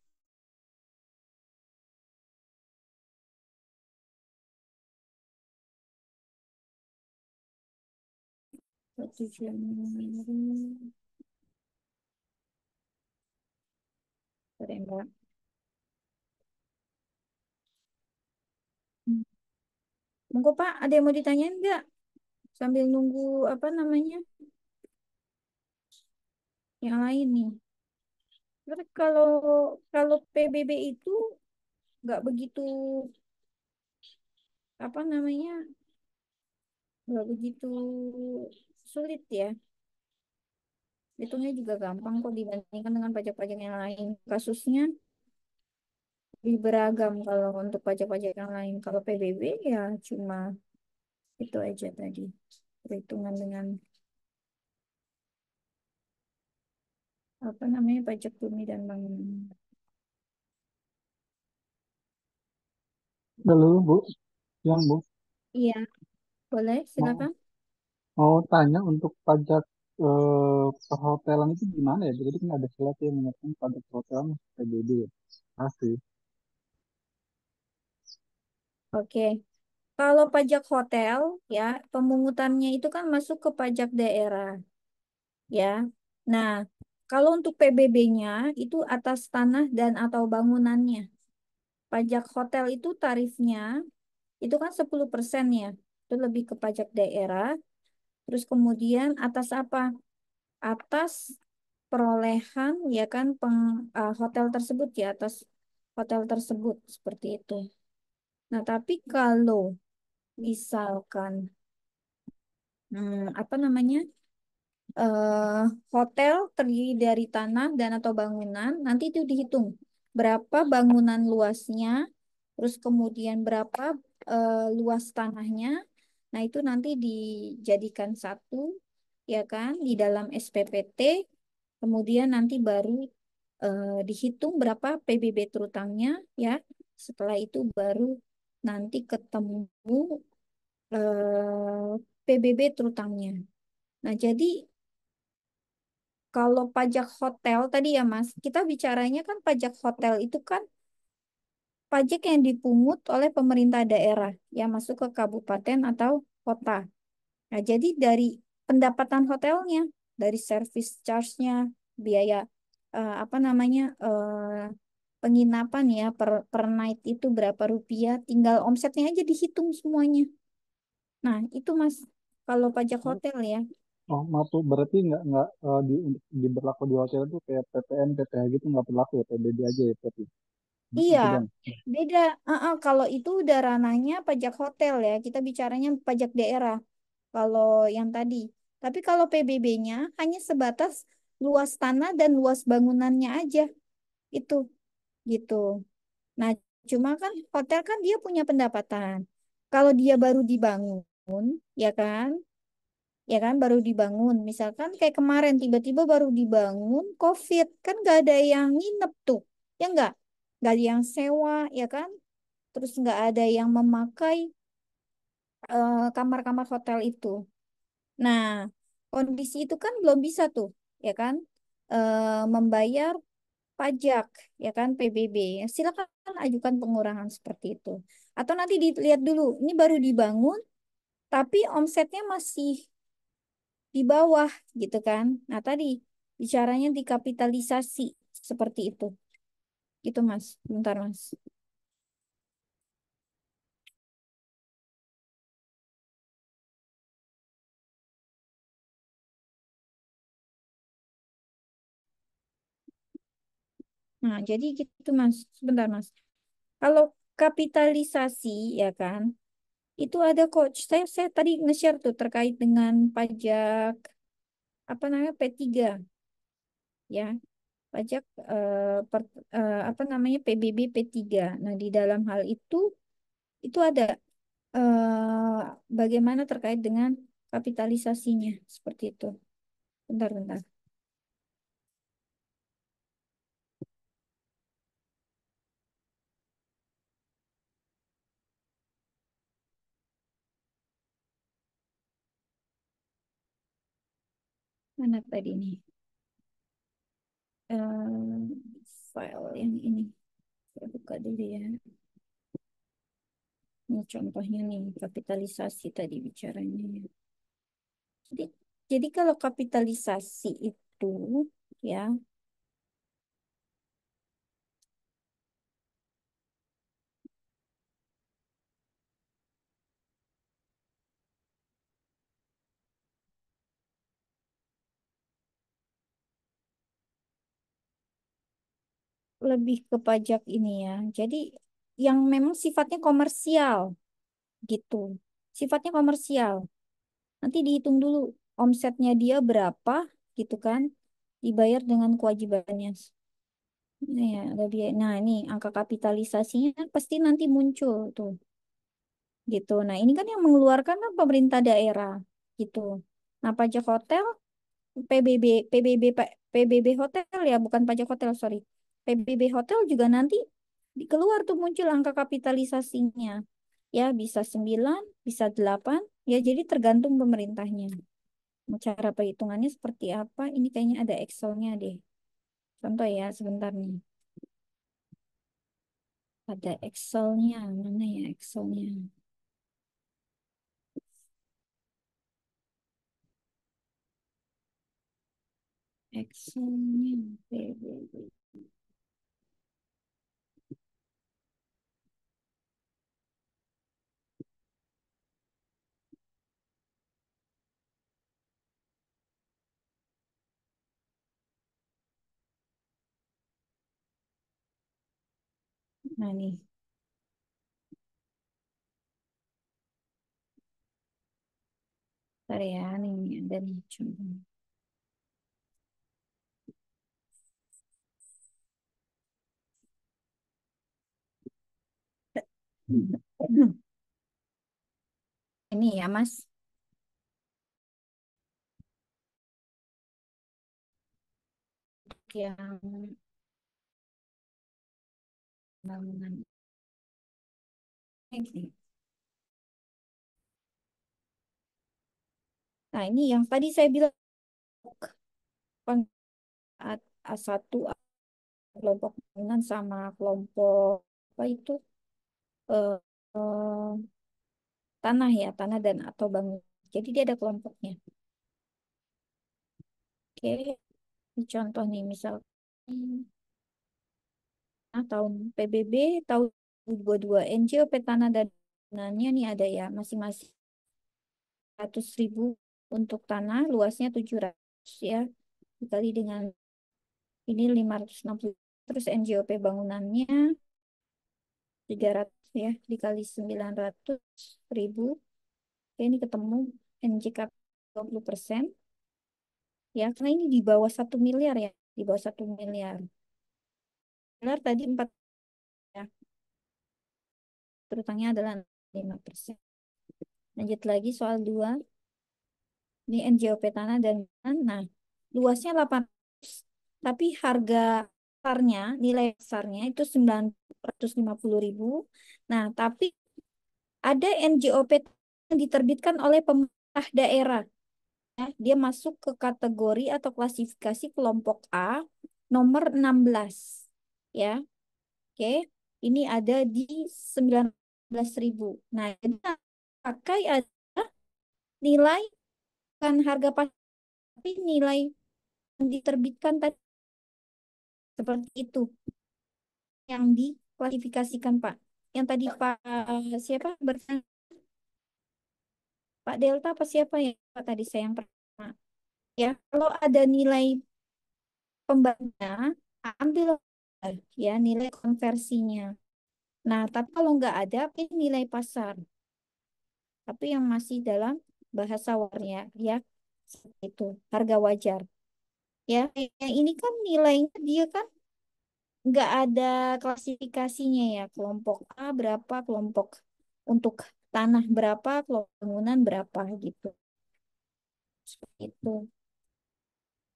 Januari. Monggo Pak, ada yang mau ditanyain nggak? Sambil nunggu apa namanya? Yang lain nih. kalau kalau PBB itu nggak begitu apa namanya nggak begitu sulit ya. Hitungnya juga gampang kok dibandingkan dengan pajak-pajak yang lain. Kasusnya lebih beragam kalau untuk pajak-pajak yang lain. Kalau PBB ya cuma itu aja tadi. Perhitungan dengan apa namanya pajak bumi dan bangunan. Halo, Bu. Yang Bu. Iya. Boleh, silakan. Mau tanya untuk pajak eh, perhotelan itu gimana ya? Jadi kan ada surat yang mengenai pajak perhotelan PBB ya? Pasti. Oke. Kalau pajak hotel, ya, pemungutannya itu kan masuk ke pajak daerah, ya. Nah, kalau untuk PBB-nya itu atas tanah dan atau bangunannya. Pajak hotel itu tarifnya itu kan 10% ya. Itu lebih ke pajak daerah. Terus kemudian atas apa? Atas perolehan ya kan peng, uh, hotel tersebut ya atas hotel tersebut seperti itu. Nah, tapi kalau misalkan hmm, apa namanya? Uh, hotel terdiri dari tanah dan atau bangunan, nanti itu dihitung berapa bangunan luasnya, terus kemudian berapa uh, luas tanahnya, Nah, itu nanti dijadikan satu, ya kan, di dalam SPPT, kemudian nanti baru eh, dihitung berapa PBB terutangnya, ya. Setelah itu baru nanti ketemu eh, PBB terutangnya. Nah, jadi kalau pajak hotel tadi ya Mas, kita bicaranya kan pajak hotel itu kan pajak yang dipungut oleh pemerintah daerah yang masuk ke kabupaten atau kota. Nah, jadi dari pendapatan hotelnya, dari service charge-nya, biaya uh, apa namanya uh, penginapan ya per, per night itu berapa rupiah, tinggal omsetnya aja dihitung semuanya. Nah, itu Mas, kalau pajak oh. hotel ya. Oh, maaf berarti nggak nggak uh, di, di berlaku di hotel itu kayak PPN, PPH gitu nggak berlaku ya, PBB aja ya berarti. Gitu iya, beda. Uh-uh, kalau itu udah ranahnya pajak hotel ya, kita bicaranya pajak daerah. Kalau yang tadi, tapi kalau PBB-nya hanya sebatas luas tanah dan luas bangunannya aja, itu gitu. Nah, cuma kan hotel kan dia punya pendapatan. Kalau dia baru dibangun, ya kan, ya kan baru dibangun. Misalkan kayak kemarin tiba-tiba baru dibangun COVID, kan nggak ada yang nginep tuh, ya nggak? nggak ada yang sewa ya kan terus nggak ada yang memakai eh, kamar-kamar uh, hotel itu nah kondisi itu kan belum bisa tuh ya kan uh, membayar pajak ya kan PBB silakan ajukan pengurangan seperti itu atau nanti dilihat dulu ini baru dibangun tapi omsetnya masih di bawah gitu kan nah tadi bicaranya dikapitalisasi seperti itu itu Mas, bentar Mas. Nah, jadi gitu Mas, sebentar Mas. Kalau kapitalisasi ya kan, itu ada coach. Saya saya tadi nge-share tuh terkait dengan pajak apa namanya P3. Ya, pajak uh, per, uh, apa namanya PBB P3. Nah, di dalam hal itu itu ada uh, bagaimana terkait dengan kapitalisasinya seperti itu. Bentar, bentar. Mana tadi nih? file yang ini. Saya buka dulu ya. Ini contohnya nih, kapitalisasi tadi bicaranya. Ya. Jadi, jadi kalau kapitalisasi itu ya lebih ke pajak ini ya. Jadi yang memang sifatnya komersial gitu. Sifatnya komersial. Nanti dihitung dulu omsetnya dia berapa gitu kan. Dibayar dengan kewajibannya. Nah, ya, ada biaya. Nah, ini angka kapitalisasinya pasti nanti muncul tuh. Gitu. Nah, ini kan yang mengeluarkan kan pemerintah daerah gitu. Nah, pajak hotel PBB PBB PBB hotel ya bukan pajak hotel sorry PBB hotel juga nanti keluar tuh muncul angka kapitalisasinya. Ya, bisa 9, bisa 8, ya jadi tergantung pemerintahnya. Cara perhitungannya seperti apa? Ini kayaknya ada Excel-nya deh. Contoh ya, sebentar nih. Ada Excel-nya, mana ya Excel-nya? Excel-nya, PBB. Nah nih. Bentar ya, nih ada nih contohnya. Ini ya, Mas. Yang pembangunan. Thank you. Nah, ini yang tadi saya bilang A1 kelompok pembangunan sama kelompok apa itu uh, uh, tanah ya, tanah dan atau bangun Jadi dia ada kelompoknya. Oke, ini contoh nih misal tahun PBB tahun 2022 NJOP tanah dan dananya nih ada ya masing-masing 100 ribu untuk tanah luasnya 700 ya dikali dengan ini 560 terus NJOP bangunannya 300 ya dikali 900 ribu Oke, ini ketemu NJK 20 persen ya karena ini di bawah satu miliar ya di bawah satu miliar benar tadi empat ya. Terutangnya adalah lima persen. Lanjut lagi soal dua, Ini NJOP tanah dan tanah. Luasnya 800, tapi harga pasarnya, nilai pasarnya itu puluh ribu. Nah, tapi ada NJOP yang diterbitkan oleh pemerintah daerah. ya Dia masuk ke kategori atau klasifikasi kelompok A nomor 16 ya. Oke, ini ada di 19.000. Nah, yang pakai ada nilai bukan harga pas, tapi nilai yang diterbitkan tadi seperti itu yang diklasifikasikan Pak. Yang tadi Pak siapa bertanya Pak Delta apa siapa ya Pak tadi saya yang pertama. Ya, kalau ada nilai pembangunan, ambil ya nilai konversinya. Nah, tapi kalau nggak ada, apa nilai pasar. Tapi yang masih dalam bahasa warnya, ya itu harga wajar. Ya, ini kan nilainya dia kan nggak ada klasifikasinya ya kelompok A berapa kelompok untuk tanah berapa kelompok bangunan berapa gitu seperti itu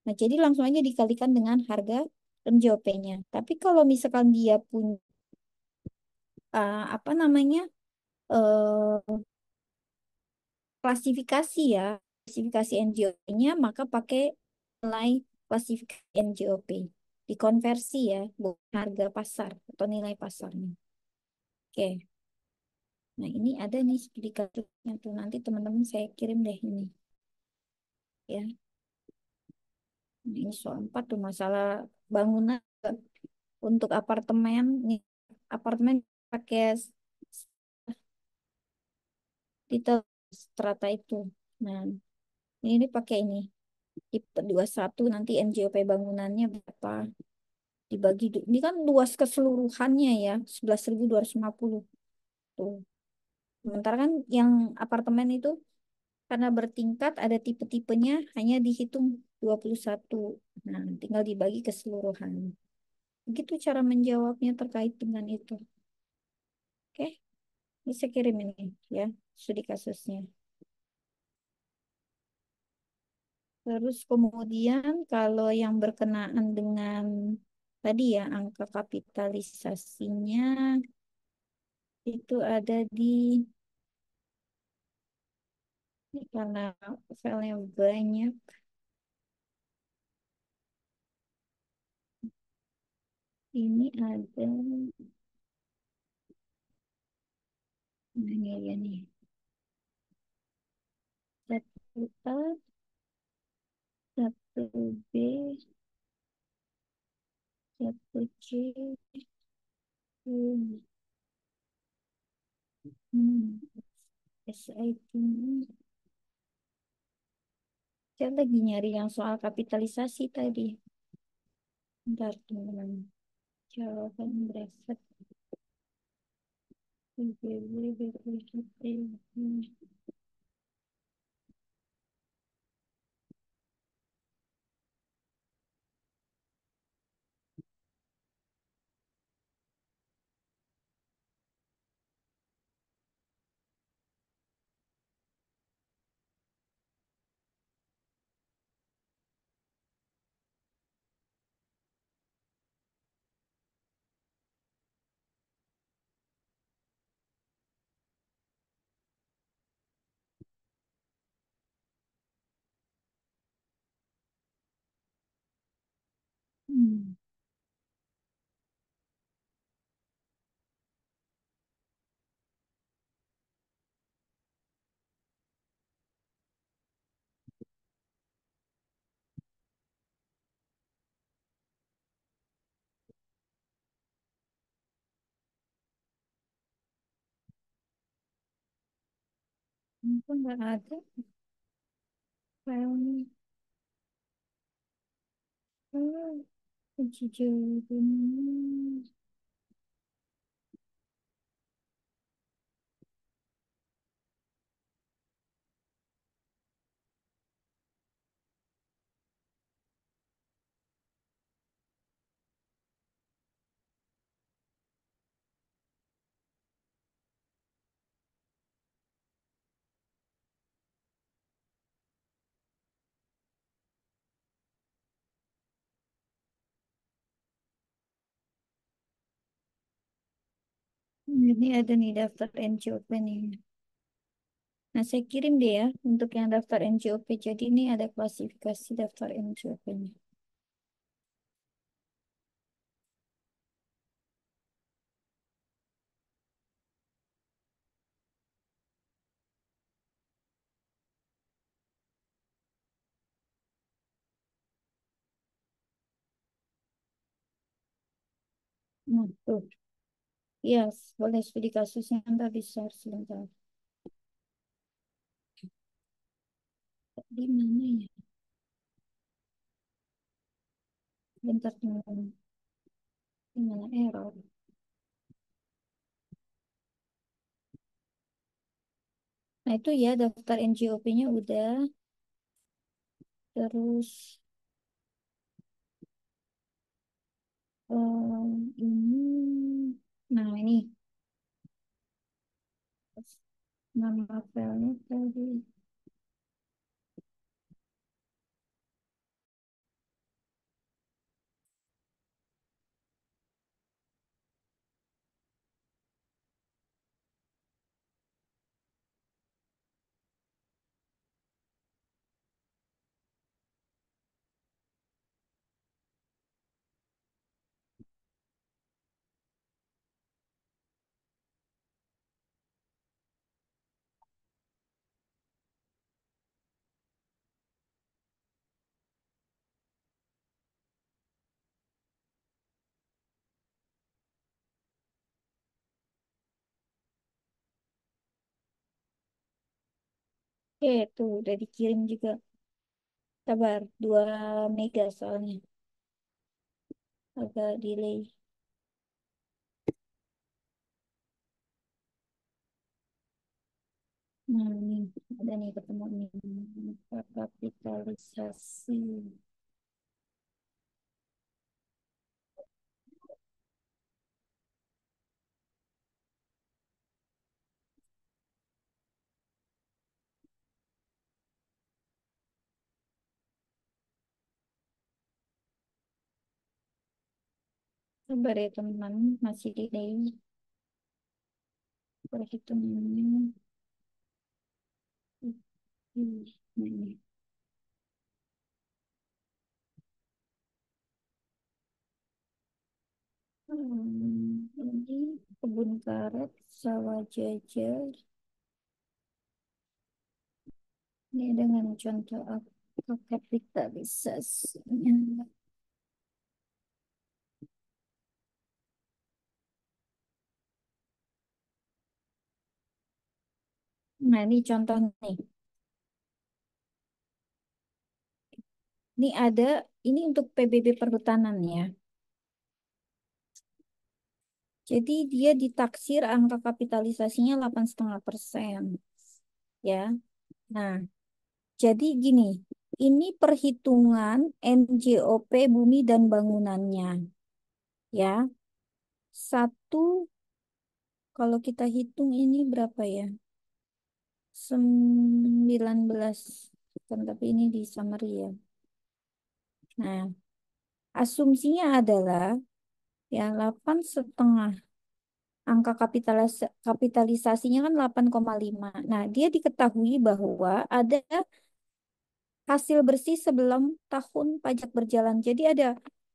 nah jadi langsung aja dikalikan dengan harga Njop-nya. Tapi kalau misalkan dia punya uh, apa namanya uh, klasifikasi ya klasifikasi NJOP-nya maka pakai nilai klasifikasi NJOP dikonversi ya bukan harga pasar atau nilai pasarnya. Oke. Okay. Nah, ini ada nih studi kasusnya tuh. Nanti teman-teman saya kirim deh ini. Ya. Ini soal empat tuh masalah bangunan untuk apartemen apartemen pakai strata itu nah ini pakai ini tipe satu nanti NJOP bangunannya berapa dibagi ini kan luas keseluruhannya ya sebelas ribu dua ratus lima puluh tuh sementara kan yang apartemen itu karena bertingkat ada tipe-tipenya hanya dihitung 21. Nah, tinggal dibagi keseluruhan. Begitu cara menjawabnya terkait dengan itu. Oke, bisa kirim ini ya, studi kasusnya. Terus kemudian kalau yang berkenaan dengan tadi ya, angka kapitalisasinya itu ada di ini karena filenya banyak. Ini ada. Nah, ini ya nih. Satu A, satu B, satu C. Hmm. Hmm. SIT e. Saya kan lagi nyari yang soal kapitalisasi tadi. Bentar, teman-teman. Jawaban Oke, BBB, BBB, BBB. mungkin nggak ada filenya oh, jujur dunia Ini ada nih daftar NCOP nih. Nah, saya kirim deh ya untuk yang daftar NCOP. Jadi ini ada klasifikasi daftar NCOP-nya. Nah, tuh. Yes, boleh studi kasus yang bisa share sebentar. Di mana ya? Bentar dulu. Di mana error? Nah itu ya daftar NGOP-nya udah. Terus um, ini Nah, ini nama filenya tadi. Oke, tuh udah dikirim juga. Sabar, dua mega soalnya. Agak delay. Nah, hmm, ini ada nih ketemu nih. Kapitalisasi. Sabar ya teman, masih di dari perhitungannya. Ini. Hmm, ini kebun karet, sawah jajar. Ini dengan contoh apa? Kapita bisa. Nah, ini contoh nih. Ini ada, ini untuk PBB perhutanan ya. Jadi dia ditaksir angka kapitalisasinya 8,5 Ya. Nah, jadi gini, ini perhitungan NJOP bumi dan bangunannya. Ya. Satu, kalau kita hitung ini berapa ya? 19 kan tapi ini di summary ya. Nah, asumsinya adalah ya 8 setengah angka kapitalis kapitalisasinya kan 8,5. Nah, dia diketahui bahwa ada hasil bersih sebelum tahun pajak berjalan. Jadi ada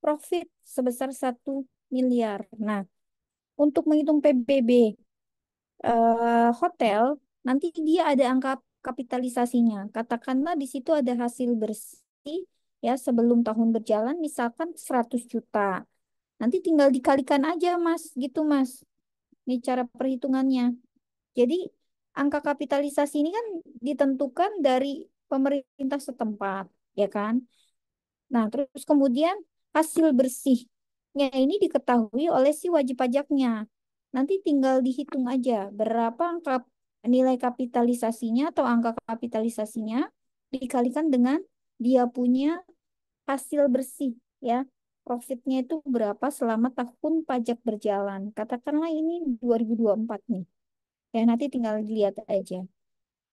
profit sebesar 1 miliar. Nah, untuk menghitung PBB eh, hotel nanti dia ada angka kapitalisasinya. Katakanlah di situ ada hasil bersih ya sebelum tahun berjalan misalkan 100 juta. Nanti tinggal dikalikan aja Mas, gitu Mas. Ini cara perhitungannya. Jadi angka kapitalisasi ini kan ditentukan dari pemerintah setempat, ya kan? Nah, terus kemudian hasil bersihnya ini diketahui oleh si wajib pajaknya. Nanti tinggal dihitung aja berapa angka nilai kapitalisasinya atau angka kapitalisasinya dikalikan dengan dia punya hasil bersih ya profitnya itu berapa selama tahun pajak berjalan katakanlah ini 2024 nih ya nanti tinggal dilihat aja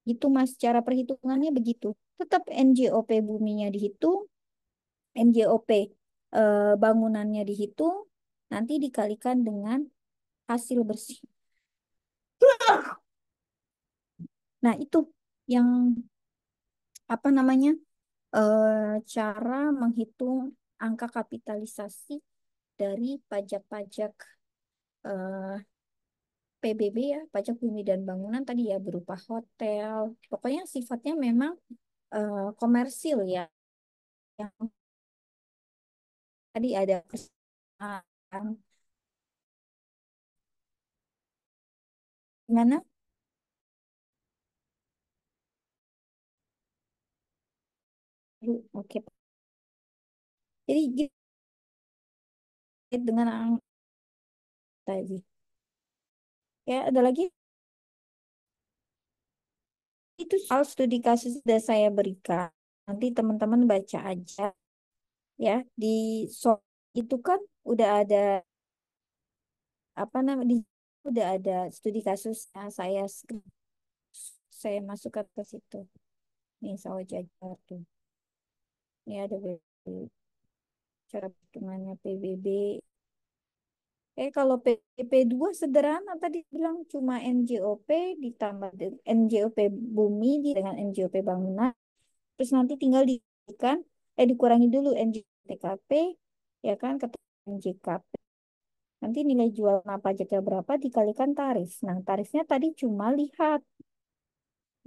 itu mas cara perhitungannya begitu tetap NJOP buminya dihitung NJOP eh, bangunannya dihitung nanti dikalikan dengan hasil bersih Nah, itu yang apa namanya? E, cara menghitung angka kapitalisasi dari pajak-pajak e, eh, PBB ya, pajak bumi dan bangunan tadi ya berupa hotel. Pokoknya sifatnya memang e, komersil ya. Yang tadi ada perusahaan gimana? Oke. Jadi gitu dengan ang tadi. Ya, ada lagi? Itu soal studi kasus sudah saya berikan. Nanti teman-teman baca aja. Ya, di so itu kan udah ada apa namanya di udah ada studi kasusnya saya saya masukkan ke situ. Nih, saya jajar tuh. Ini ya, ada cara hitungannya PBB. Eh, kalau PBB2 sederhana tadi bilang cuma NJOP ditambah NJOP bumi dengan NJOP bangunan. Terus nanti tinggal dikalikan, eh dikurangi dulu NJTKP, ya kan, ke NJKP. Nanti nilai jual pajaknya berapa dikalikan tarif. Nah, tarifnya tadi cuma lihat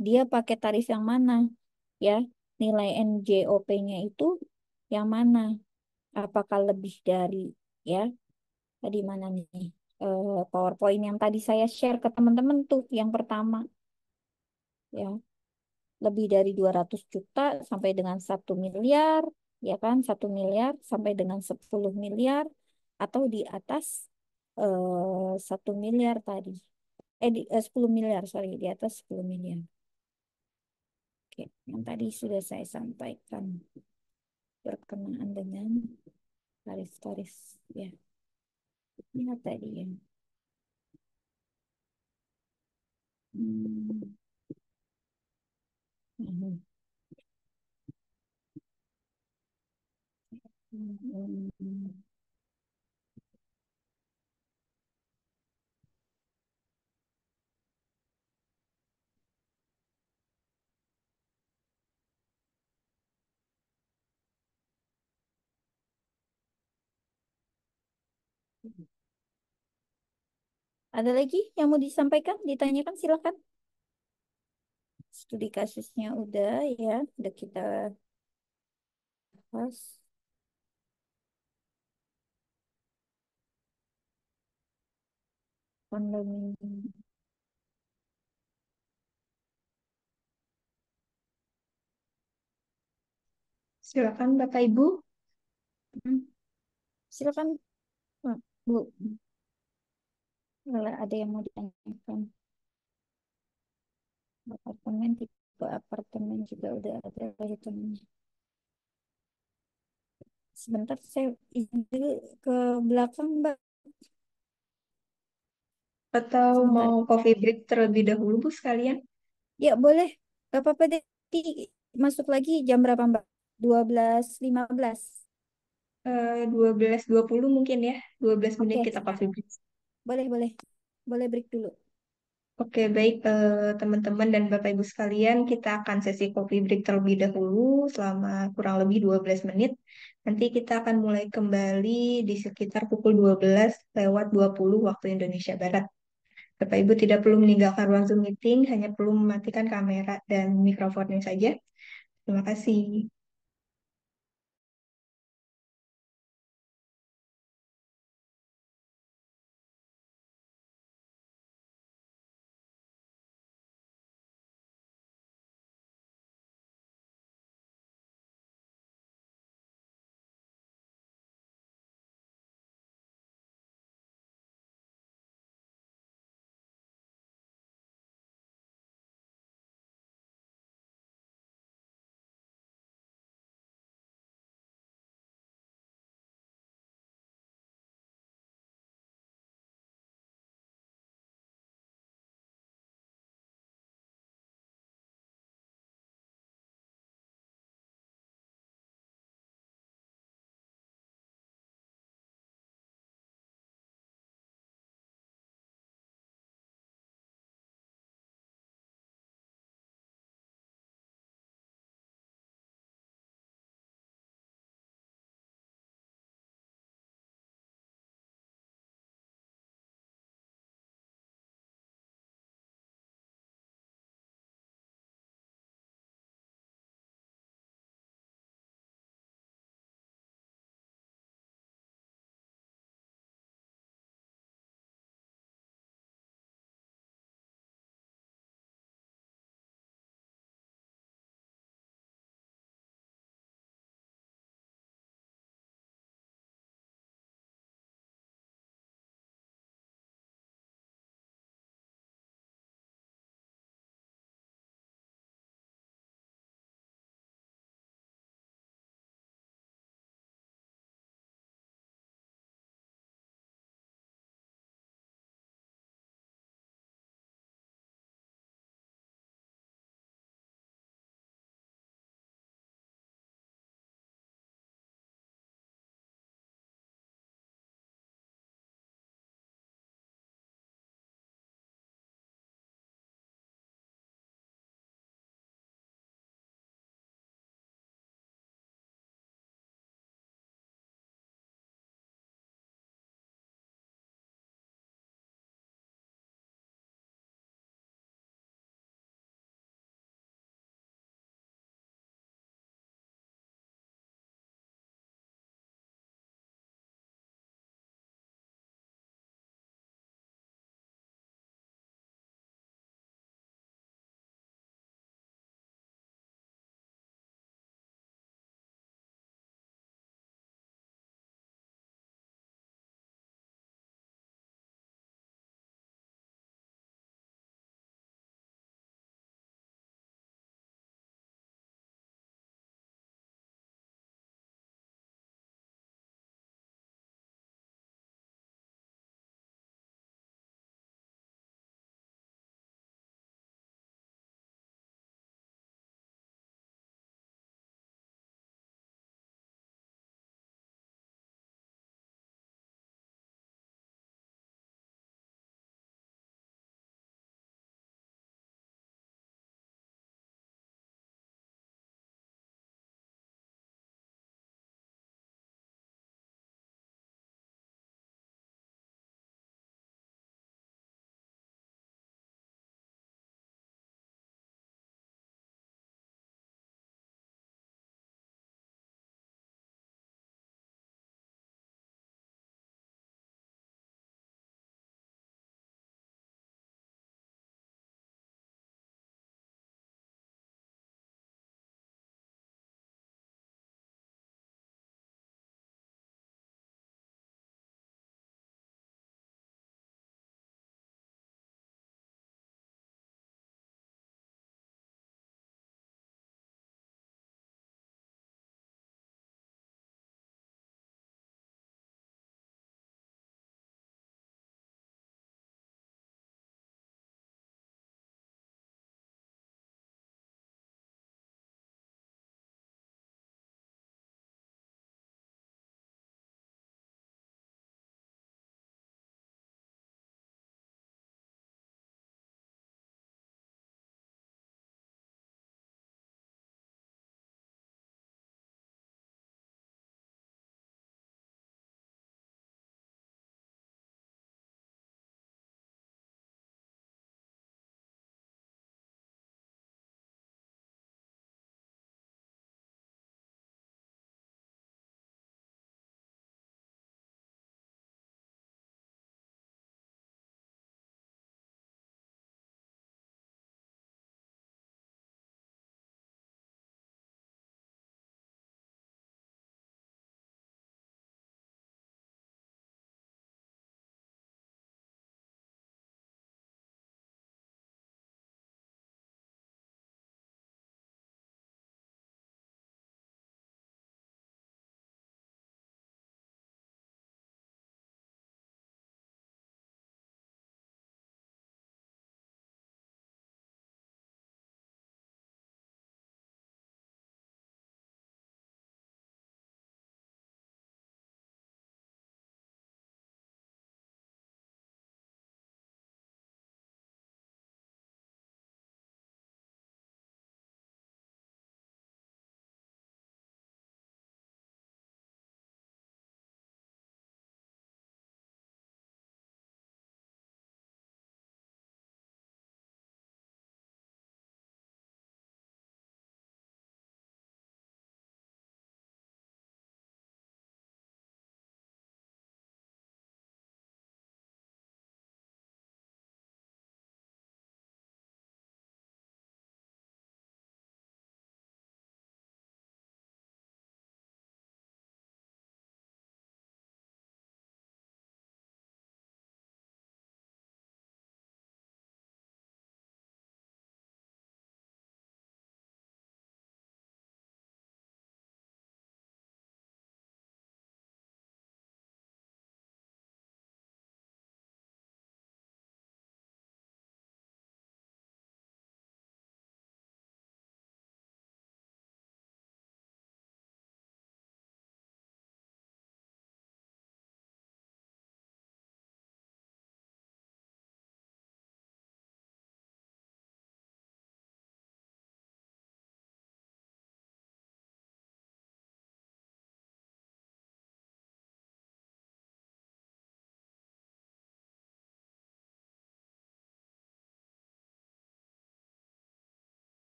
dia pakai tarif yang mana ya nilai NJOP-nya itu yang mana? Apakah lebih dari ya? Tadi mana nih? Eh, PowerPoint yang tadi saya share ke teman-teman tuh yang pertama. Ya. Lebih dari 200 juta sampai dengan satu miliar, ya kan? satu miliar sampai dengan 10 miliar atau di atas eh, satu 1 miliar tadi. Eh, di, eh 10 miliar, sorry, di atas 10 miliar. Oke, yang tadi sudah saya sampaikan berkenaan dengan tarif-tarif ya. ini tadi ya. Hmm. Hmm. Hmm. Ada lagi yang mau disampaikan, ditanyakan silakan. Studi kasusnya udah ya, udah kita bahas. Pandemi. Silakan Bapak Ibu. Hmm. Silakan Bu, kalau ada yang mau ditanyakan. Apartemen, tipe apartemen juga udah ada perhitungannya. Sebentar, saya izin dulu ke belakang, Mbak. Atau Sebentar. mau coffee break terlebih dahulu, Bu, sekalian? Ya, boleh. Gak apa-apa deh. Masuk lagi jam berapa, Mbak? 12.15. Eh, dua belas mungkin ya 12 belas menit kita coffee break boleh boleh boleh break dulu Oke, baik eh, teman-teman dan Bapak Ibu sekalian, kita akan sesi coffee break terlebih dahulu selama kurang lebih 12 menit. Nanti kita akan mulai kembali di sekitar pukul 12 lewat 20 waktu Indonesia Barat. Bapak Ibu tidak perlu meninggalkan ruang Zoom meeting, hanya perlu mematikan kamera dan mikrofonnya saja. Terima kasih.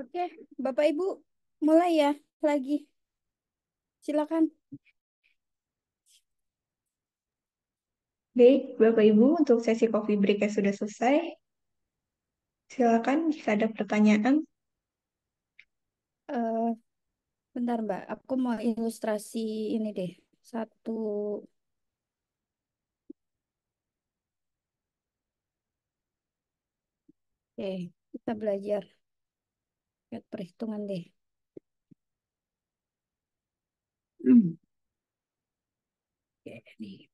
Oke, Bapak Ibu mulai ya lagi. Silakan. Baik, Bapak Ibu, untuk sesi coffee break yang sudah selesai. Silakan jika ada pertanyaan. Uh, bentar, Mbak. Aku mau ilustrasi ini deh. Satu Oke, kita belajar. Lihat perhitungan deh. Oke, ini.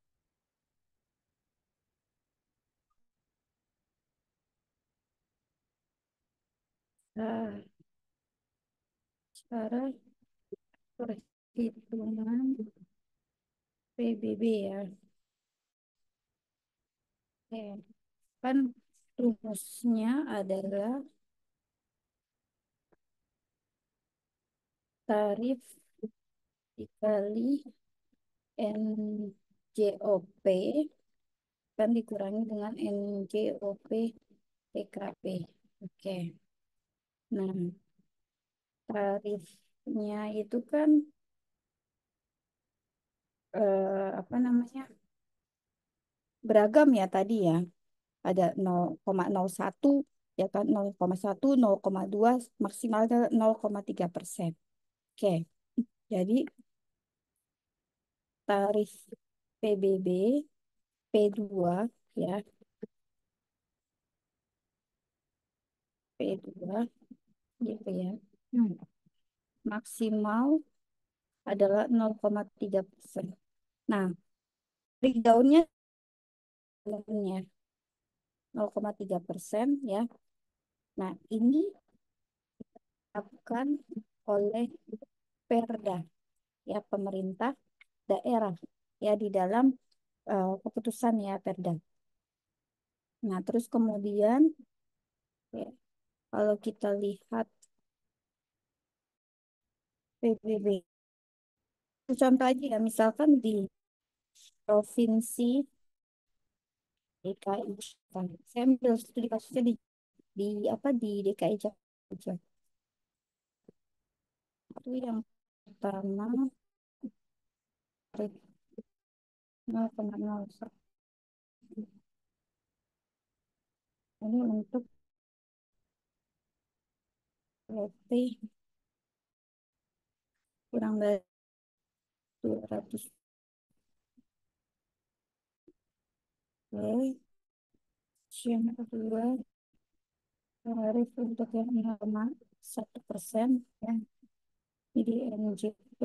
Nah, cara perhitungan PBB ya. Oke. Kan rumusnya adalah tarif dikali NJOP kan dikurangi dengan NJOP TKP. Oke. Nah, tarifnya itu kan eh, apa namanya? beragam ya tadi ya. Ada 0,01 ya kan 0,1, 0,2 maksimalnya 0,3 persen. Oke, jadi tarif PBB P2 ya. P2 gitu ya. Hmm. Maksimal adalah 0,3 persen. Nah, breakdownnya 0,3 persen ya. Nah, ini akan oleh Perda ya pemerintah daerah ya di dalam uh, keputusan ya Perda. Nah, terus kemudian ya, kalau kita lihat PBB contoh aja ya misalkan di provinsi DKI saya ambil studi kasusnya di di apa di DKI Jakarta itu yang pertama 0,01 nah, ini untuk berarti kurang dari 200 Oke, yang kedua tarif untuk yang normal satu persen ya jadi NJP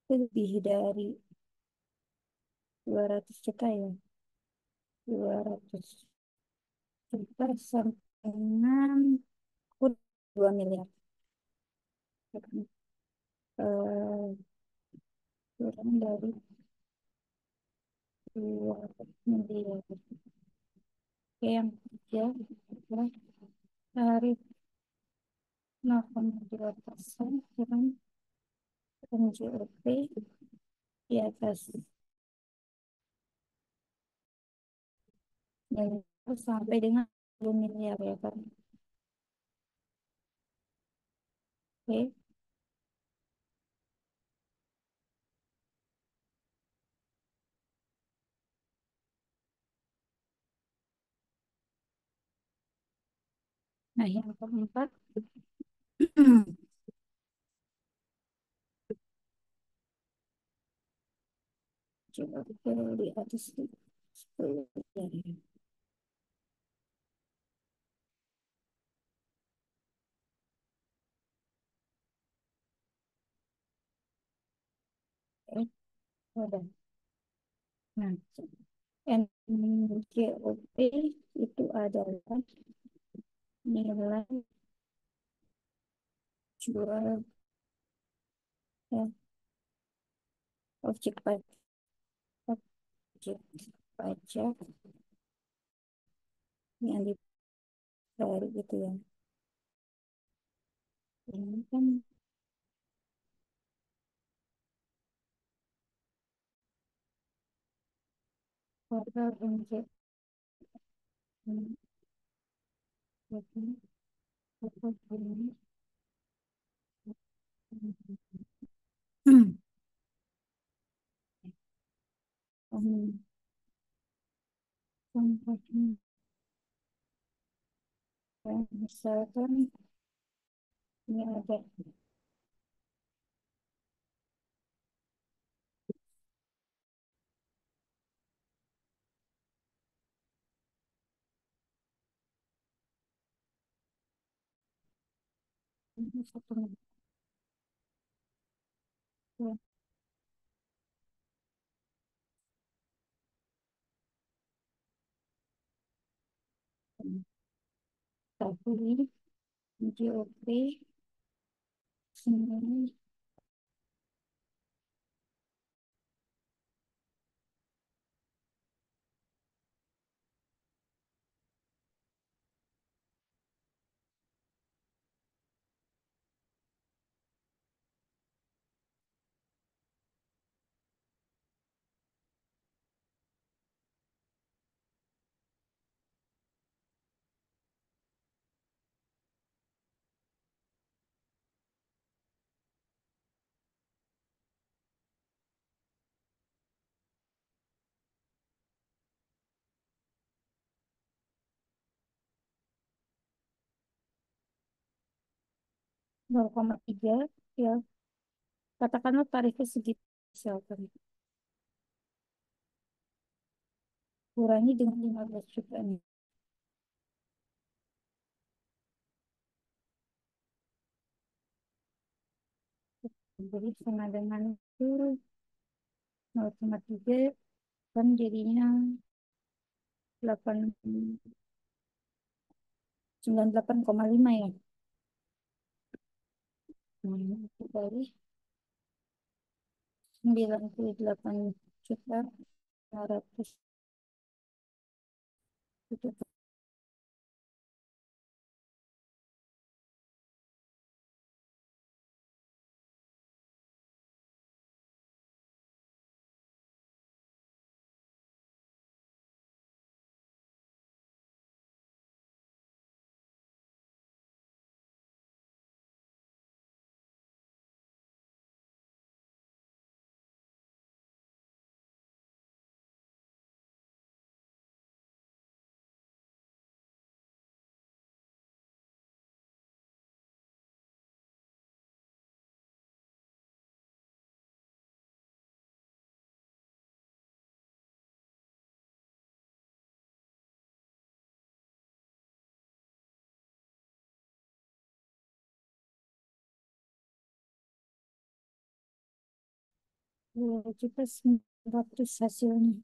itu lebih dari 200 juta ya. 200 juta sampai dengan 2 miliar. Uh, kurang dari 2 miliar. Oke, yang ketiga adalah tarif melakukan perbuatan di atas dan sampai dengan 10 miliar ya kan oke Nah, yang keempat Coba kita di atas Nah, NGOP itu adalah nilai jual ya objek pajak objek pajak yang dicari gitu ya ini kan order objek Thank you. مم. آمين. Thank السرطان topic जो पे 0,3 ya katakanlah tarifnya segitu misalkan kurangi dengan 15 juta ini. jadi sama dengan itu 0,3 kan jadinya 8 98,5 ya sembilan puluh 98 juta 500 Вот, и посмотрю, сегодня.